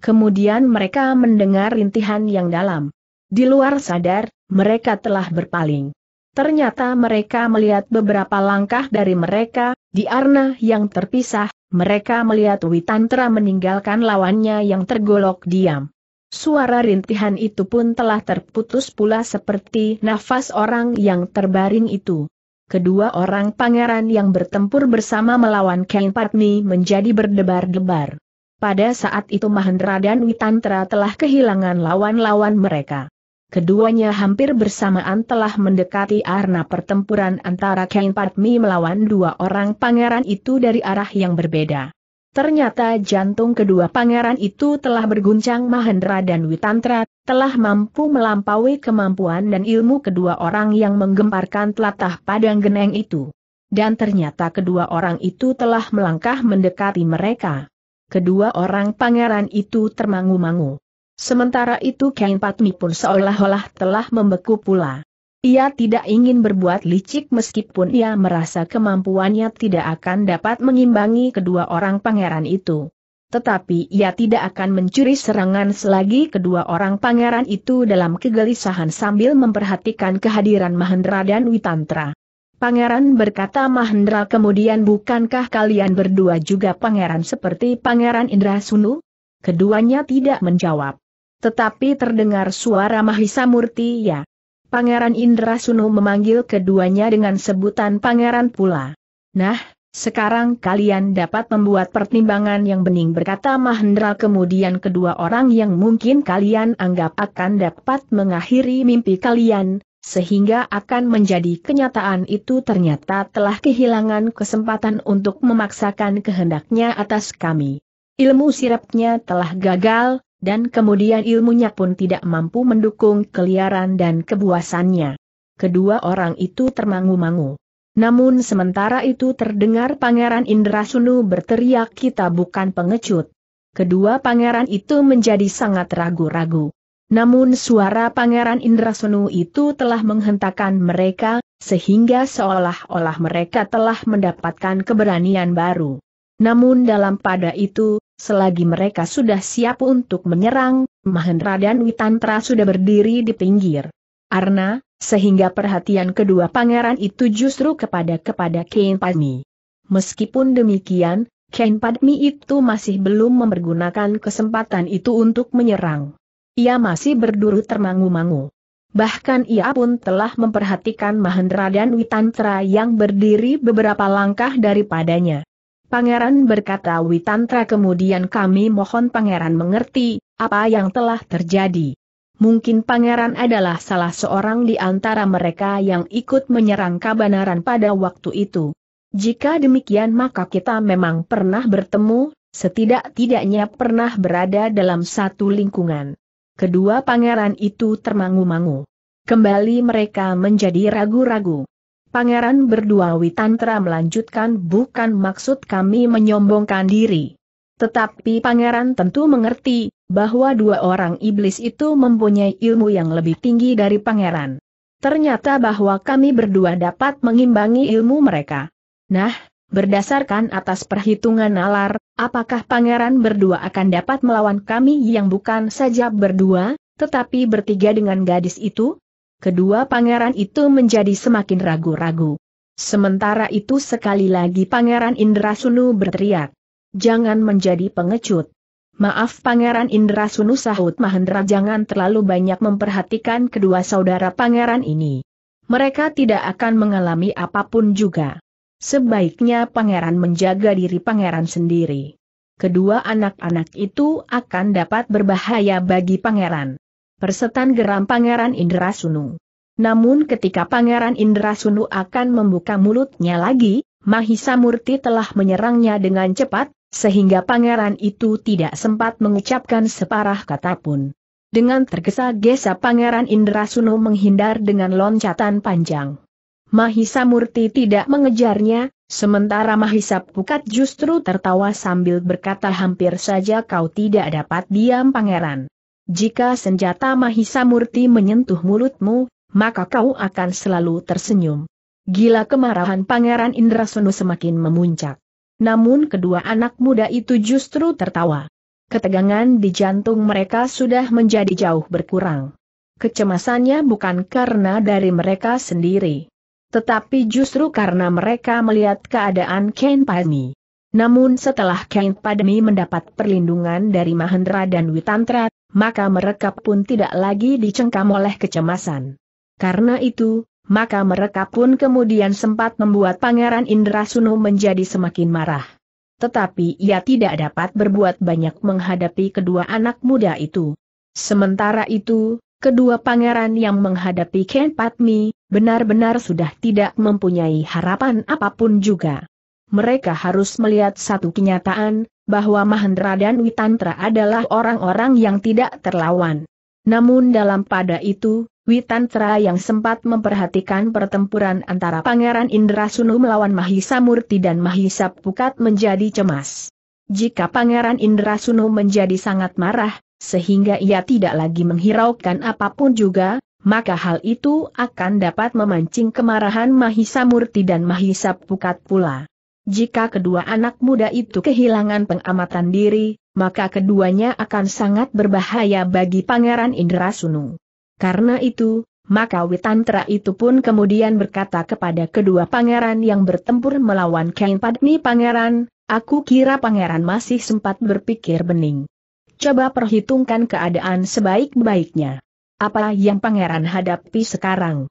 Kemudian mereka mendengar rintihan yang dalam. Di luar sadar, mereka telah berpaling. Ternyata mereka melihat beberapa langkah dari mereka, di arna yang terpisah, mereka melihat Witantra meninggalkan lawannya yang tergolok diam. Suara rintihan itu pun telah terputus pula seperti nafas orang yang terbaring itu kedua orang pangeran yang bertempur bersama melawan Kain Patni menjadi berdebar-debar. Pada saat itu Mahendra dan Witantra telah kehilangan lawan-lawan mereka. Keduanya hampir bersamaan telah mendekati arena pertempuran antara Kain Patmi melawan dua orang pangeran itu dari arah yang berbeda. Ternyata jantung kedua pangeran itu telah berguncang Mahendra dan Witantra, telah mampu melampaui kemampuan dan ilmu kedua orang yang menggemparkan telatah padang geneng itu. Dan ternyata kedua orang itu telah melangkah mendekati mereka. Kedua orang pangeran itu termangu-mangu. Sementara itu Kain Patmi pun seolah-olah telah membeku pula. Ia tidak ingin berbuat licik meskipun ia merasa kemampuannya tidak akan dapat mengimbangi kedua orang pangeran itu. Tetapi ia tidak akan mencuri serangan selagi kedua orang pangeran itu dalam kegelisahan sambil memperhatikan kehadiran Mahendra dan Witantra. Pangeran berkata Mahendra kemudian bukankah kalian berdua juga pangeran seperti Pangeran Indra Sunu? Keduanya tidak menjawab. Tetapi terdengar suara Mahisa Murti ya. Pangeran Indra Indrasunu memanggil keduanya dengan sebutan pangeran pula. Nah, sekarang kalian dapat membuat pertimbangan yang bening berkata Mahendra kemudian kedua orang yang mungkin kalian anggap akan dapat mengakhiri mimpi kalian, sehingga akan menjadi kenyataan itu ternyata telah kehilangan kesempatan untuk memaksakan kehendaknya atas kami. Ilmu sirapnya telah gagal, dan kemudian ilmunya pun tidak mampu mendukung keliaran dan kebuasannya. Kedua orang itu termangu-mangu. Namun sementara itu terdengar Pangeran Indrasunu berteriak kita bukan pengecut. Kedua pangeran itu menjadi sangat ragu-ragu. Namun suara Pangeran Indrasunu itu telah menghentakkan mereka, sehingga seolah-olah mereka telah mendapatkan keberanian baru. Namun dalam pada itu, selagi mereka sudah siap untuk menyerang, Mahendra dan Witantra sudah berdiri di pinggir. Arna, sehingga perhatian kedua pangeran itu justru kepada kepada Ken Padmi. Meskipun demikian, Ken Padmi itu masih belum mempergunakan kesempatan itu untuk menyerang. Ia masih berduru termangu-mangu. Bahkan ia pun telah memperhatikan Mahendra dan Witantra yang berdiri beberapa langkah daripadanya. Pangeran berkata Witantra kemudian kami mohon pangeran mengerti, apa yang telah terjadi. Mungkin pangeran adalah salah seorang di antara mereka yang ikut menyerang Kabanaran pada waktu itu. Jika demikian maka kita memang pernah bertemu, setidak-tidaknya pernah berada dalam satu lingkungan. Kedua pangeran itu termangu-mangu. Kembali mereka menjadi ragu-ragu. Pangeran berdua Witantra melanjutkan bukan maksud kami menyombongkan diri. Tetapi pangeran tentu mengerti, bahwa dua orang iblis itu mempunyai ilmu yang lebih tinggi dari pangeran. Ternyata bahwa kami berdua dapat mengimbangi ilmu mereka. Nah, berdasarkan atas perhitungan nalar, apakah pangeran berdua akan dapat melawan kami yang bukan saja berdua, tetapi bertiga dengan gadis itu? kedua pangeran itu menjadi semakin ragu-ragu. Sementara itu sekali lagi Pangeran Indrasunu berteriak. Jangan menjadi pengecut. Maaf Pangeran Indrasunu sahut Mahendra jangan terlalu banyak memperhatikan kedua saudara pangeran ini. Mereka tidak akan mengalami apapun juga. Sebaiknya pangeran menjaga diri pangeran sendiri. Kedua anak-anak itu akan dapat berbahaya bagi pangeran persetan geram Pangeran Indrasunu. Namun ketika Pangeran Indrasunu akan membuka mulutnya lagi, Mahisa Murti telah menyerangnya dengan cepat, sehingga pangeran itu tidak sempat mengucapkan separah kata pun. Dengan tergesa-gesa pangeran Indrasuno menghindar dengan loncatan panjang. Mahisa Murti tidak mengejarnya, sementara Mahisa Pukat justru tertawa sambil berkata hampir saja kau tidak dapat diam pangeran. Jika senjata Mahisa Murti menyentuh mulutmu, maka kau akan selalu tersenyum. Gila kemarahan Pangeran Indra Sunu semakin memuncak. Namun kedua anak muda itu justru tertawa. Ketegangan di jantung mereka sudah menjadi jauh berkurang. Kecemasannya bukan karena dari mereka sendiri. Tetapi justru karena mereka melihat keadaan Ken Padmi. Namun setelah Ken Padmi mendapat perlindungan dari Mahendra dan Witantra, maka mereka pun tidak lagi dicengkam oleh kecemasan. Karena itu, maka mereka pun kemudian sempat membuat Pangeran Indra Suno menjadi semakin marah. Tetapi ia tidak dapat berbuat banyak menghadapi kedua anak muda itu. Sementara itu, kedua pangeran yang menghadapi Ken Patmi, benar-benar sudah tidak mempunyai harapan apapun juga mereka harus melihat satu kenyataan, bahwa Mahendra dan Witantra adalah orang-orang yang tidak terlawan. Namun dalam pada itu, Witantra yang sempat memperhatikan pertempuran antara Pangeran Indrasunu melawan Mahisa Murti dan Mahisa Pukat menjadi cemas. Jika Pangeran Indrasunu menjadi sangat marah, sehingga ia tidak lagi menghiraukan apapun juga, maka hal itu akan dapat memancing kemarahan Mahisa Murti dan Mahisa Pukat pula. Jika kedua anak muda itu kehilangan pengamatan diri, maka keduanya akan sangat berbahaya bagi Pangeran Indrasunu. Karena itu, maka Witantra itu pun kemudian berkata kepada kedua pangeran yang bertempur melawan Kain Padmi Pangeran, aku kira pangeran masih sempat berpikir bening. Coba perhitungkan keadaan sebaik-baiknya. Apa yang pangeran hadapi sekarang?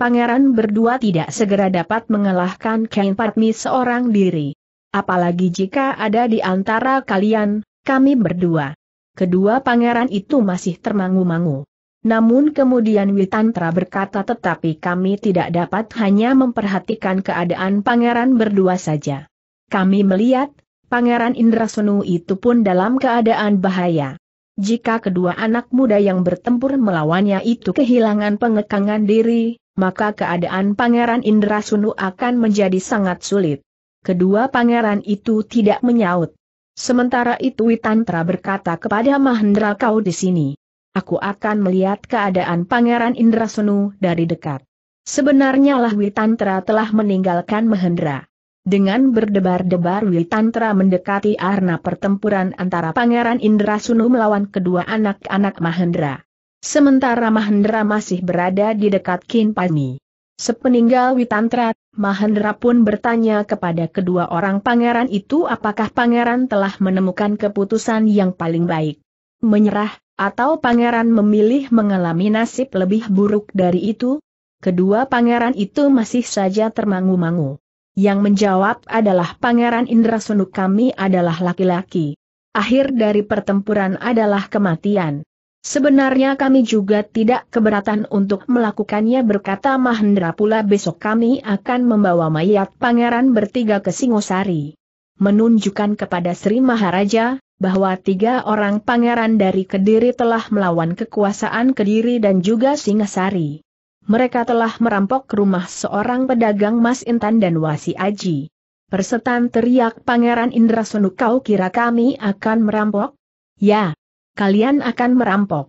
pangeran berdua tidak segera dapat mengalahkan Kain Padmi seorang diri. Apalagi jika ada di antara kalian, kami berdua. Kedua pangeran itu masih termangu-mangu. Namun kemudian Witantra berkata tetapi kami tidak dapat hanya memperhatikan keadaan pangeran berdua saja. Kami melihat, pangeran Sunu itu pun dalam keadaan bahaya. Jika kedua anak muda yang bertempur melawannya itu kehilangan pengekangan diri, maka keadaan Pangeran Indra Sunu akan menjadi sangat sulit. Kedua pangeran itu tidak menyaut. Sementara itu Witantra berkata kepada Mahendra kau di sini. Aku akan melihat keadaan Pangeran Indra Sunu dari dekat. Sebenarnya lah Witantra telah meninggalkan Mahendra. Dengan berdebar-debar Witantra mendekati arena pertempuran antara Pangeran Indra Sunu melawan kedua anak-anak Mahendra. Sementara Mahendra masih berada di dekat Kinpani. Sepeninggal Witantra, Mahendra pun bertanya kepada kedua orang pangeran itu apakah pangeran telah menemukan keputusan yang paling baik. Menyerah, atau pangeran memilih mengalami nasib lebih buruk dari itu? Kedua pangeran itu masih saja termangu-mangu. Yang menjawab adalah pangeran Indra Sunuk kami adalah laki-laki. Akhir dari pertempuran adalah kematian. Sebenarnya kami juga tidak keberatan untuk melakukannya berkata Mahendra pula besok kami akan membawa mayat pangeran bertiga ke Singosari. Menunjukkan kepada Sri Maharaja, bahwa tiga orang pangeran dari Kediri telah melawan kekuasaan Kediri dan juga Singosari. Mereka telah merampok rumah seorang pedagang Mas Intan dan Wasi Aji. Persetan teriak Pangeran Indra Sunu kau kira kami akan merampok? Ya, kalian akan merampok.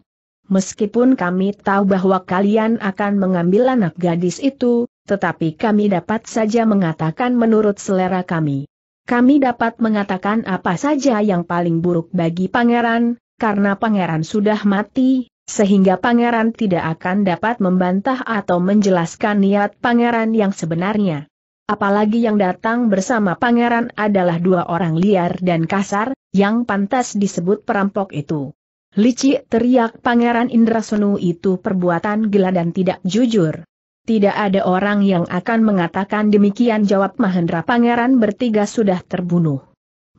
Meskipun kami tahu bahwa kalian akan mengambil anak gadis itu, tetapi kami dapat saja mengatakan menurut selera kami. Kami dapat mengatakan apa saja yang paling buruk bagi pangeran, karena pangeran sudah mati, sehingga pangeran tidak akan dapat membantah atau menjelaskan niat pangeran yang sebenarnya. Apalagi yang datang bersama pangeran adalah dua orang liar dan kasar, yang pantas disebut perampok itu. Licik teriak pangeran Indrasunu itu perbuatan gila dan tidak jujur. Tidak ada orang yang akan mengatakan demikian jawab Mahendra pangeran bertiga sudah terbunuh.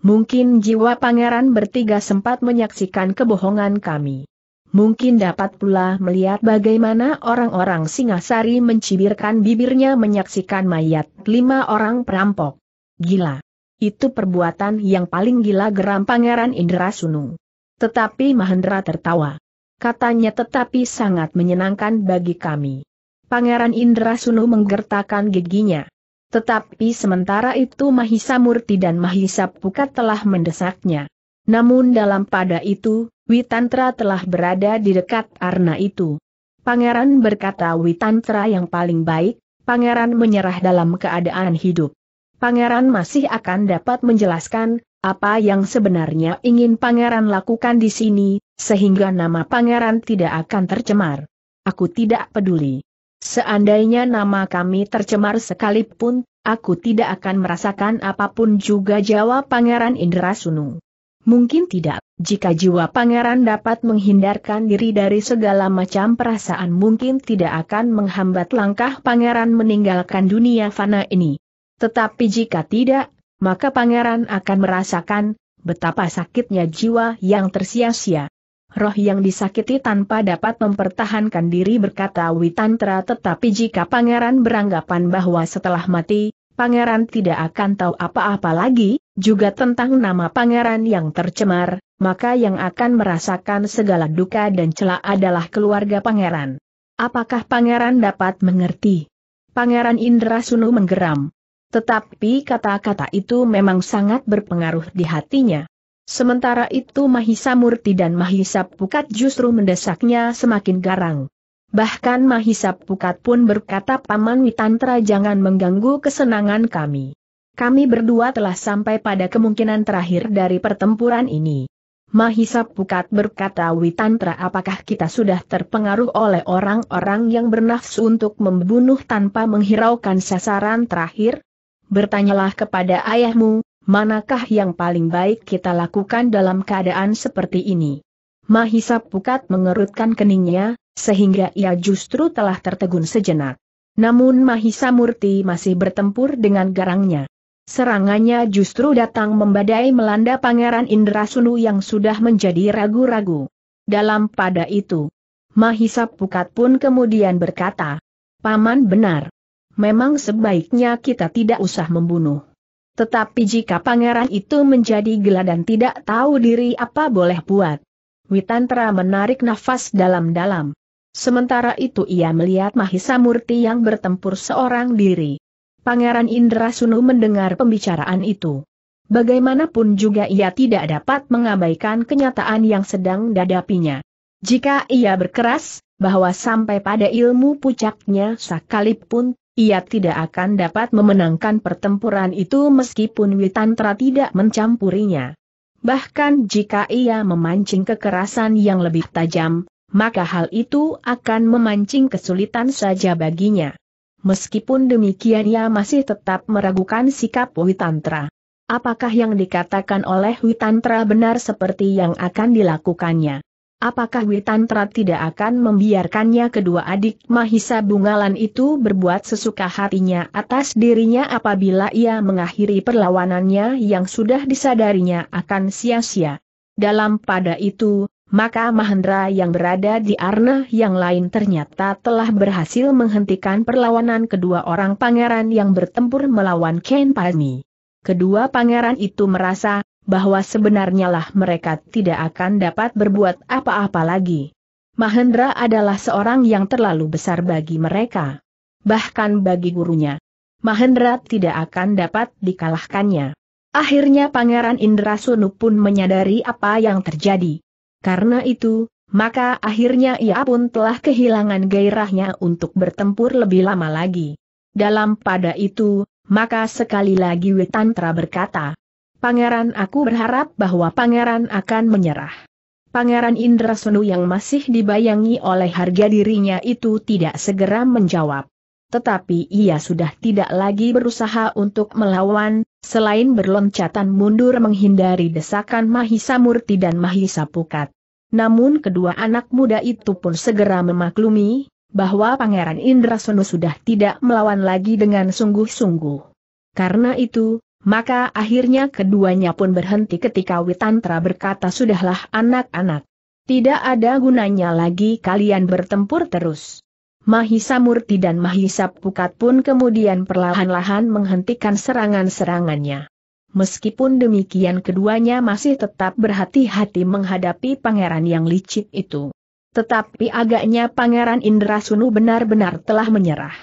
Mungkin jiwa pangeran bertiga sempat menyaksikan kebohongan kami. Mungkin dapat pula melihat bagaimana orang-orang Singasari mencibirkan bibirnya menyaksikan mayat lima orang perampok. Gila. Itu perbuatan yang paling gila geram Pangeran Indra Sunu. Tetapi Mahendra tertawa. Katanya tetapi sangat menyenangkan bagi kami. Pangeran Indra Sunu menggertakkan giginya. Tetapi sementara itu Mahisa Murti dan Mahisa Pukat telah mendesaknya. Namun dalam pada itu, Witantra telah berada di dekat arna itu. Pangeran berkata Witantra yang paling baik, pangeran menyerah dalam keadaan hidup. Pangeran masih akan dapat menjelaskan, apa yang sebenarnya ingin pangeran lakukan di sini, sehingga nama pangeran tidak akan tercemar. Aku tidak peduli. Seandainya nama kami tercemar sekalipun, aku tidak akan merasakan apapun juga jawab Pangeran Indra Sunung. Mungkin tidak, jika jiwa pangeran dapat menghindarkan diri dari segala macam perasaan mungkin tidak akan menghambat langkah pangeran meninggalkan dunia fana ini. Tetapi jika tidak, maka pangeran akan merasakan betapa sakitnya jiwa yang tersia-sia. Roh yang disakiti tanpa dapat mempertahankan diri berkata Witantra tetapi jika pangeran beranggapan bahwa setelah mati, pangeran tidak akan tahu apa-apa lagi, juga tentang nama pangeran yang tercemar, maka yang akan merasakan segala duka dan celah adalah keluarga pangeran. Apakah pangeran dapat mengerti? Pangeran Indra Sunu menggeram. Tetapi kata-kata itu memang sangat berpengaruh di hatinya. Sementara itu Mahisa Murti dan Mahisa Pukat justru mendesaknya semakin garang. Bahkan Mahisa Pukat pun berkata Paman Witantra jangan mengganggu kesenangan kami. Kami berdua telah sampai pada kemungkinan terakhir dari pertempuran ini. Mahisa Pukat berkata Witantra apakah kita sudah terpengaruh oleh orang-orang yang bernafsu untuk membunuh tanpa menghiraukan sasaran terakhir? Bertanyalah kepada ayahmu, manakah yang paling baik kita lakukan dalam keadaan seperti ini? Mahisa Pukat mengerutkan keningnya, sehingga ia justru telah tertegun sejenak. Namun Mahisa Murti masih bertempur dengan garangnya. Serangannya justru datang membadai melanda Pangeran Indrasunu yang sudah menjadi ragu-ragu. Dalam pada itu, Mahisa Pukat pun kemudian berkata, Paman benar. Memang sebaiknya kita tidak usah membunuh. Tetapi jika pangeran itu menjadi gila dan tidak tahu diri apa boleh buat. Witantra menarik nafas dalam-dalam. Sementara itu ia melihat Mahisa Murti yang bertempur seorang diri. Pangeran Indra Sunu mendengar pembicaraan itu. Bagaimanapun juga ia tidak dapat mengabaikan kenyataan yang sedang dadapinya. Jika ia berkeras, bahwa sampai pada ilmu pucaknya sekalipun, ia tidak akan dapat memenangkan pertempuran itu meskipun Witantra tidak mencampurinya. Bahkan jika ia memancing kekerasan yang lebih tajam, maka hal itu akan memancing kesulitan saja baginya. Meskipun demikian ia masih tetap meragukan sikap Witantra. Apakah yang dikatakan oleh Witantra benar seperti yang akan dilakukannya? Apakah Witantra tidak akan membiarkannya kedua adik Mahisa Bungalan itu berbuat sesuka hatinya atas dirinya apabila ia mengakhiri perlawanannya yang sudah disadarinya akan sia-sia? Dalam pada itu, maka Mahendra yang berada di Arna yang lain ternyata telah berhasil menghentikan perlawanan kedua orang pangeran yang bertempur melawan Ken Palmi. Kedua pangeran itu merasa bahwa sebenarnya lah mereka tidak akan dapat berbuat apa-apa lagi. Mahendra adalah seorang yang terlalu besar bagi mereka. Bahkan bagi gurunya. Mahendra tidak akan dapat dikalahkannya. Akhirnya Pangeran Indra Sunu pun menyadari apa yang terjadi. Karena itu, maka akhirnya ia pun telah kehilangan gairahnya untuk bertempur lebih lama lagi. Dalam pada itu, maka sekali lagi Witantra berkata, Pangeran aku berharap bahwa pangeran akan menyerah. Pangeran Sunu yang masih dibayangi oleh harga dirinya itu tidak segera menjawab tetapi ia sudah tidak lagi berusaha untuk melawan, selain berloncatan mundur menghindari desakan Mahisa Murti dan Mahisa Pukat. Namun kedua anak muda itu pun segera memaklumi, bahwa Pangeran Indrasono sudah tidak melawan lagi dengan sungguh-sungguh. Karena itu, maka akhirnya keduanya pun berhenti ketika Witantra berkata sudahlah anak-anak. Tidak ada gunanya lagi kalian bertempur terus. Mahisa Murti dan Mahisa Pukat pun kemudian perlahan-lahan menghentikan serangan-serangannya. Meskipun demikian keduanya masih tetap berhati-hati menghadapi pangeran yang licik itu. Tetapi agaknya pangeran Indra Sunu benar-benar telah menyerah.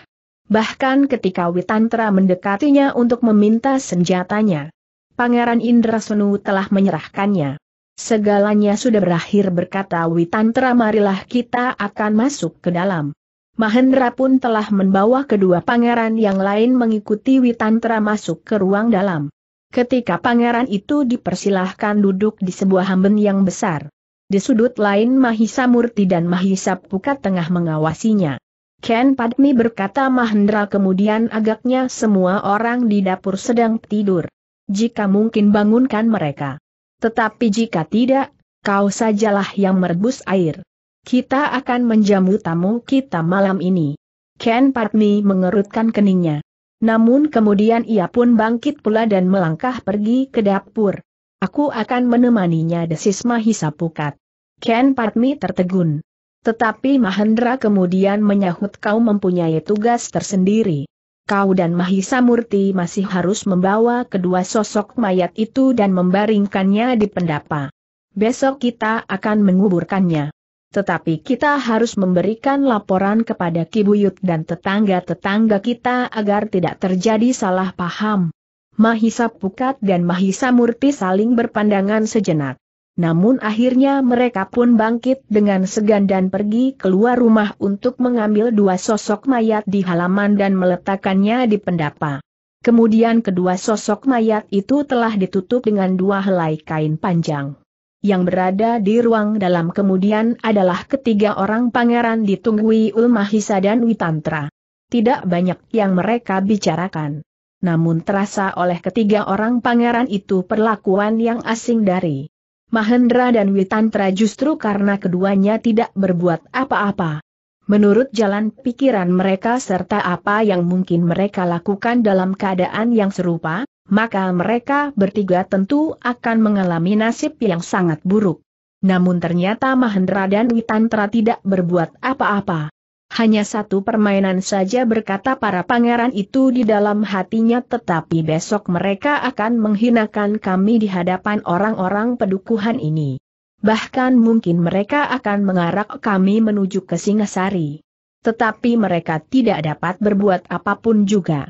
Bahkan ketika Witantra mendekatinya untuk meminta senjatanya, pangeran Indra Sunu telah menyerahkannya. Segalanya sudah berakhir berkata Witantra marilah kita akan masuk ke dalam. Mahendra pun telah membawa kedua pangeran yang lain mengikuti Witantra masuk ke ruang dalam. Ketika pangeran itu dipersilahkan duduk di sebuah hamben yang besar. Di sudut lain Mahisa Murti dan Mahisa Pukat tengah mengawasinya. Ken Padmi berkata Mahendra kemudian agaknya semua orang di dapur sedang tidur. Jika mungkin bangunkan mereka. Tetapi jika tidak, kau sajalah yang merebus air. Kita akan menjamu tamu kita malam ini. Ken Partmi mengerutkan keningnya. Namun kemudian ia pun bangkit pula dan melangkah pergi ke dapur. Aku akan menemaninya desis Mahisa Pukat. Ken Partmi tertegun. Tetapi Mahendra kemudian menyahut kau mempunyai tugas tersendiri. Kau dan Mahisa Murti masih harus membawa kedua sosok mayat itu dan membaringkannya di pendapa. Besok kita akan menguburkannya. Tetapi kita harus memberikan laporan kepada Kibuyut dan tetangga-tetangga kita agar tidak terjadi salah paham. Mahisa Pukat dan Mahisa Murti saling berpandangan sejenak. Namun akhirnya mereka pun bangkit dengan segan dan pergi keluar rumah untuk mengambil dua sosok mayat di halaman dan meletakkannya di pendapa. Kemudian kedua sosok mayat itu telah ditutup dengan dua helai kain panjang. Yang berada di ruang dalam kemudian adalah ketiga orang pangeran ditunggui Ulmahisa dan Witantra. Tidak banyak yang mereka bicarakan. Namun terasa oleh ketiga orang pangeran itu perlakuan yang asing dari Mahendra dan Witantra justru karena keduanya tidak berbuat apa-apa. Menurut jalan pikiran mereka serta apa yang mungkin mereka lakukan dalam keadaan yang serupa, maka mereka bertiga tentu akan mengalami nasib yang sangat buruk. Namun ternyata Mahendra dan Witantra tidak berbuat apa-apa. Hanya satu permainan saja berkata para pangeran itu di dalam hatinya tetapi besok mereka akan menghinakan kami di hadapan orang-orang pedukuhan ini. Bahkan mungkin mereka akan mengarak kami menuju ke Singasari. Tetapi mereka tidak dapat berbuat apapun juga.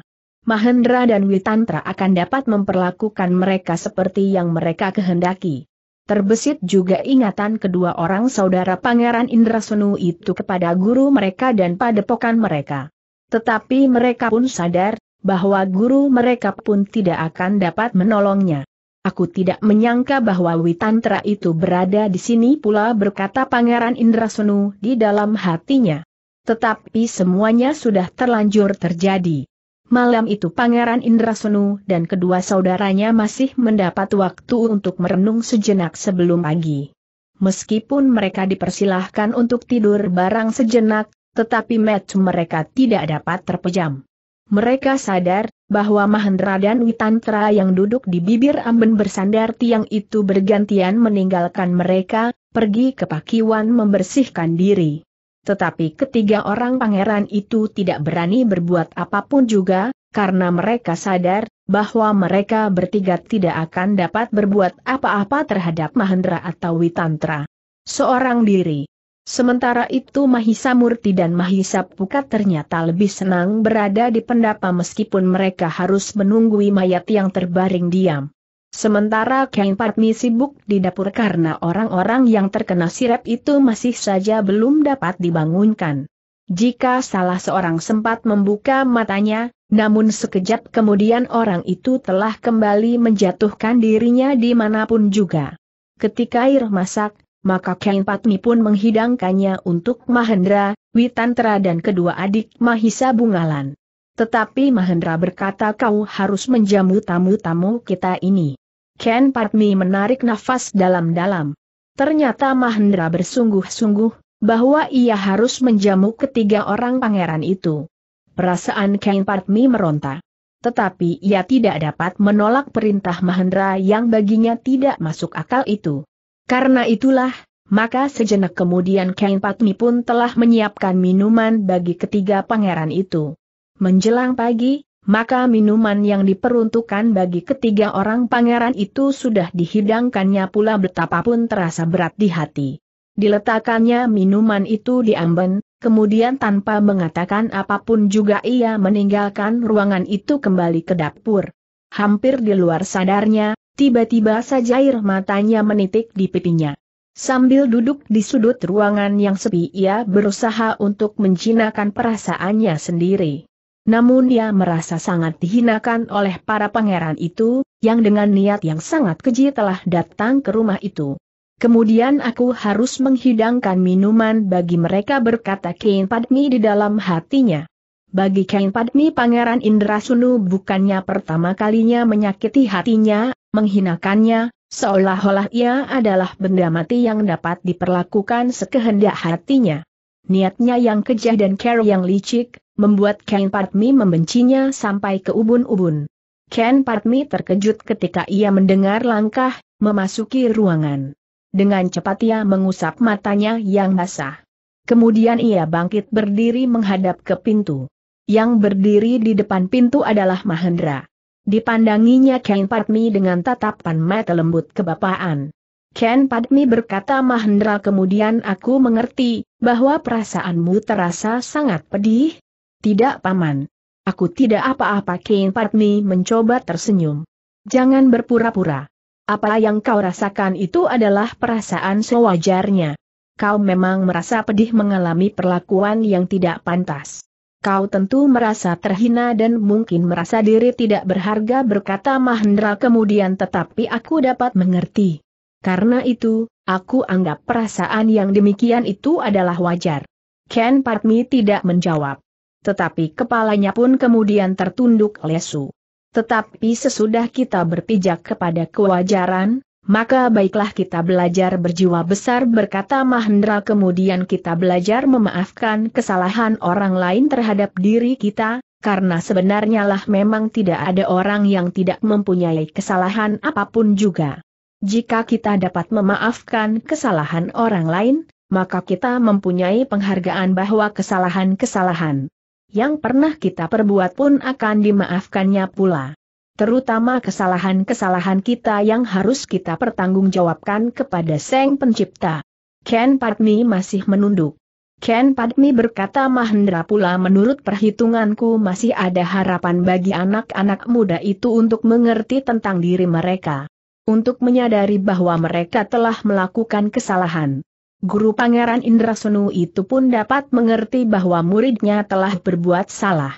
Mahendra dan Witantra akan dapat memperlakukan mereka seperti yang mereka kehendaki. Terbesit juga ingatan kedua orang saudara Pangeran Indrasenu itu kepada guru mereka dan padepokan mereka. Tetapi mereka pun sadar, bahwa guru mereka pun tidak akan dapat menolongnya. Aku tidak menyangka bahwa Witantra itu berada di sini pula berkata Pangeran Indrasenu di dalam hatinya. Tetapi semuanya sudah terlanjur terjadi. Malam itu Pangeran Indrasenu dan kedua saudaranya masih mendapat waktu untuk merenung sejenak sebelum pagi. Meskipun mereka dipersilahkan untuk tidur barang sejenak, tetapi match mereka tidak dapat terpejam. Mereka sadar bahwa Mahendra dan Witantra yang duduk di bibir amben bersandar tiang itu bergantian meninggalkan mereka, pergi ke pakiwan membersihkan diri. Tetapi ketiga orang pangeran itu tidak berani berbuat apapun juga, karena mereka sadar bahwa mereka bertiga tidak akan dapat berbuat apa-apa terhadap Mahendra atau Witantra. Seorang diri. Sementara itu Mahisa Murti dan Mahisa Pukat ternyata lebih senang berada di pendapa meskipun mereka harus menunggui mayat yang terbaring diam. Sementara Kang Patmi sibuk di dapur karena orang-orang yang terkena sirep itu masih saja belum dapat dibangunkan. Jika salah seorang sempat membuka matanya, namun sekejap kemudian orang itu telah kembali menjatuhkan dirinya dimanapun juga. Ketika air masak, maka Kang Patmi pun menghidangkannya untuk Mahendra, Witantra dan kedua adik Mahisa Bungalan. Tetapi Mahendra berkata kau harus menjamu tamu-tamu kita ini. Ken Patmi menarik nafas dalam-dalam. Ternyata Mahendra bersungguh-sungguh, bahwa ia harus menjamu ketiga orang pangeran itu. Perasaan Ken Patmi meronta. Tetapi ia tidak dapat menolak perintah Mahendra yang baginya tidak masuk akal itu. Karena itulah, maka sejenak kemudian Ken Patmi pun telah menyiapkan minuman bagi ketiga pangeran itu. Menjelang pagi, maka minuman yang diperuntukkan bagi ketiga orang pangeran itu sudah dihidangkannya pula betapapun terasa berat di hati. Diletakkannya minuman itu di amben, kemudian tanpa mengatakan apapun juga ia meninggalkan ruangan itu kembali ke dapur. Hampir di luar sadarnya, tiba-tiba saja air matanya menitik di pipinya. Sambil duduk di sudut ruangan yang sepi ia berusaha untuk menjinakkan perasaannya sendiri. Namun dia merasa sangat dihinakan oleh para pangeran itu, yang dengan niat yang sangat keji telah datang ke rumah itu. Kemudian aku harus menghidangkan minuman bagi mereka berkata Kain Padmi di dalam hatinya. Bagi Kain Padmi Pangeran Indrasunu bukannya pertama kalinya menyakiti hatinya, menghinakannya, seolah-olah ia adalah benda mati yang dapat diperlakukan sekehendak hatinya. Niatnya yang kejah dan care yang licik, membuat Ken Padmi membencinya sampai ke ubun-ubun. Ken Padmi terkejut ketika ia mendengar langkah memasuki ruangan. Dengan cepat ia mengusap matanya yang basah. Kemudian ia bangkit berdiri menghadap ke pintu. Yang berdiri di depan pintu adalah Mahendra. Dipandanginya Ken Padmi dengan tatapan mata lembut kebapaan. Ken Padmi berkata Mahendra kemudian aku mengerti, bahwa perasaanmu terasa sangat pedih, tidak paman. Aku tidak apa-apa Kain Patmi mencoba tersenyum. Jangan berpura-pura. Apa yang kau rasakan itu adalah perasaan sewajarnya. Kau memang merasa pedih mengalami perlakuan yang tidak pantas. Kau tentu merasa terhina dan mungkin merasa diri tidak berharga berkata Mahendra kemudian tetapi aku dapat mengerti. Karena itu, aku anggap perasaan yang demikian itu adalah wajar. Ken Patmi tidak menjawab tetapi kepalanya pun kemudian tertunduk lesu. Tetapi sesudah kita berpijak kepada kewajaran, maka baiklah kita belajar berjiwa besar berkata Mahendra kemudian kita belajar memaafkan kesalahan orang lain terhadap diri kita, karena sebenarnya lah memang tidak ada orang yang tidak mempunyai kesalahan apapun juga. Jika kita dapat memaafkan kesalahan orang lain, maka kita mempunyai penghargaan bahwa kesalahan-kesalahan yang pernah kita perbuat pun akan dimaafkannya pula. Terutama kesalahan-kesalahan kita yang harus kita pertanggungjawabkan kepada Seng Pencipta. Ken Padmi masih menunduk. Ken Padmi berkata Mahendra pula menurut perhitunganku masih ada harapan bagi anak-anak muda itu untuk mengerti tentang diri mereka. Untuk menyadari bahwa mereka telah melakukan kesalahan. Guru Pangeran Indra Indrasenu itu pun dapat mengerti bahwa muridnya telah berbuat salah.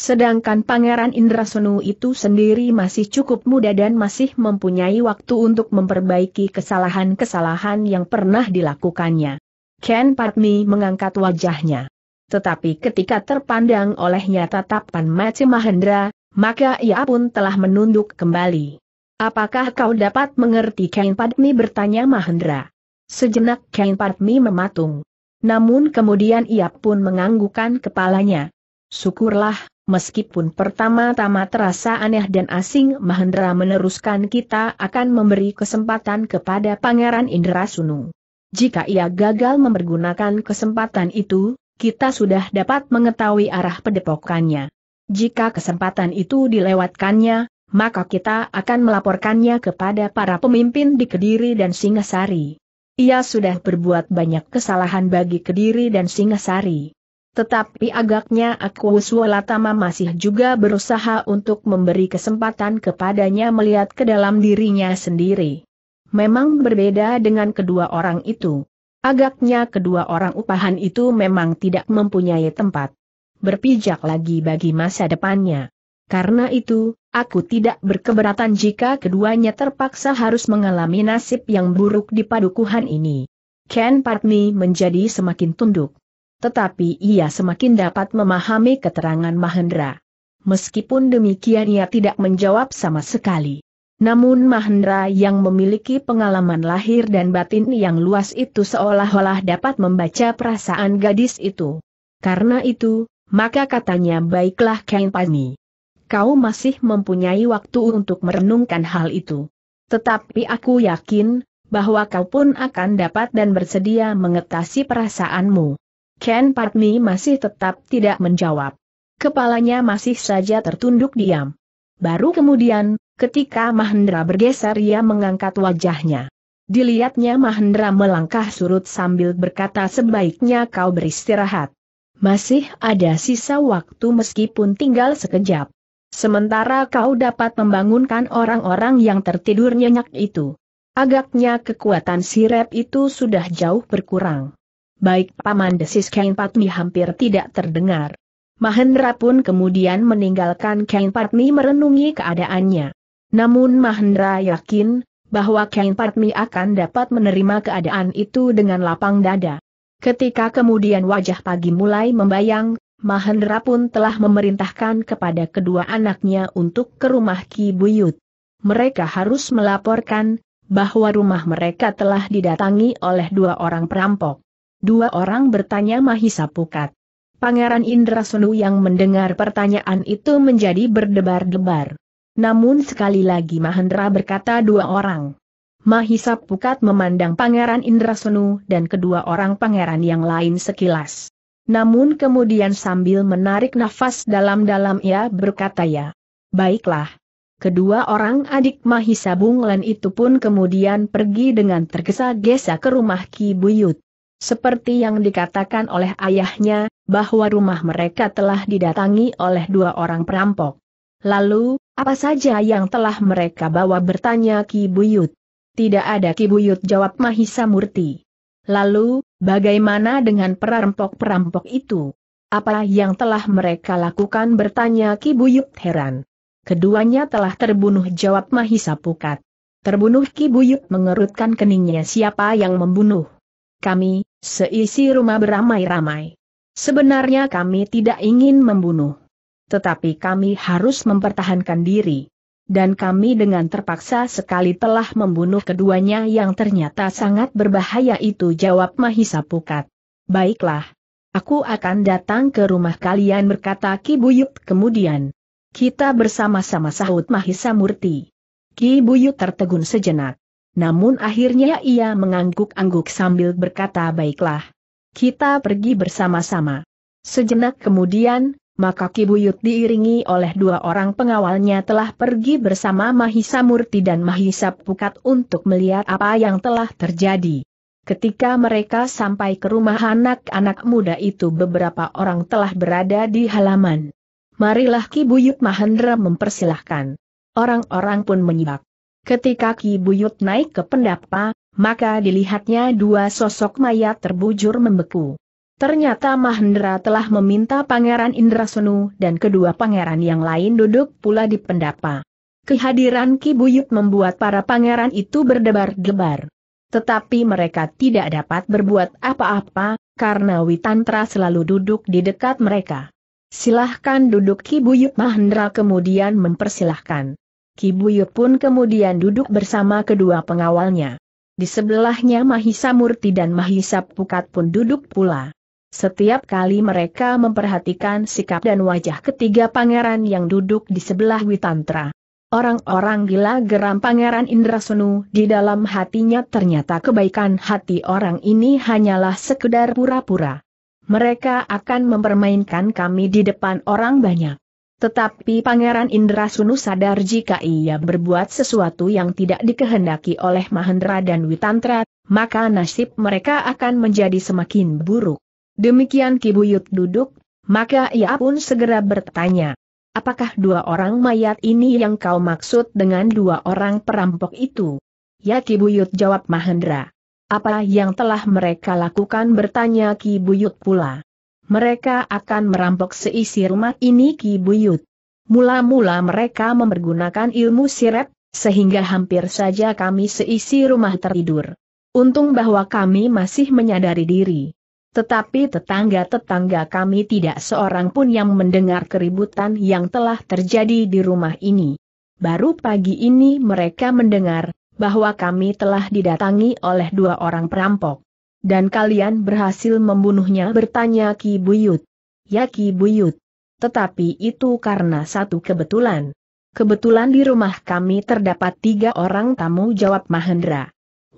Sedangkan Pangeran Indra Indrasenu itu sendiri masih cukup muda dan masih mempunyai waktu untuk memperbaiki kesalahan-kesalahan yang pernah dilakukannya. Ken Patmi mengangkat wajahnya. Tetapi ketika terpandang olehnya tatapan Mace Mahendra, maka ia pun telah menunduk kembali. Apakah kau dapat mengerti Ken Padmi bertanya Mahendra? Sejenak Kain Padmi mematung. Namun kemudian ia pun menganggukkan kepalanya. Syukurlah, meskipun pertama-tama terasa aneh dan asing Mahendra meneruskan kita akan memberi kesempatan kepada Pangeran Indra Sunung. Jika ia gagal mempergunakan kesempatan itu, kita sudah dapat mengetahui arah pedepokannya. Jika kesempatan itu dilewatkannya, maka kita akan melaporkannya kepada para pemimpin di Kediri dan Singasari. Ia sudah berbuat banyak kesalahan bagi Kediri dan Singasari. Tetapi agaknya aku masih juga berusaha untuk memberi kesempatan kepadanya melihat ke dalam dirinya sendiri. Memang berbeda dengan kedua orang itu. Agaknya kedua orang upahan itu memang tidak mempunyai tempat. Berpijak lagi bagi masa depannya. Karena itu, aku tidak berkeberatan jika keduanya terpaksa harus mengalami nasib yang buruk di padukuhan ini. Ken Patmi menjadi semakin tunduk. Tetapi ia semakin dapat memahami keterangan Mahendra. Meskipun demikian ia tidak menjawab sama sekali. Namun Mahendra yang memiliki pengalaman lahir dan batin yang luas itu seolah-olah dapat membaca perasaan gadis itu. Karena itu, maka katanya baiklah Ken Patmi kau masih mempunyai waktu untuk merenungkan hal itu. Tetapi aku yakin, bahwa kau pun akan dapat dan bersedia mengetasi perasaanmu. Ken Patmi masih tetap tidak menjawab. Kepalanya masih saja tertunduk diam. Baru kemudian, ketika Mahendra bergeser ia mengangkat wajahnya. Dilihatnya Mahendra melangkah surut sambil berkata sebaiknya kau beristirahat. Masih ada sisa waktu meskipun tinggal sekejap. Sementara kau dapat membangunkan orang-orang yang tertidur nyenyak itu. Agaknya kekuatan sirep itu sudah jauh berkurang. Baik Paman Desis Kain Patmi hampir tidak terdengar. Mahendra pun kemudian meninggalkan Kain Patmi merenungi keadaannya. Namun Mahendra yakin, bahwa Kain Patmi akan dapat menerima keadaan itu dengan lapang dada. Ketika kemudian wajah pagi mulai membayang, Mahendra pun telah memerintahkan kepada kedua anaknya untuk ke rumah Ki Buyut. Mereka harus melaporkan bahwa rumah mereka telah didatangi oleh dua orang perampok. Dua orang bertanya Mahisa Pukat. Pangeran Indra Sunu yang mendengar pertanyaan itu menjadi berdebar-debar. Namun sekali lagi Mahendra berkata dua orang. Mahisa Pukat memandang Pangeran Indra Sunu dan kedua orang pangeran yang lain sekilas. Namun kemudian sambil menarik nafas dalam-dalam ia berkata ya. Baiklah. Kedua orang adik Mahisa Bunglen itu pun kemudian pergi dengan tergesa-gesa ke rumah Ki Buyut. Seperti yang dikatakan oleh ayahnya, bahwa rumah mereka telah didatangi oleh dua orang perampok. Lalu, apa saja yang telah mereka bawa bertanya Ki Buyut? Tidak ada Ki Buyut jawab Mahisa Murti. Lalu, Bagaimana dengan perampok-perampok itu? Apa yang telah mereka lakukan bertanya Ki Buyut heran. Keduanya telah terbunuh jawab Mahisa Pukat. Terbunuh Ki Buyut mengerutkan keningnya siapa yang membunuh. Kami, seisi rumah beramai-ramai. Sebenarnya kami tidak ingin membunuh. Tetapi kami harus mempertahankan diri dan kami dengan terpaksa sekali telah membunuh keduanya yang ternyata sangat berbahaya itu jawab Mahisa Pukat. Baiklah. Aku akan datang ke rumah kalian berkata Ki Buyut kemudian. Kita bersama-sama sahut Mahisa Murti. Ki Buyut tertegun sejenak. Namun akhirnya ia mengangguk-angguk sambil berkata baiklah. Kita pergi bersama-sama. Sejenak kemudian, maka Kibuyut diiringi oleh dua orang pengawalnya telah pergi bersama Mahisa Murti dan Mahisa Pukat untuk melihat apa yang telah terjadi. Ketika mereka sampai ke rumah anak-anak muda itu beberapa orang telah berada di halaman. Marilah Kibuyut Mahendra mempersilahkan. Orang-orang pun menyibak. Ketika Kibuyut naik ke pendapa, maka dilihatnya dua sosok mayat terbujur membeku. Ternyata Mahendra telah meminta Pangeran Indrasenu dan kedua pangeran yang lain duduk pula di pendapa. Kehadiran Ki Buyut membuat para pangeran itu berdebar-debar. Tetapi mereka tidak dapat berbuat apa-apa, karena Witantra selalu duduk di dekat mereka. Silahkan duduk Ki Buyut Mahendra kemudian mempersilahkan. Ki Buyut pun kemudian duduk bersama kedua pengawalnya. Di sebelahnya Mahisa Murti dan Mahisa Pukat pun duduk pula. Setiap kali mereka memperhatikan sikap dan wajah ketiga pangeran yang duduk di sebelah Witantra. Orang-orang gila geram Pangeran Indrasunu di dalam hatinya ternyata kebaikan hati orang ini hanyalah sekedar pura-pura. Mereka akan mempermainkan kami di depan orang banyak. Tetapi Pangeran Indrasunu sadar jika ia berbuat sesuatu yang tidak dikehendaki oleh Mahendra dan Witantra, maka nasib mereka akan menjadi semakin buruk. Demikian Kibuyut duduk, maka ia pun segera bertanya. Apakah dua orang mayat ini yang kau maksud dengan dua orang perampok itu? Ya Kibuyut jawab Mahendra. Apa yang telah mereka lakukan bertanya Kibuyut pula. Mereka akan merampok seisi rumah ini Kibuyut. Mula-mula mereka mempergunakan ilmu sirep, sehingga hampir saja kami seisi rumah tertidur. Untung bahwa kami masih menyadari diri. Tetapi tetangga-tetangga kami tidak seorang pun yang mendengar keributan yang telah terjadi di rumah ini. Baru pagi ini mereka mendengar bahwa kami telah didatangi oleh dua orang perampok. Dan kalian berhasil membunuhnya bertanya Ki Buyut. Ya Ki Buyut. Tetapi itu karena satu kebetulan. Kebetulan di rumah kami terdapat tiga orang tamu jawab Mahendra.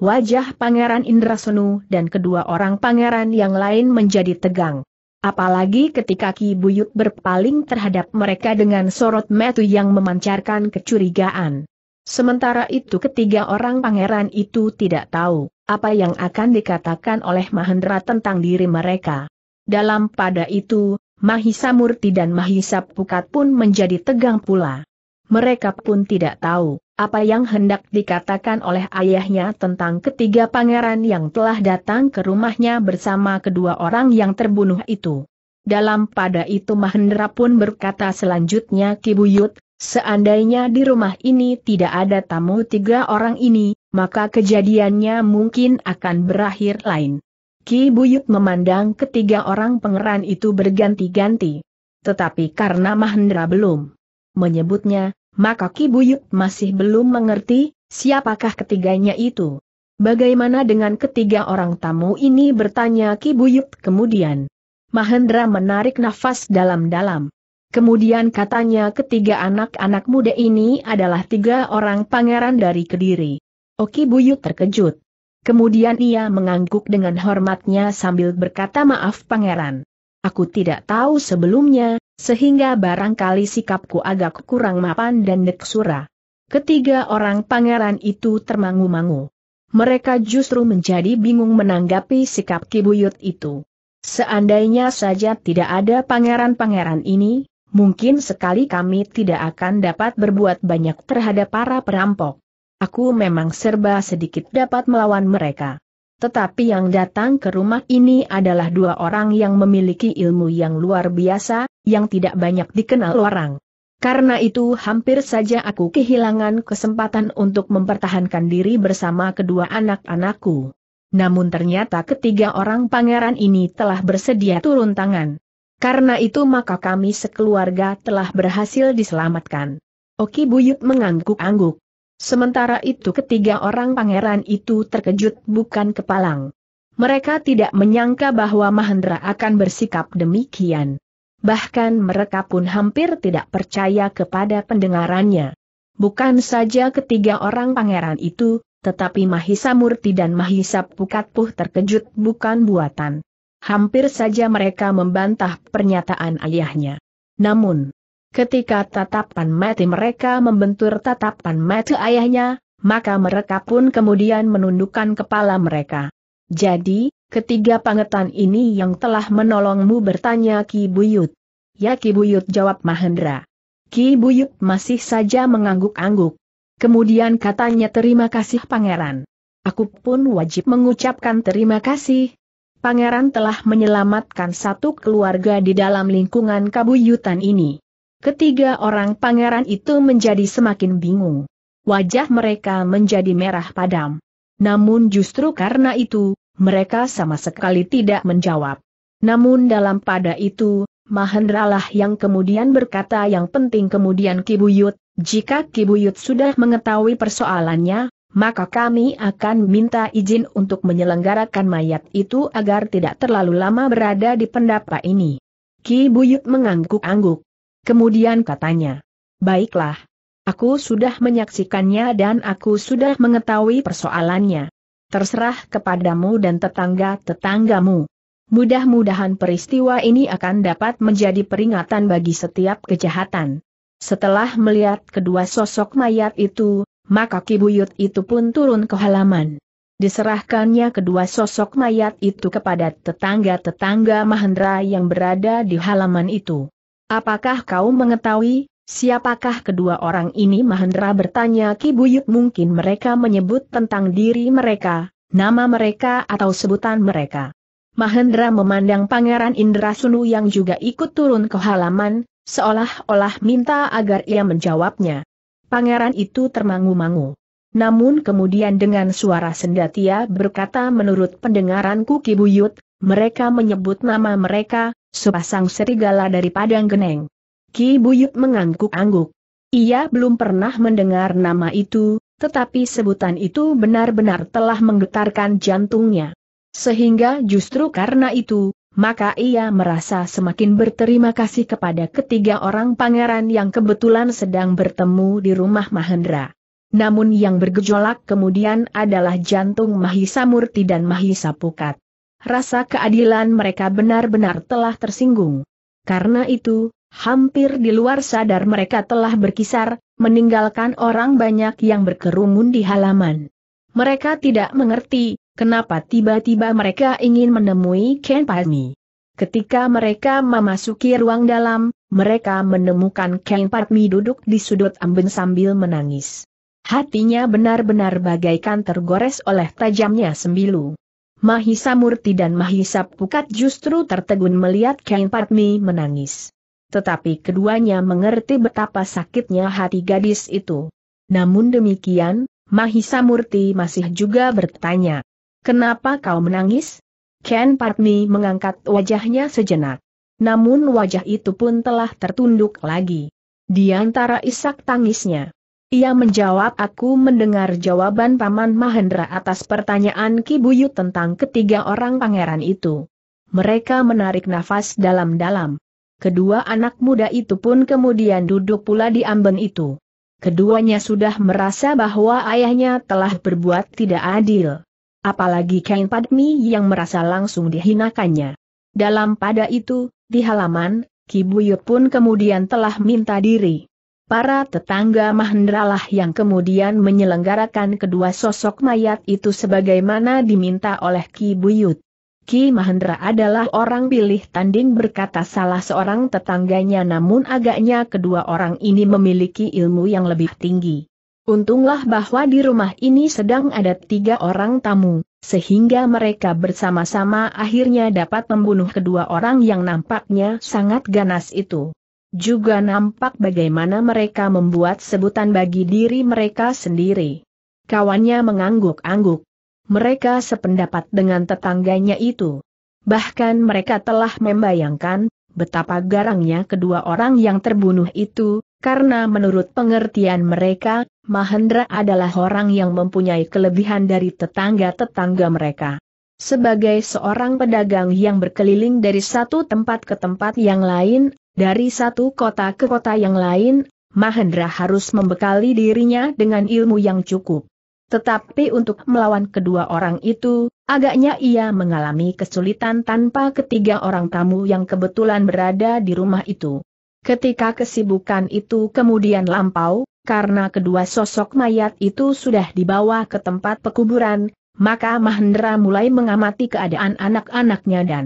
Wajah Pangeran Indrasenu dan kedua orang pangeran yang lain menjadi tegang. Apalagi ketika Ki Buyut berpaling terhadap mereka dengan sorot metu yang memancarkan kecurigaan. Sementara itu ketiga orang pangeran itu tidak tahu apa yang akan dikatakan oleh Mahendra tentang diri mereka. Dalam pada itu, Mahisa Murti dan Mahisa Pukat pun menjadi tegang pula. Mereka pun tidak tahu apa yang hendak dikatakan oleh ayahnya tentang ketiga pangeran yang telah datang ke rumahnya bersama kedua orang yang terbunuh itu. Dalam pada itu Mahendra pun berkata selanjutnya Kibuyut, seandainya di rumah ini tidak ada tamu tiga orang ini, maka kejadiannya mungkin akan berakhir lain. Ki Buyut memandang ketiga orang pangeran itu berganti-ganti. Tetapi karena Mahendra belum menyebutnya, maka Kibuyut masih belum mengerti, siapakah ketiganya itu. Bagaimana dengan ketiga orang tamu ini bertanya Kibuyut kemudian. Mahendra menarik nafas dalam-dalam. Kemudian katanya ketiga anak-anak muda ini adalah tiga orang pangeran dari Kediri. Oki oh, Buyut terkejut. Kemudian ia mengangguk dengan hormatnya sambil berkata maaf pangeran. Aku tidak tahu sebelumnya, sehingga barangkali sikapku agak kurang mapan dan neksura. Ketiga orang pangeran itu termangu-mangu. Mereka justru menjadi bingung menanggapi sikap kibuyut itu. Seandainya saja tidak ada pangeran-pangeran ini, mungkin sekali kami tidak akan dapat berbuat banyak terhadap para perampok. Aku memang serba sedikit dapat melawan mereka. Tetapi yang datang ke rumah ini adalah dua orang yang memiliki ilmu yang luar biasa, yang tidak banyak dikenal orang. Karena itu hampir saja aku kehilangan kesempatan untuk mempertahankan diri bersama kedua anak-anakku. Namun ternyata ketiga orang pangeran ini telah bersedia turun tangan. Karena itu maka kami sekeluarga telah berhasil diselamatkan. Oki Buyut mengangguk-angguk. Sementara itu ketiga orang pangeran itu terkejut bukan kepalang. Mereka tidak menyangka bahwa Mahendra akan bersikap demikian. Bahkan mereka pun hampir tidak percaya kepada pendengarannya. Bukan saja ketiga orang pangeran itu, tetapi Mahisa Murti dan Mahisa Pukatpuh terkejut bukan buatan. Hampir saja mereka membantah pernyataan ayahnya. Namun, Ketika tatapan mati mereka membentur tatapan mati ayahnya, maka mereka pun kemudian menundukkan kepala mereka. Jadi, ketiga pangetan ini yang telah menolongmu bertanya Ki Buyut. Ya Ki Buyut jawab Mahendra. Ki Buyut masih saja mengangguk-angguk. Kemudian katanya terima kasih pangeran. Aku pun wajib mengucapkan terima kasih. Pangeran telah menyelamatkan satu keluarga di dalam lingkungan kabuyutan ini. Ketiga orang pangeran itu menjadi semakin bingung. Wajah mereka menjadi merah padam. Namun justru karena itu, mereka sama sekali tidak menjawab. Namun dalam pada itu, Mahendralah yang kemudian berkata yang penting kemudian Kibuyut, jika Kibuyut sudah mengetahui persoalannya, maka kami akan minta izin untuk menyelenggarakan mayat itu agar tidak terlalu lama berada di pendapa ini. Kibuyut mengangguk-angguk. Kemudian katanya, Baiklah. Aku sudah menyaksikannya dan aku sudah mengetahui persoalannya. Terserah kepadamu dan tetangga-tetanggamu. Mudah-mudahan peristiwa ini akan dapat menjadi peringatan bagi setiap kejahatan. Setelah melihat kedua sosok mayat itu, maka kibuyut itu pun turun ke halaman. Diserahkannya kedua sosok mayat itu kepada tetangga-tetangga Mahendra yang berada di halaman itu. Apakah kau mengetahui, siapakah kedua orang ini Mahendra bertanya Kibuyut mungkin mereka menyebut tentang diri mereka, nama mereka atau sebutan mereka. Mahendra memandang Pangeran Indra Sunu yang juga ikut turun ke halaman, seolah-olah minta agar ia menjawabnya. Pangeran itu termangu-mangu. Namun kemudian dengan suara sendatia berkata menurut pendengaranku Kibuyut mereka menyebut nama mereka, Sepasang serigala dari Padang Geneng. Ki Buyut mengangguk-angguk. Ia belum pernah mendengar nama itu, tetapi sebutan itu benar-benar telah menggetarkan jantungnya. Sehingga justru karena itu, maka ia merasa semakin berterima kasih kepada ketiga orang pangeran yang kebetulan sedang bertemu di rumah Mahendra. Namun yang bergejolak kemudian adalah jantung Mahisa Murti dan Mahisa Pukat rasa keadilan mereka benar-benar telah tersinggung. Karena itu, hampir di luar sadar mereka telah berkisar, meninggalkan orang banyak yang berkerumun di halaman. Mereka tidak mengerti, kenapa tiba-tiba mereka ingin menemui Ken Pahmi. Ketika mereka memasuki ruang dalam, mereka menemukan Ken Padmi duduk di sudut amben sambil menangis. Hatinya benar-benar bagaikan tergores oleh tajamnya sembilu. Mahisa Murti dan Mahisa Pukat justru tertegun melihat Ken Patmi menangis. Tetapi keduanya mengerti betapa sakitnya hati gadis itu. Namun demikian, Mahisa Murti masih juga bertanya. Kenapa kau menangis? Ken Patmi mengangkat wajahnya sejenak. Namun wajah itu pun telah tertunduk lagi. Di antara isak tangisnya, ia menjawab aku mendengar jawaban Paman Mahendra atas pertanyaan Kibuyu tentang ketiga orang pangeran itu. Mereka menarik nafas dalam-dalam. Kedua anak muda itu pun kemudian duduk pula di amben itu. Keduanya sudah merasa bahwa ayahnya telah berbuat tidak adil. Apalagi Kain Padmi yang merasa langsung dihinakannya. Dalam pada itu, di halaman, Kibuyu pun kemudian telah minta diri. Para tetangga Mahendralah yang kemudian menyelenggarakan kedua sosok mayat itu sebagaimana diminta oleh Ki Buyut. Ki Mahendra adalah orang pilih tanding berkata salah seorang tetangganya namun agaknya kedua orang ini memiliki ilmu yang lebih tinggi. Untunglah bahwa di rumah ini sedang ada tiga orang tamu, sehingga mereka bersama-sama akhirnya dapat membunuh kedua orang yang nampaknya sangat ganas itu juga nampak bagaimana mereka membuat sebutan bagi diri mereka sendiri. Kawannya mengangguk-angguk. Mereka sependapat dengan tetangganya itu. Bahkan mereka telah membayangkan betapa garangnya kedua orang yang terbunuh itu, karena menurut pengertian mereka, Mahendra adalah orang yang mempunyai kelebihan dari tetangga-tetangga mereka. Sebagai seorang pedagang yang berkeliling dari satu tempat ke tempat yang lain, dari satu kota ke kota yang lain, Mahendra harus membekali dirinya dengan ilmu yang cukup. Tetapi untuk melawan kedua orang itu, agaknya ia mengalami kesulitan tanpa ketiga orang tamu yang kebetulan berada di rumah itu. Ketika kesibukan itu kemudian lampau, karena kedua sosok mayat itu sudah dibawa ke tempat pekuburan, maka Mahendra mulai mengamati keadaan anak-anaknya dan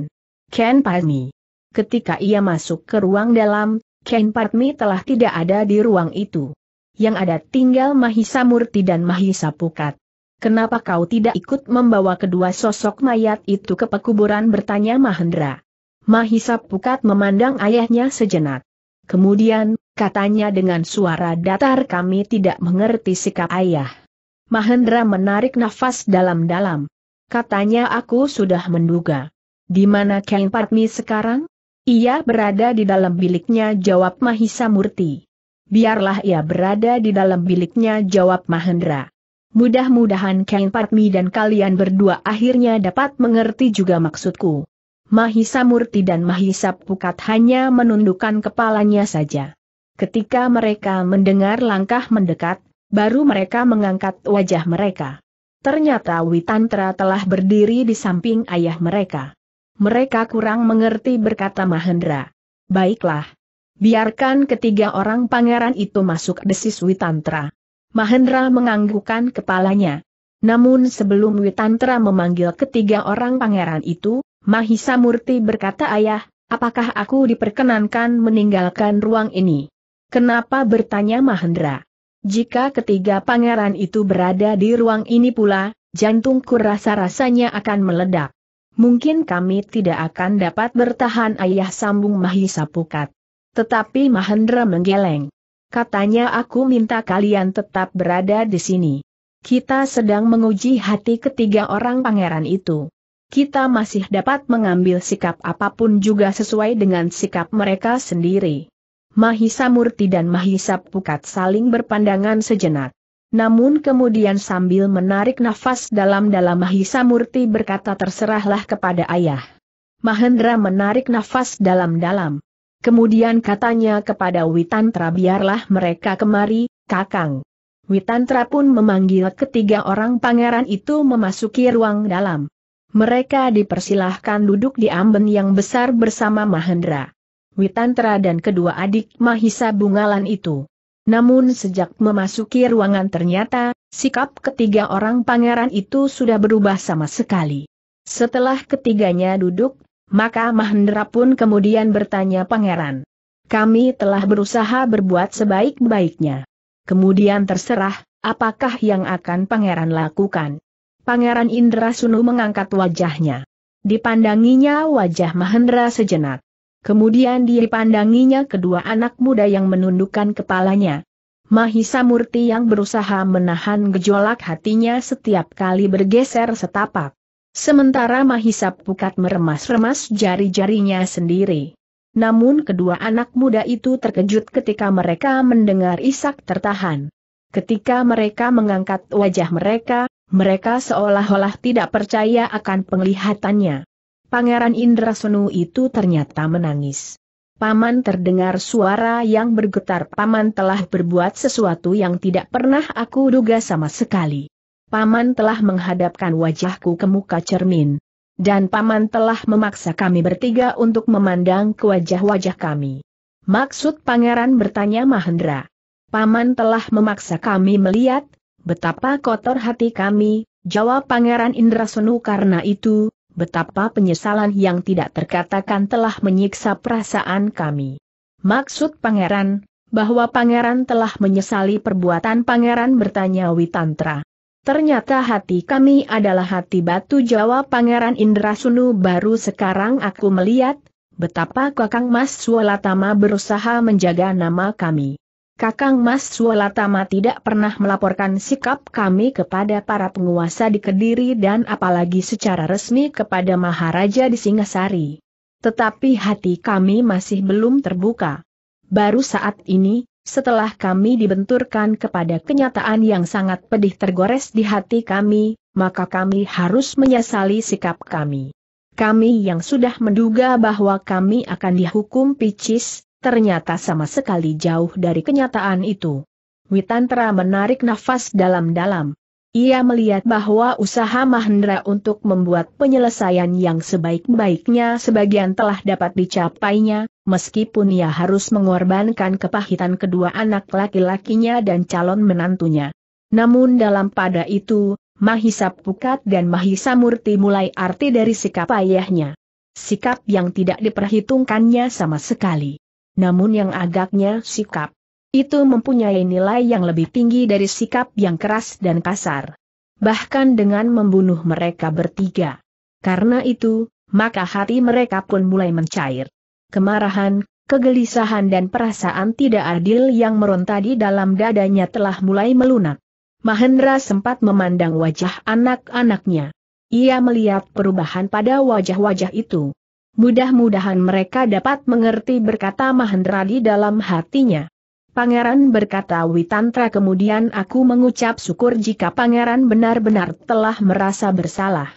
Ken Padmi. Ketika ia masuk ke ruang dalam, Ken Padmi telah tidak ada di ruang itu. Yang ada tinggal Mahisa Murti dan Mahisa Pukat. Kenapa kau tidak ikut membawa kedua sosok mayat itu ke pekuburan bertanya Mahendra. Mahisa Pukat memandang ayahnya sejenak. Kemudian, katanya dengan suara datar kami tidak mengerti sikap ayah. Mahendra menarik nafas dalam-dalam. Katanya aku sudah menduga. Di mana Kain Patmi sekarang? Ia berada di dalam biliknya jawab Mahisa Murti. Biarlah ia berada di dalam biliknya jawab Mahendra. Mudah-mudahan Kain Patmi dan kalian berdua akhirnya dapat mengerti juga maksudku. Mahisa Murti dan Mahisa Pukat hanya menundukkan kepalanya saja. Ketika mereka mendengar langkah mendekat, Baru mereka mengangkat wajah mereka. Ternyata Witantra telah berdiri di samping ayah mereka. Mereka kurang mengerti berkata Mahendra. Baiklah. Biarkan ketiga orang pangeran itu masuk desis Witantra. Mahendra menganggukkan kepalanya. Namun sebelum Witantra memanggil ketiga orang pangeran itu, Mahisa Murti berkata ayah, apakah aku diperkenankan meninggalkan ruang ini? Kenapa bertanya Mahendra? Jika ketiga pangeran itu berada di ruang ini pula, jantungku rasa-rasanya akan meledak. Mungkin kami tidak akan dapat bertahan ayah sambung Mahisa Pukat. Tetapi Mahendra menggeleng. Katanya aku minta kalian tetap berada di sini. Kita sedang menguji hati ketiga orang pangeran itu. Kita masih dapat mengambil sikap apapun juga sesuai dengan sikap mereka sendiri. Mahisa Murti dan Mahisa Pukat saling berpandangan sejenak. Namun kemudian sambil menarik nafas dalam-dalam Mahisa Murti berkata terserahlah kepada ayah. Mahendra menarik nafas dalam-dalam. Kemudian katanya kepada Witantra biarlah mereka kemari, kakang. Witantra pun memanggil ketiga orang pangeran itu memasuki ruang dalam. Mereka dipersilahkan duduk di amben yang besar bersama Mahendra. Witantra dan kedua adik Mahisa Bungalan itu. Namun sejak memasuki ruangan ternyata, sikap ketiga orang pangeran itu sudah berubah sama sekali. Setelah ketiganya duduk, maka Mahendra pun kemudian bertanya pangeran. Kami telah berusaha berbuat sebaik-baiknya. Kemudian terserah, apakah yang akan pangeran lakukan? Pangeran Indra Sunu mengangkat wajahnya. Dipandanginya wajah Mahendra sejenak. Kemudian dipandanginya kedua anak muda yang menundukkan kepalanya. Mahisa Murti yang berusaha menahan gejolak hatinya setiap kali bergeser setapak. Sementara Mahisa Pukat meremas-remas jari-jarinya sendiri. Namun kedua anak muda itu terkejut ketika mereka mendengar isak tertahan. Ketika mereka mengangkat wajah mereka, mereka seolah-olah tidak percaya akan penglihatannya. Pangeran Indra Indrasenu itu ternyata menangis. Paman terdengar suara yang bergetar Paman telah berbuat sesuatu yang tidak pernah aku duga sama sekali. Paman telah menghadapkan wajahku ke muka cermin. Dan Paman telah memaksa kami bertiga untuk memandang ke wajah-wajah kami. Maksud pangeran bertanya Mahendra. Paman telah memaksa kami melihat, betapa kotor hati kami, jawab pangeran Indra Indrasenu karena itu, betapa penyesalan yang tidak terkatakan telah menyiksa perasaan kami. Maksud pangeran, bahwa pangeran telah menyesali perbuatan pangeran bertanya Witantra. Ternyata hati kami adalah hati batu Jawa Pangeran Indrasunu baru sekarang aku melihat, betapa Kakang Mas Sualatama berusaha menjaga nama kami. Kakang Mas Sualatama tidak pernah melaporkan sikap kami kepada para penguasa di Kediri dan apalagi secara resmi kepada Maharaja di Singasari. Tetapi hati kami masih belum terbuka. Baru saat ini, setelah kami dibenturkan kepada kenyataan yang sangat pedih tergores di hati kami, maka kami harus menyesali sikap kami. Kami yang sudah menduga bahwa kami akan dihukum picis, ternyata sama sekali jauh dari kenyataan itu. Witantra menarik nafas dalam-dalam. Ia melihat bahwa usaha Mahendra untuk membuat penyelesaian yang sebaik-baiknya sebagian telah dapat dicapainya, meskipun ia harus mengorbankan kepahitan kedua anak laki-lakinya dan calon menantunya. Namun dalam pada itu, Mahisa Pukat dan Mahisa Murti mulai arti dari sikap ayahnya. Sikap yang tidak diperhitungkannya sama sekali namun yang agaknya sikap. Itu mempunyai nilai yang lebih tinggi dari sikap yang keras dan kasar. Bahkan dengan membunuh mereka bertiga. Karena itu, maka hati mereka pun mulai mencair. Kemarahan, kegelisahan dan perasaan tidak adil yang meronta di dalam dadanya telah mulai melunak. Mahendra sempat memandang wajah anak-anaknya. Ia melihat perubahan pada wajah-wajah itu. Mudah-mudahan mereka dapat mengerti berkata Mahendra di dalam hatinya. Pangeran berkata Witantra kemudian aku mengucap syukur jika pangeran benar-benar telah merasa bersalah.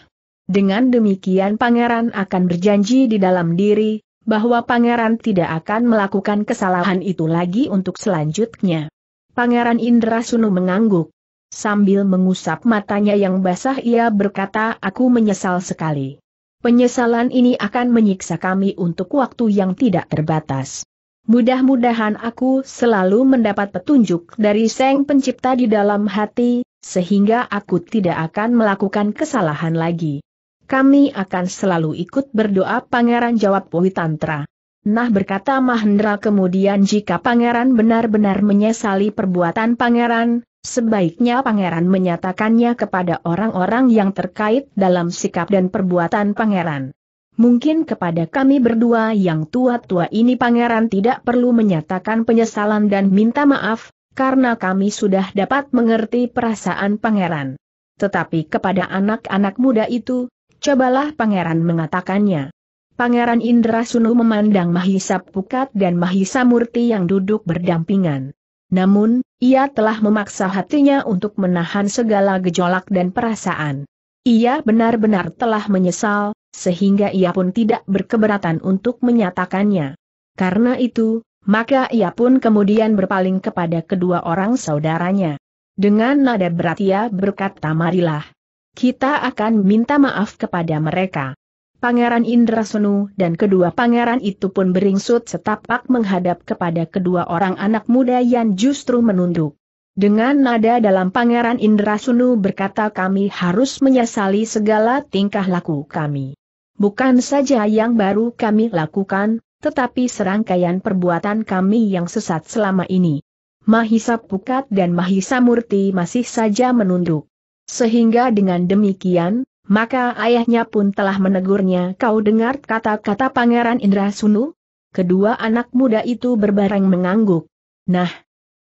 Dengan demikian pangeran akan berjanji di dalam diri, bahwa pangeran tidak akan melakukan kesalahan itu lagi untuk selanjutnya. Pangeran Indra Sunu mengangguk. Sambil mengusap matanya yang basah ia berkata aku menyesal sekali. Penyesalan ini akan menyiksa kami untuk waktu yang tidak terbatas. Mudah-mudahan aku selalu mendapat petunjuk dari Sang Pencipta di dalam hati, sehingga aku tidak akan melakukan kesalahan lagi. Kami akan selalu ikut berdoa pangeran jawab Tantra. Nah berkata Mahendra kemudian jika pangeran benar-benar menyesali perbuatan pangeran, Sebaiknya pangeran menyatakannya kepada orang-orang yang terkait dalam sikap dan perbuatan pangeran. Mungkin kepada kami berdua yang tua-tua ini pangeran tidak perlu menyatakan penyesalan dan minta maaf, karena kami sudah dapat mengerti perasaan pangeran. Tetapi kepada anak-anak muda itu, cobalah pangeran mengatakannya. Pangeran Indra Sunu memandang Mahisa Pukat dan Mahisa Murti yang duduk berdampingan. Namun, ia telah memaksa hatinya untuk menahan segala gejolak dan perasaan. Ia benar-benar telah menyesal, sehingga ia pun tidak berkeberatan untuk menyatakannya. Karena itu, maka ia pun kemudian berpaling kepada kedua orang saudaranya. Dengan nada berat ia berkata marilah. Kita akan minta maaf kepada mereka. Pangeran Indra Senu dan kedua pangeran itu pun beringsut setapak menghadap kepada kedua orang anak muda yang justru menunduk. Dengan nada dalam Pangeran Indra Sunu berkata kami harus menyesali segala tingkah laku kami. Bukan saja yang baru kami lakukan, tetapi serangkaian perbuatan kami yang sesat selama ini. Mahisa Pukat dan Mahisa Murti masih saja menunduk. Sehingga dengan demikian, maka ayahnya pun telah menegurnya kau dengar kata-kata Pangeran Indra Sunu? Kedua anak muda itu berbareng mengangguk. Nah,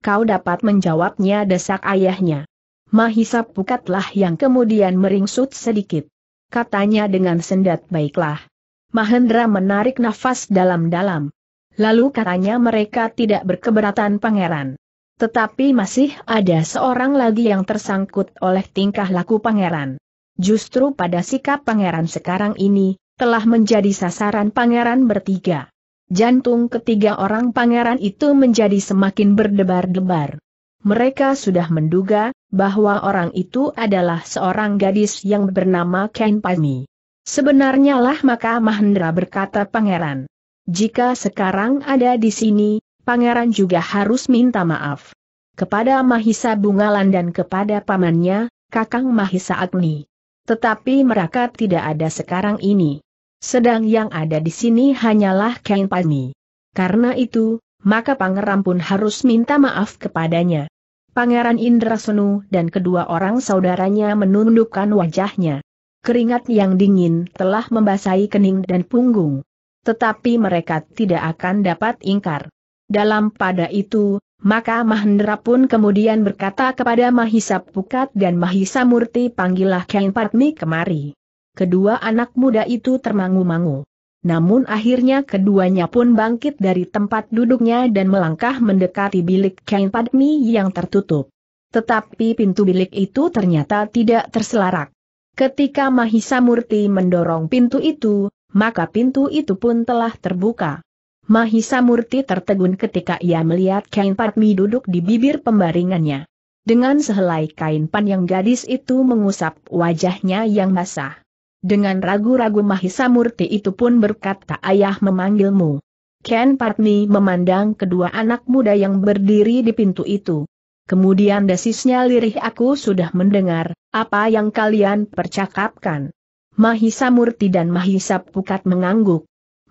kau dapat menjawabnya desak ayahnya. Mahisa Pukatlah yang kemudian meringsut sedikit. Katanya dengan sendat baiklah. Mahendra menarik nafas dalam-dalam. Lalu katanya mereka tidak berkeberatan pangeran. Tetapi masih ada seorang lagi yang tersangkut oleh tingkah laku pangeran. Justru pada sikap pangeran sekarang ini, telah menjadi sasaran pangeran bertiga. Jantung ketiga orang pangeran itu menjadi semakin berdebar-debar. Mereka sudah menduga, bahwa orang itu adalah seorang gadis yang bernama Ken Palmi. Sebenarnya lah maka Mahendra berkata pangeran. Jika sekarang ada di sini, pangeran juga harus minta maaf. Kepada Mahisa Bungalan dan kepada pamannya, Kakang Mahisa Agni. Tetapi mereka tidak ada sekarang ini. Sedang yang ada di sini hanyalah Kain Pani. Karena itu, maka pangeran pun harus minta maaf kepadanya. Pangeran Indrasenu dan kedua orang saudaranya menundukkan wajahnya. Keringat yang dingin telah membasahi kening dan punggung. Tetapi mereka tidak akan dapat ingkar. Dalam pada itu, maka Mahendra pun kemudian berkata kepada Mahisa Pukat dan Mahisa Murti panggillah Ken Patni kemari. Kedua anak muda itu termangu-mangu. Namun akhirnya keduanya pun bangkit dari tempat duduknya dan melangkah mendekati bilik Ken Padmi yang tertutup. Tetapi pintu bilik itu ternyata tidak terselarak. Ketika Mahisa Murti mendorong pintu itu, maka pintu itu pun telah terbuka. Mahisa Murti tertegun ketika ia melihat kain Padmi duduk di bibir pembaringannya. Dengan sehelai kain pan yang gadis itu mengusap wajahnya yang basah. Dengan ragu-ragu Mahisa Murti itu pun berkata ayah memanggilmu. Ken Patmi memandang kedua anak muda yang berdiri di pintu itu. Kemudian desisnya lirih aku sudah mendengar, apa yang kalian percakapkan. Mahisa Murti dan Mahisa Pukat mengangguk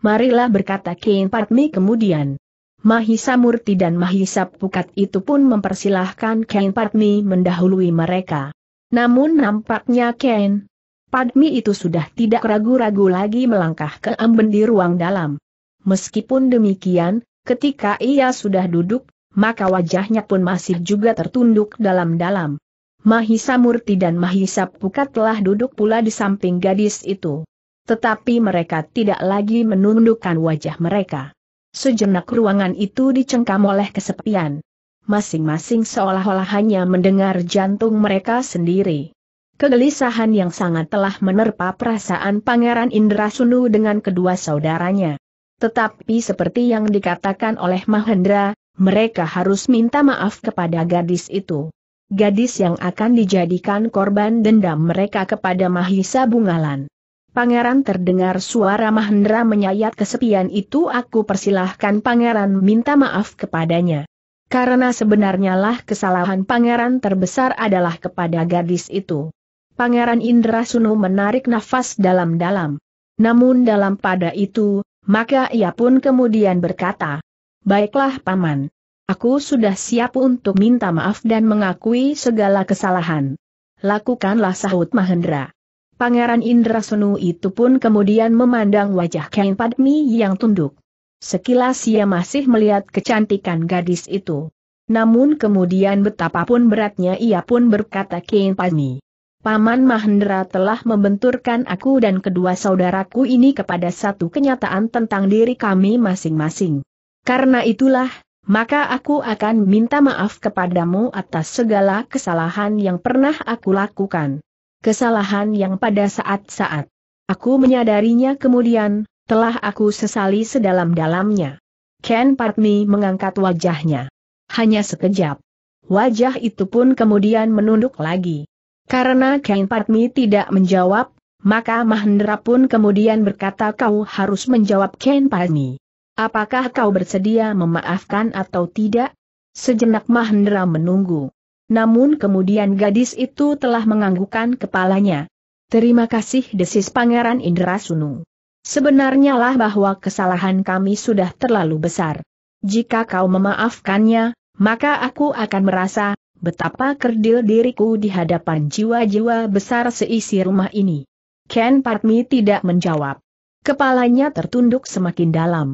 marilah berkata Kain Patmi kemudian. Mahisa Murti dan Mahisa Pukat itu pun mempersilahkan Kain Patmi mendahului mereka. Namun nampaknya Kain Patmi itu sudah tidak ragu-ragu lagi melangkah ke Amben di ruang dalam. Meskipun demikian, ketika ia sudah duduk, maka wajahnya pun masih juga tertunduk dalam-dalam. Mahisa Murti dan Mahisa Pukat telah duduk pula di samping gadis itu tetapi mereka tidak lagi menundukkan wajah mereka. Sejenak ruangan itu dicengkam oleh kesepian. Masing-masing seolah-olah hanya mendengar jantung mereka sendiri. Kegelisahan yang sangat telah menerpa perasaan Pangeran Indra Sunu dengan kedua saudaranya. Tetapi seperti yang dikatakan oleh Mahendra, mereka harus minta maaf kepada gadis itu. Gadis yang akan dijadikan korban dendam mereka kepada Mahisa Bungalan. Pangeran terdengar suara Mahendra menyayat kesepian itu aku persilahkan pangeran minta maaf kepadanya. Karena sebenarnya lah kesalahan pangeran terbesar adalah kepada gadis itu. Pangeran Indra Sunu menarik nafas dalam-dalam. Namun dalam pada itu, maka ia pun kemudian berkata, Baiklah Paman. Aku sudah siap untuk minta maaf dan mengakui segala kesalahan. Lakukanlah sahut Mahendra. Pangeran Indra Sunu itu pun kemudian memandang wajah Ken Padmi yang tunduk. Sekilas ia masih melihat kecantikan gadis itu. Namun kemudian betapapun beratnya ia pun berkata Ken Padmi. Paman Mahendra telah membenturkan aku dan kedua saudaraku ini kepada satu kenyataan tentang diri kami masing-masing. Karena itulah, maka aku akan minta maaf kepadamu atas segala kesalahan yang pernah aku lakukan kesalahan yang pada saat-saat aku menyadarinya kemudian, telah aku sesali sedalam-dalamnya. Ken Partney mengangkat wajahnya. Hanya sekejap. Wajah itu pun kemudian menunduk lagi. Karena Ken Partney tidak menjawab, maka Mahendra pun kemudian berkata kau harus menjawab Ken Partney. Apakah kau bersedia memaafkan atau tidak? Sejenak Mahendra menunggu. Namun kemudian gadis itu telah menganggukkan kepalanya. Terima kasih desis Pangeran Indrasunu. Sebenarnya lah bahwa kesalahan kami sudah terlalu besar. Jika kau memaafkannya, maka aku akan merasa betapa kerdil diriku di hadapan jiwa-jiwa besar seisi rumah ini. Ken Patmi tidak menjawab. Kepalanya tertunduk semakin dalam.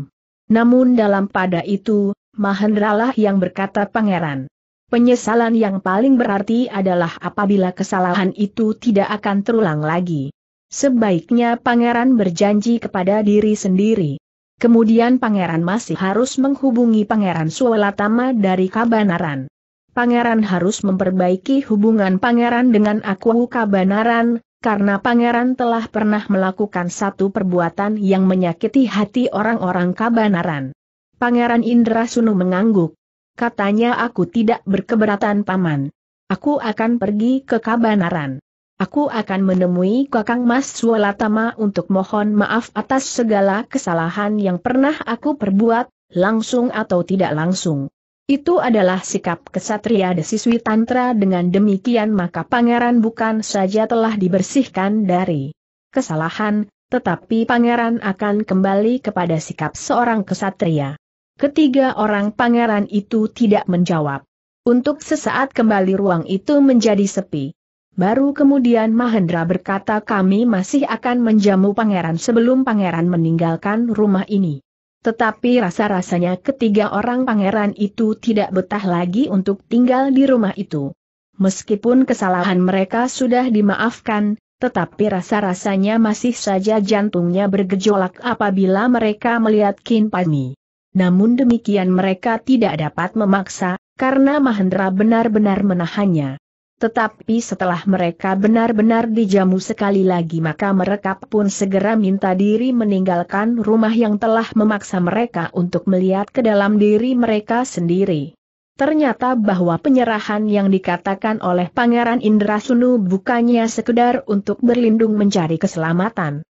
Namun dalam pada itu, Mahendralah yang berkata pangeran. Penyesalan yang paling berarti adalah apabila kesalahan itu tidak akan terulang lagi. Sebaiknya pangeran berjanji kepada diri sendiri. Kemudian pangeran masih harus menghubungi pangeran Suwelatama dari Kabanaran. Pangeran harus memperbaiki hubungan pangeran dengan Aku Kabanaran, karena pangeran telah pernah melakukan satu perbuatan yang menyakiti hati orang-orang Kabanaran. Pangeran Indra Sunu mengangguk katanya aku tidak berkeberatan paman. Aku akan pergi ke Kabanaran. Aku akan menemui Kakang Mas Sualatama untuk mohon maaf atas segala kesalahan yang pernah aku perbuat, langsung atau tidak langsung. Itu adalah sikap kesatria desiswi tantra dengan demikian maka pangeran bukan saja telah dibersihkan dari kesalahan, tetapi pangeran akan kembali kepada sikap seorang kesatria. Ketiga orang pangeran itu tidak menjawab. Untuk sesaat kembali ruang itu menjadi sepi. Baru kemudian Mahendra berkata kami masih akan menjamu pangeran sebelum pangeran meninggalkan rumah ini. Tetapi rasa-rasanya ketiga orang pangeran itu tidak betah lagi untuk tinggal di rumah itu. Meskipun kesalahan mereka sudah dimaafkan, tetapi rasa-rasanya masih saja jantungnya bergejolak apabila mereka melihat Kinpani namun demikian mereka tidak dapat memaksa, karena Mahendra benar-benar menahannya. Tetapi setelah mereka benar-benar dijamu sekali lagi maka mereka pun segera minta diri meninggalkan rumah yang telah memaksa mereka untuk melihat ke dalam diri mereka sendiri. Ternyata bahwa penyerahan yang dikatakan oleh Pangeran Indrasunu bukannya sekedar untuk berlindung mencari keselamatan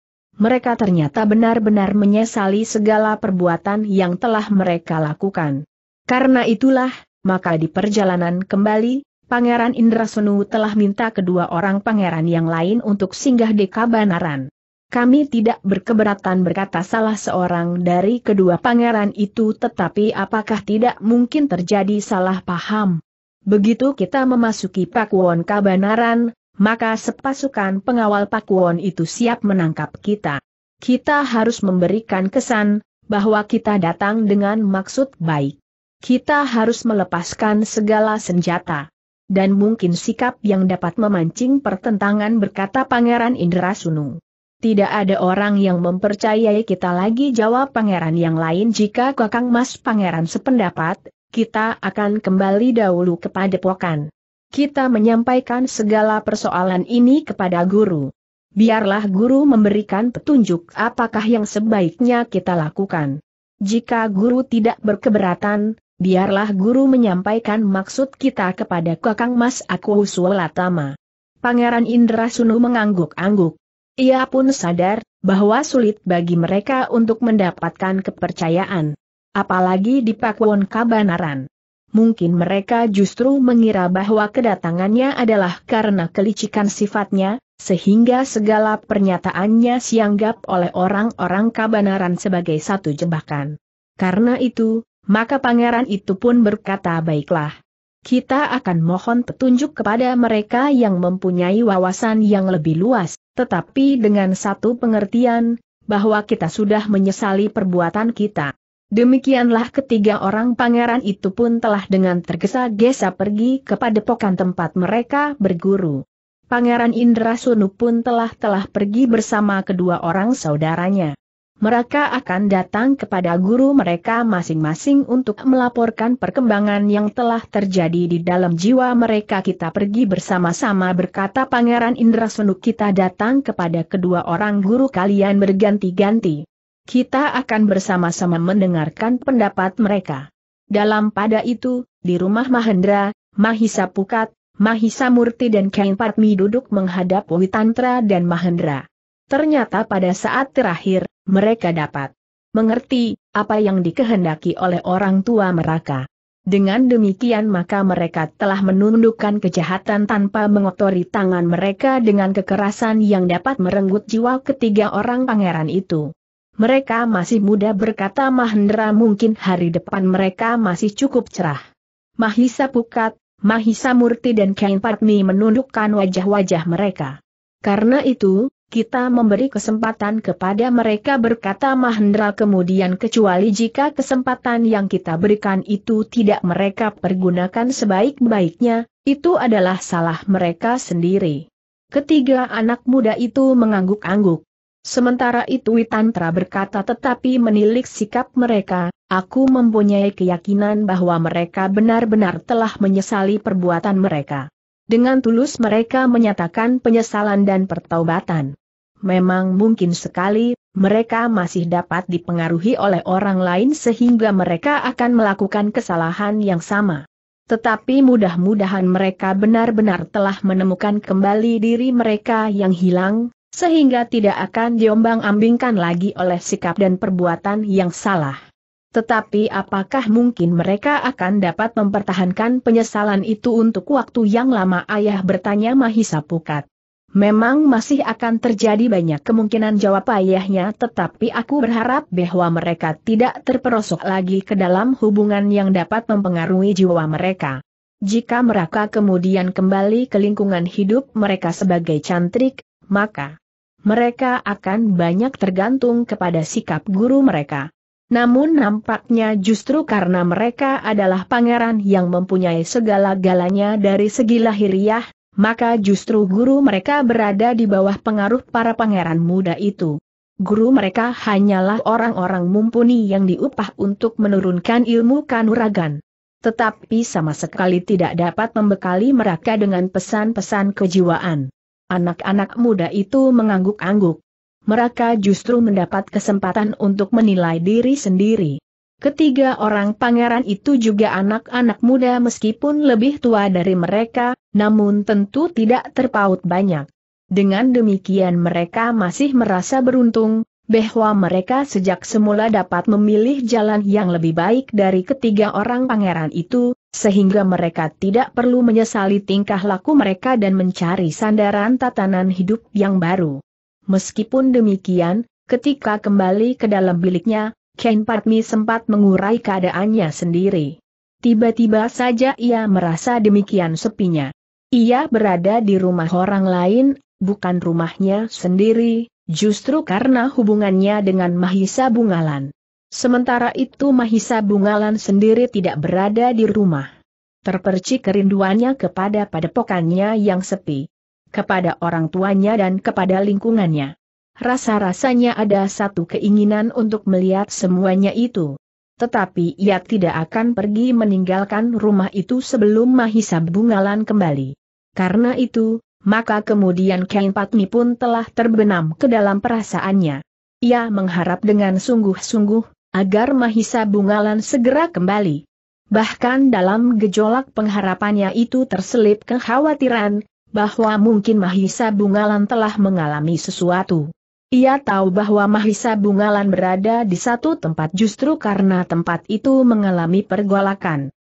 mereka ternyata benar-benar menyesali segala perbuatan yang telah mereka lakukan. Karena itulah, maka di perjalanan kembali, Pangeran Indrasenu telah minta kedua orang pangeran yang lain untuk singgah di Kabanaran. Kami tidak berkeberatan berkata salah seorang dari kedua pangeran itu tetapi apakah tidak mungkin terjadi salah paham. Begitu kita memasuki Pakuwon Kabanaran, maka sepasukan pengawal Pakuwon itu siap menangkap kita. Kita harus memberikan kesan bahwa kita datang dengan maksud baik. Kita harus melepaskan segala senjata. Dan mungkin sikap yang dapat memancing pertentangan berkata Pangeran Indra Sunung. Tidak ada orang yang mempercayai kita lagi jawab pangeran yang lain jika kakang mas pangeran sependapat, kita akan kembali dahulu kepada pokan kita menyampaikan segala persoalan ini kepada guru. Biarlah guru memberikan petunjuk apakah yang sebaiknya kita lakukan. Jika guru tidak berkeberatan, biarlah guru menyampaikan maksud kita kepada Kakang Mas Aku Sulatama. Pangeran Indra Sunu mengangguk-angguk. Ia pun sadar bahwa sulit bagi mereka untuk mendapatkan kepercayaan. Apalagi di Pakuwon Kabanaran mungkin mereka justru mengira bahwa kedatangannya adalah karena kelicikan sifatnya, sehingga segala pernyataannya sianggap oleh orang-orang kabanaran sebagai satu jebakan. Karena itu, maka pangeran itu pun berkata baiklah. Kita akan mohon petunjuk kepada mereka yang mempunyai wawasan yang lebih luas, tetapi dengan satu pengertian, bahwa kita sudah menyesali perbuatan kita. Demikianlah ketiga orang pangeran itu pun telah dengan tergesa-gesa pergi kepada pokan tempat mereka berguru. Pangeran Indra Sunu pun telah-telah pergi bersama kedua orang saudaranya. Mereka akan datang kepada guru mereka masing-masing untuk melaporkan perkembangan yang telah terjadi di dalam jiwa mereka. Kita pergi bersama-sama berkata Pangeran Indra Sunu kita datang kepada kedua orang guru kalian berganti-ganti. Kita akan bersama-sama mendengarkan pendapat mereka. Dalam pada itu, di rumah Mahendra, Mahisa Pukat, Mahisa Murti dan Kain Patmi duduk menghadap Witantra dan Mahendra. Ternyata pada saat terakhir, mereka dapat mengerti apa yang dikehendaki oleh orang tua mereka. Dengan demikian maka mereka telah menundukkan kejahatan tanpa mengotori tangan mereka dengan kekerasan yang dapat merenggut jiwa ketiga orang pangeran itu. Mereka masih muda berkata Mahendra mungkin hari depan mereka masih cukup cerah. Mahisa Pukat, Mahisa Murti dan Kain Patmi menundukkan wajah-wajah mereka. Karena itu, kita memberi kesempatan kepada mereka berkata Mahendra kemudian kecuali jika kesempatan yang kita berikan itu tidak mereka pergunakan sebaik-baiknya, itu adalah salah mereka sendiri. Ketiga anak muda itu mengangguk-angguk. Sementara itu Witantra berkata tetapi menilik sikap mereka, aku mempunyai keyakinan bahwa mereka benar-benar telah menyesali perbuatan mereka. Dengan tulus mereka menyatakan penyesalan dan pertaubatan. Memang mungkin sekali, mereka masih dapat dipengaruhi oleh orang lain sehingga mereka akan melakukan kesalahan yang sama. Tetapi mudah-mudahan mereka benar-benar telah menemukan kembali diri mereka yang hilang, sehingga tidak akan diombang-ambingkan lagi oleh sikap dan perbuatan yang salah. Tetapi apakah mungkin mereka akan dapat mempertahankan penyesalan itu untuk waktu yang lama ayah bertanya Mahisa Pukat. Memang masih akan terjadi banyak kemungkinan jawab ayahnya tetapi aku berharap bahwa mereka tidak terperosok lagi ke dalam hubungan yang dapat mempengaruhi jiwa mereka. Jika mereka kemudian kembali ke lingkungan hidup mereka sebagai cantrik, maka mereka akan banyak tergantung kepada sikap guru mereka. Namun nampaknya justru karena mereka adalah pangeran yang mempunyai segala-galanya dari segi lahiriah, maka justru guru mereka berada di bawah pengaruh para pangeran muda itu. Guru mereka hanyalah orang-orang mumpuni yang diupah untuk menurunkan ilmu kanuragan. Tetapi sama sekali tidak dapat membekali mereka dengan pesan-pesan kejiwaan. Anak-anak muda itu mengangguk-angguk. Mereka justru mendapat kesempatan untuk menilai diri sendiri. Ketiga orang pangeran itu juga anak-anak muda meskipun lebih tua dari mereka, namun tentu tidak terpaut banyak. Dengan demikian mereka masih merasa beruntung, bahwa mereka sejak semula dapat memilih jalan yang lebih baik dari ketiga orang pangeran itu, sehingga mereka tidak perlu menyesali tingkah laku mereka dan mencari sandaran tatanan hidup yang baru. Meskipun demikian, ketika kembali ke dalam biliknya, Ken Patmi sempat mengurai keadaannya sendiri. Tiba-tiba saja ia merasa demikian sepinya. Ia berada di rumah orang lain, bukan rumahnya sendiri, justru karena hubungannya dengan Mahisa Bungalan. Sementara itu Mahisa Bungalan sendiri tidak berada di rumah. Terpercik kerinduannya kepada padepokannya yang sepi. Kepada orang tuanya dan kepada lingkungannya. Rasa-rasanya ada satu keinginan untuk melihat semuanya itu. Tetapi ia tidak akan pergi meninggalkan rumah itu sebelum Mahisa Bungalan kembali. Karena itu, maka kemudian Kain Patmi pun telah terbenam ke dalam perasaannya. Ia mengharap dengan sungguh-sungguh, agar Mahisa Bungalan segera kembali. Bahkan dalam gejolak pengharapannya itu terselip kekhawatiran, bahwa mungkin Mahisa Bungalan telah mengalami sesuatu. Ia tahu bahwa Mahisa Bungalan berada di satu tempat justru karena tempat itu mengalami pergolakan.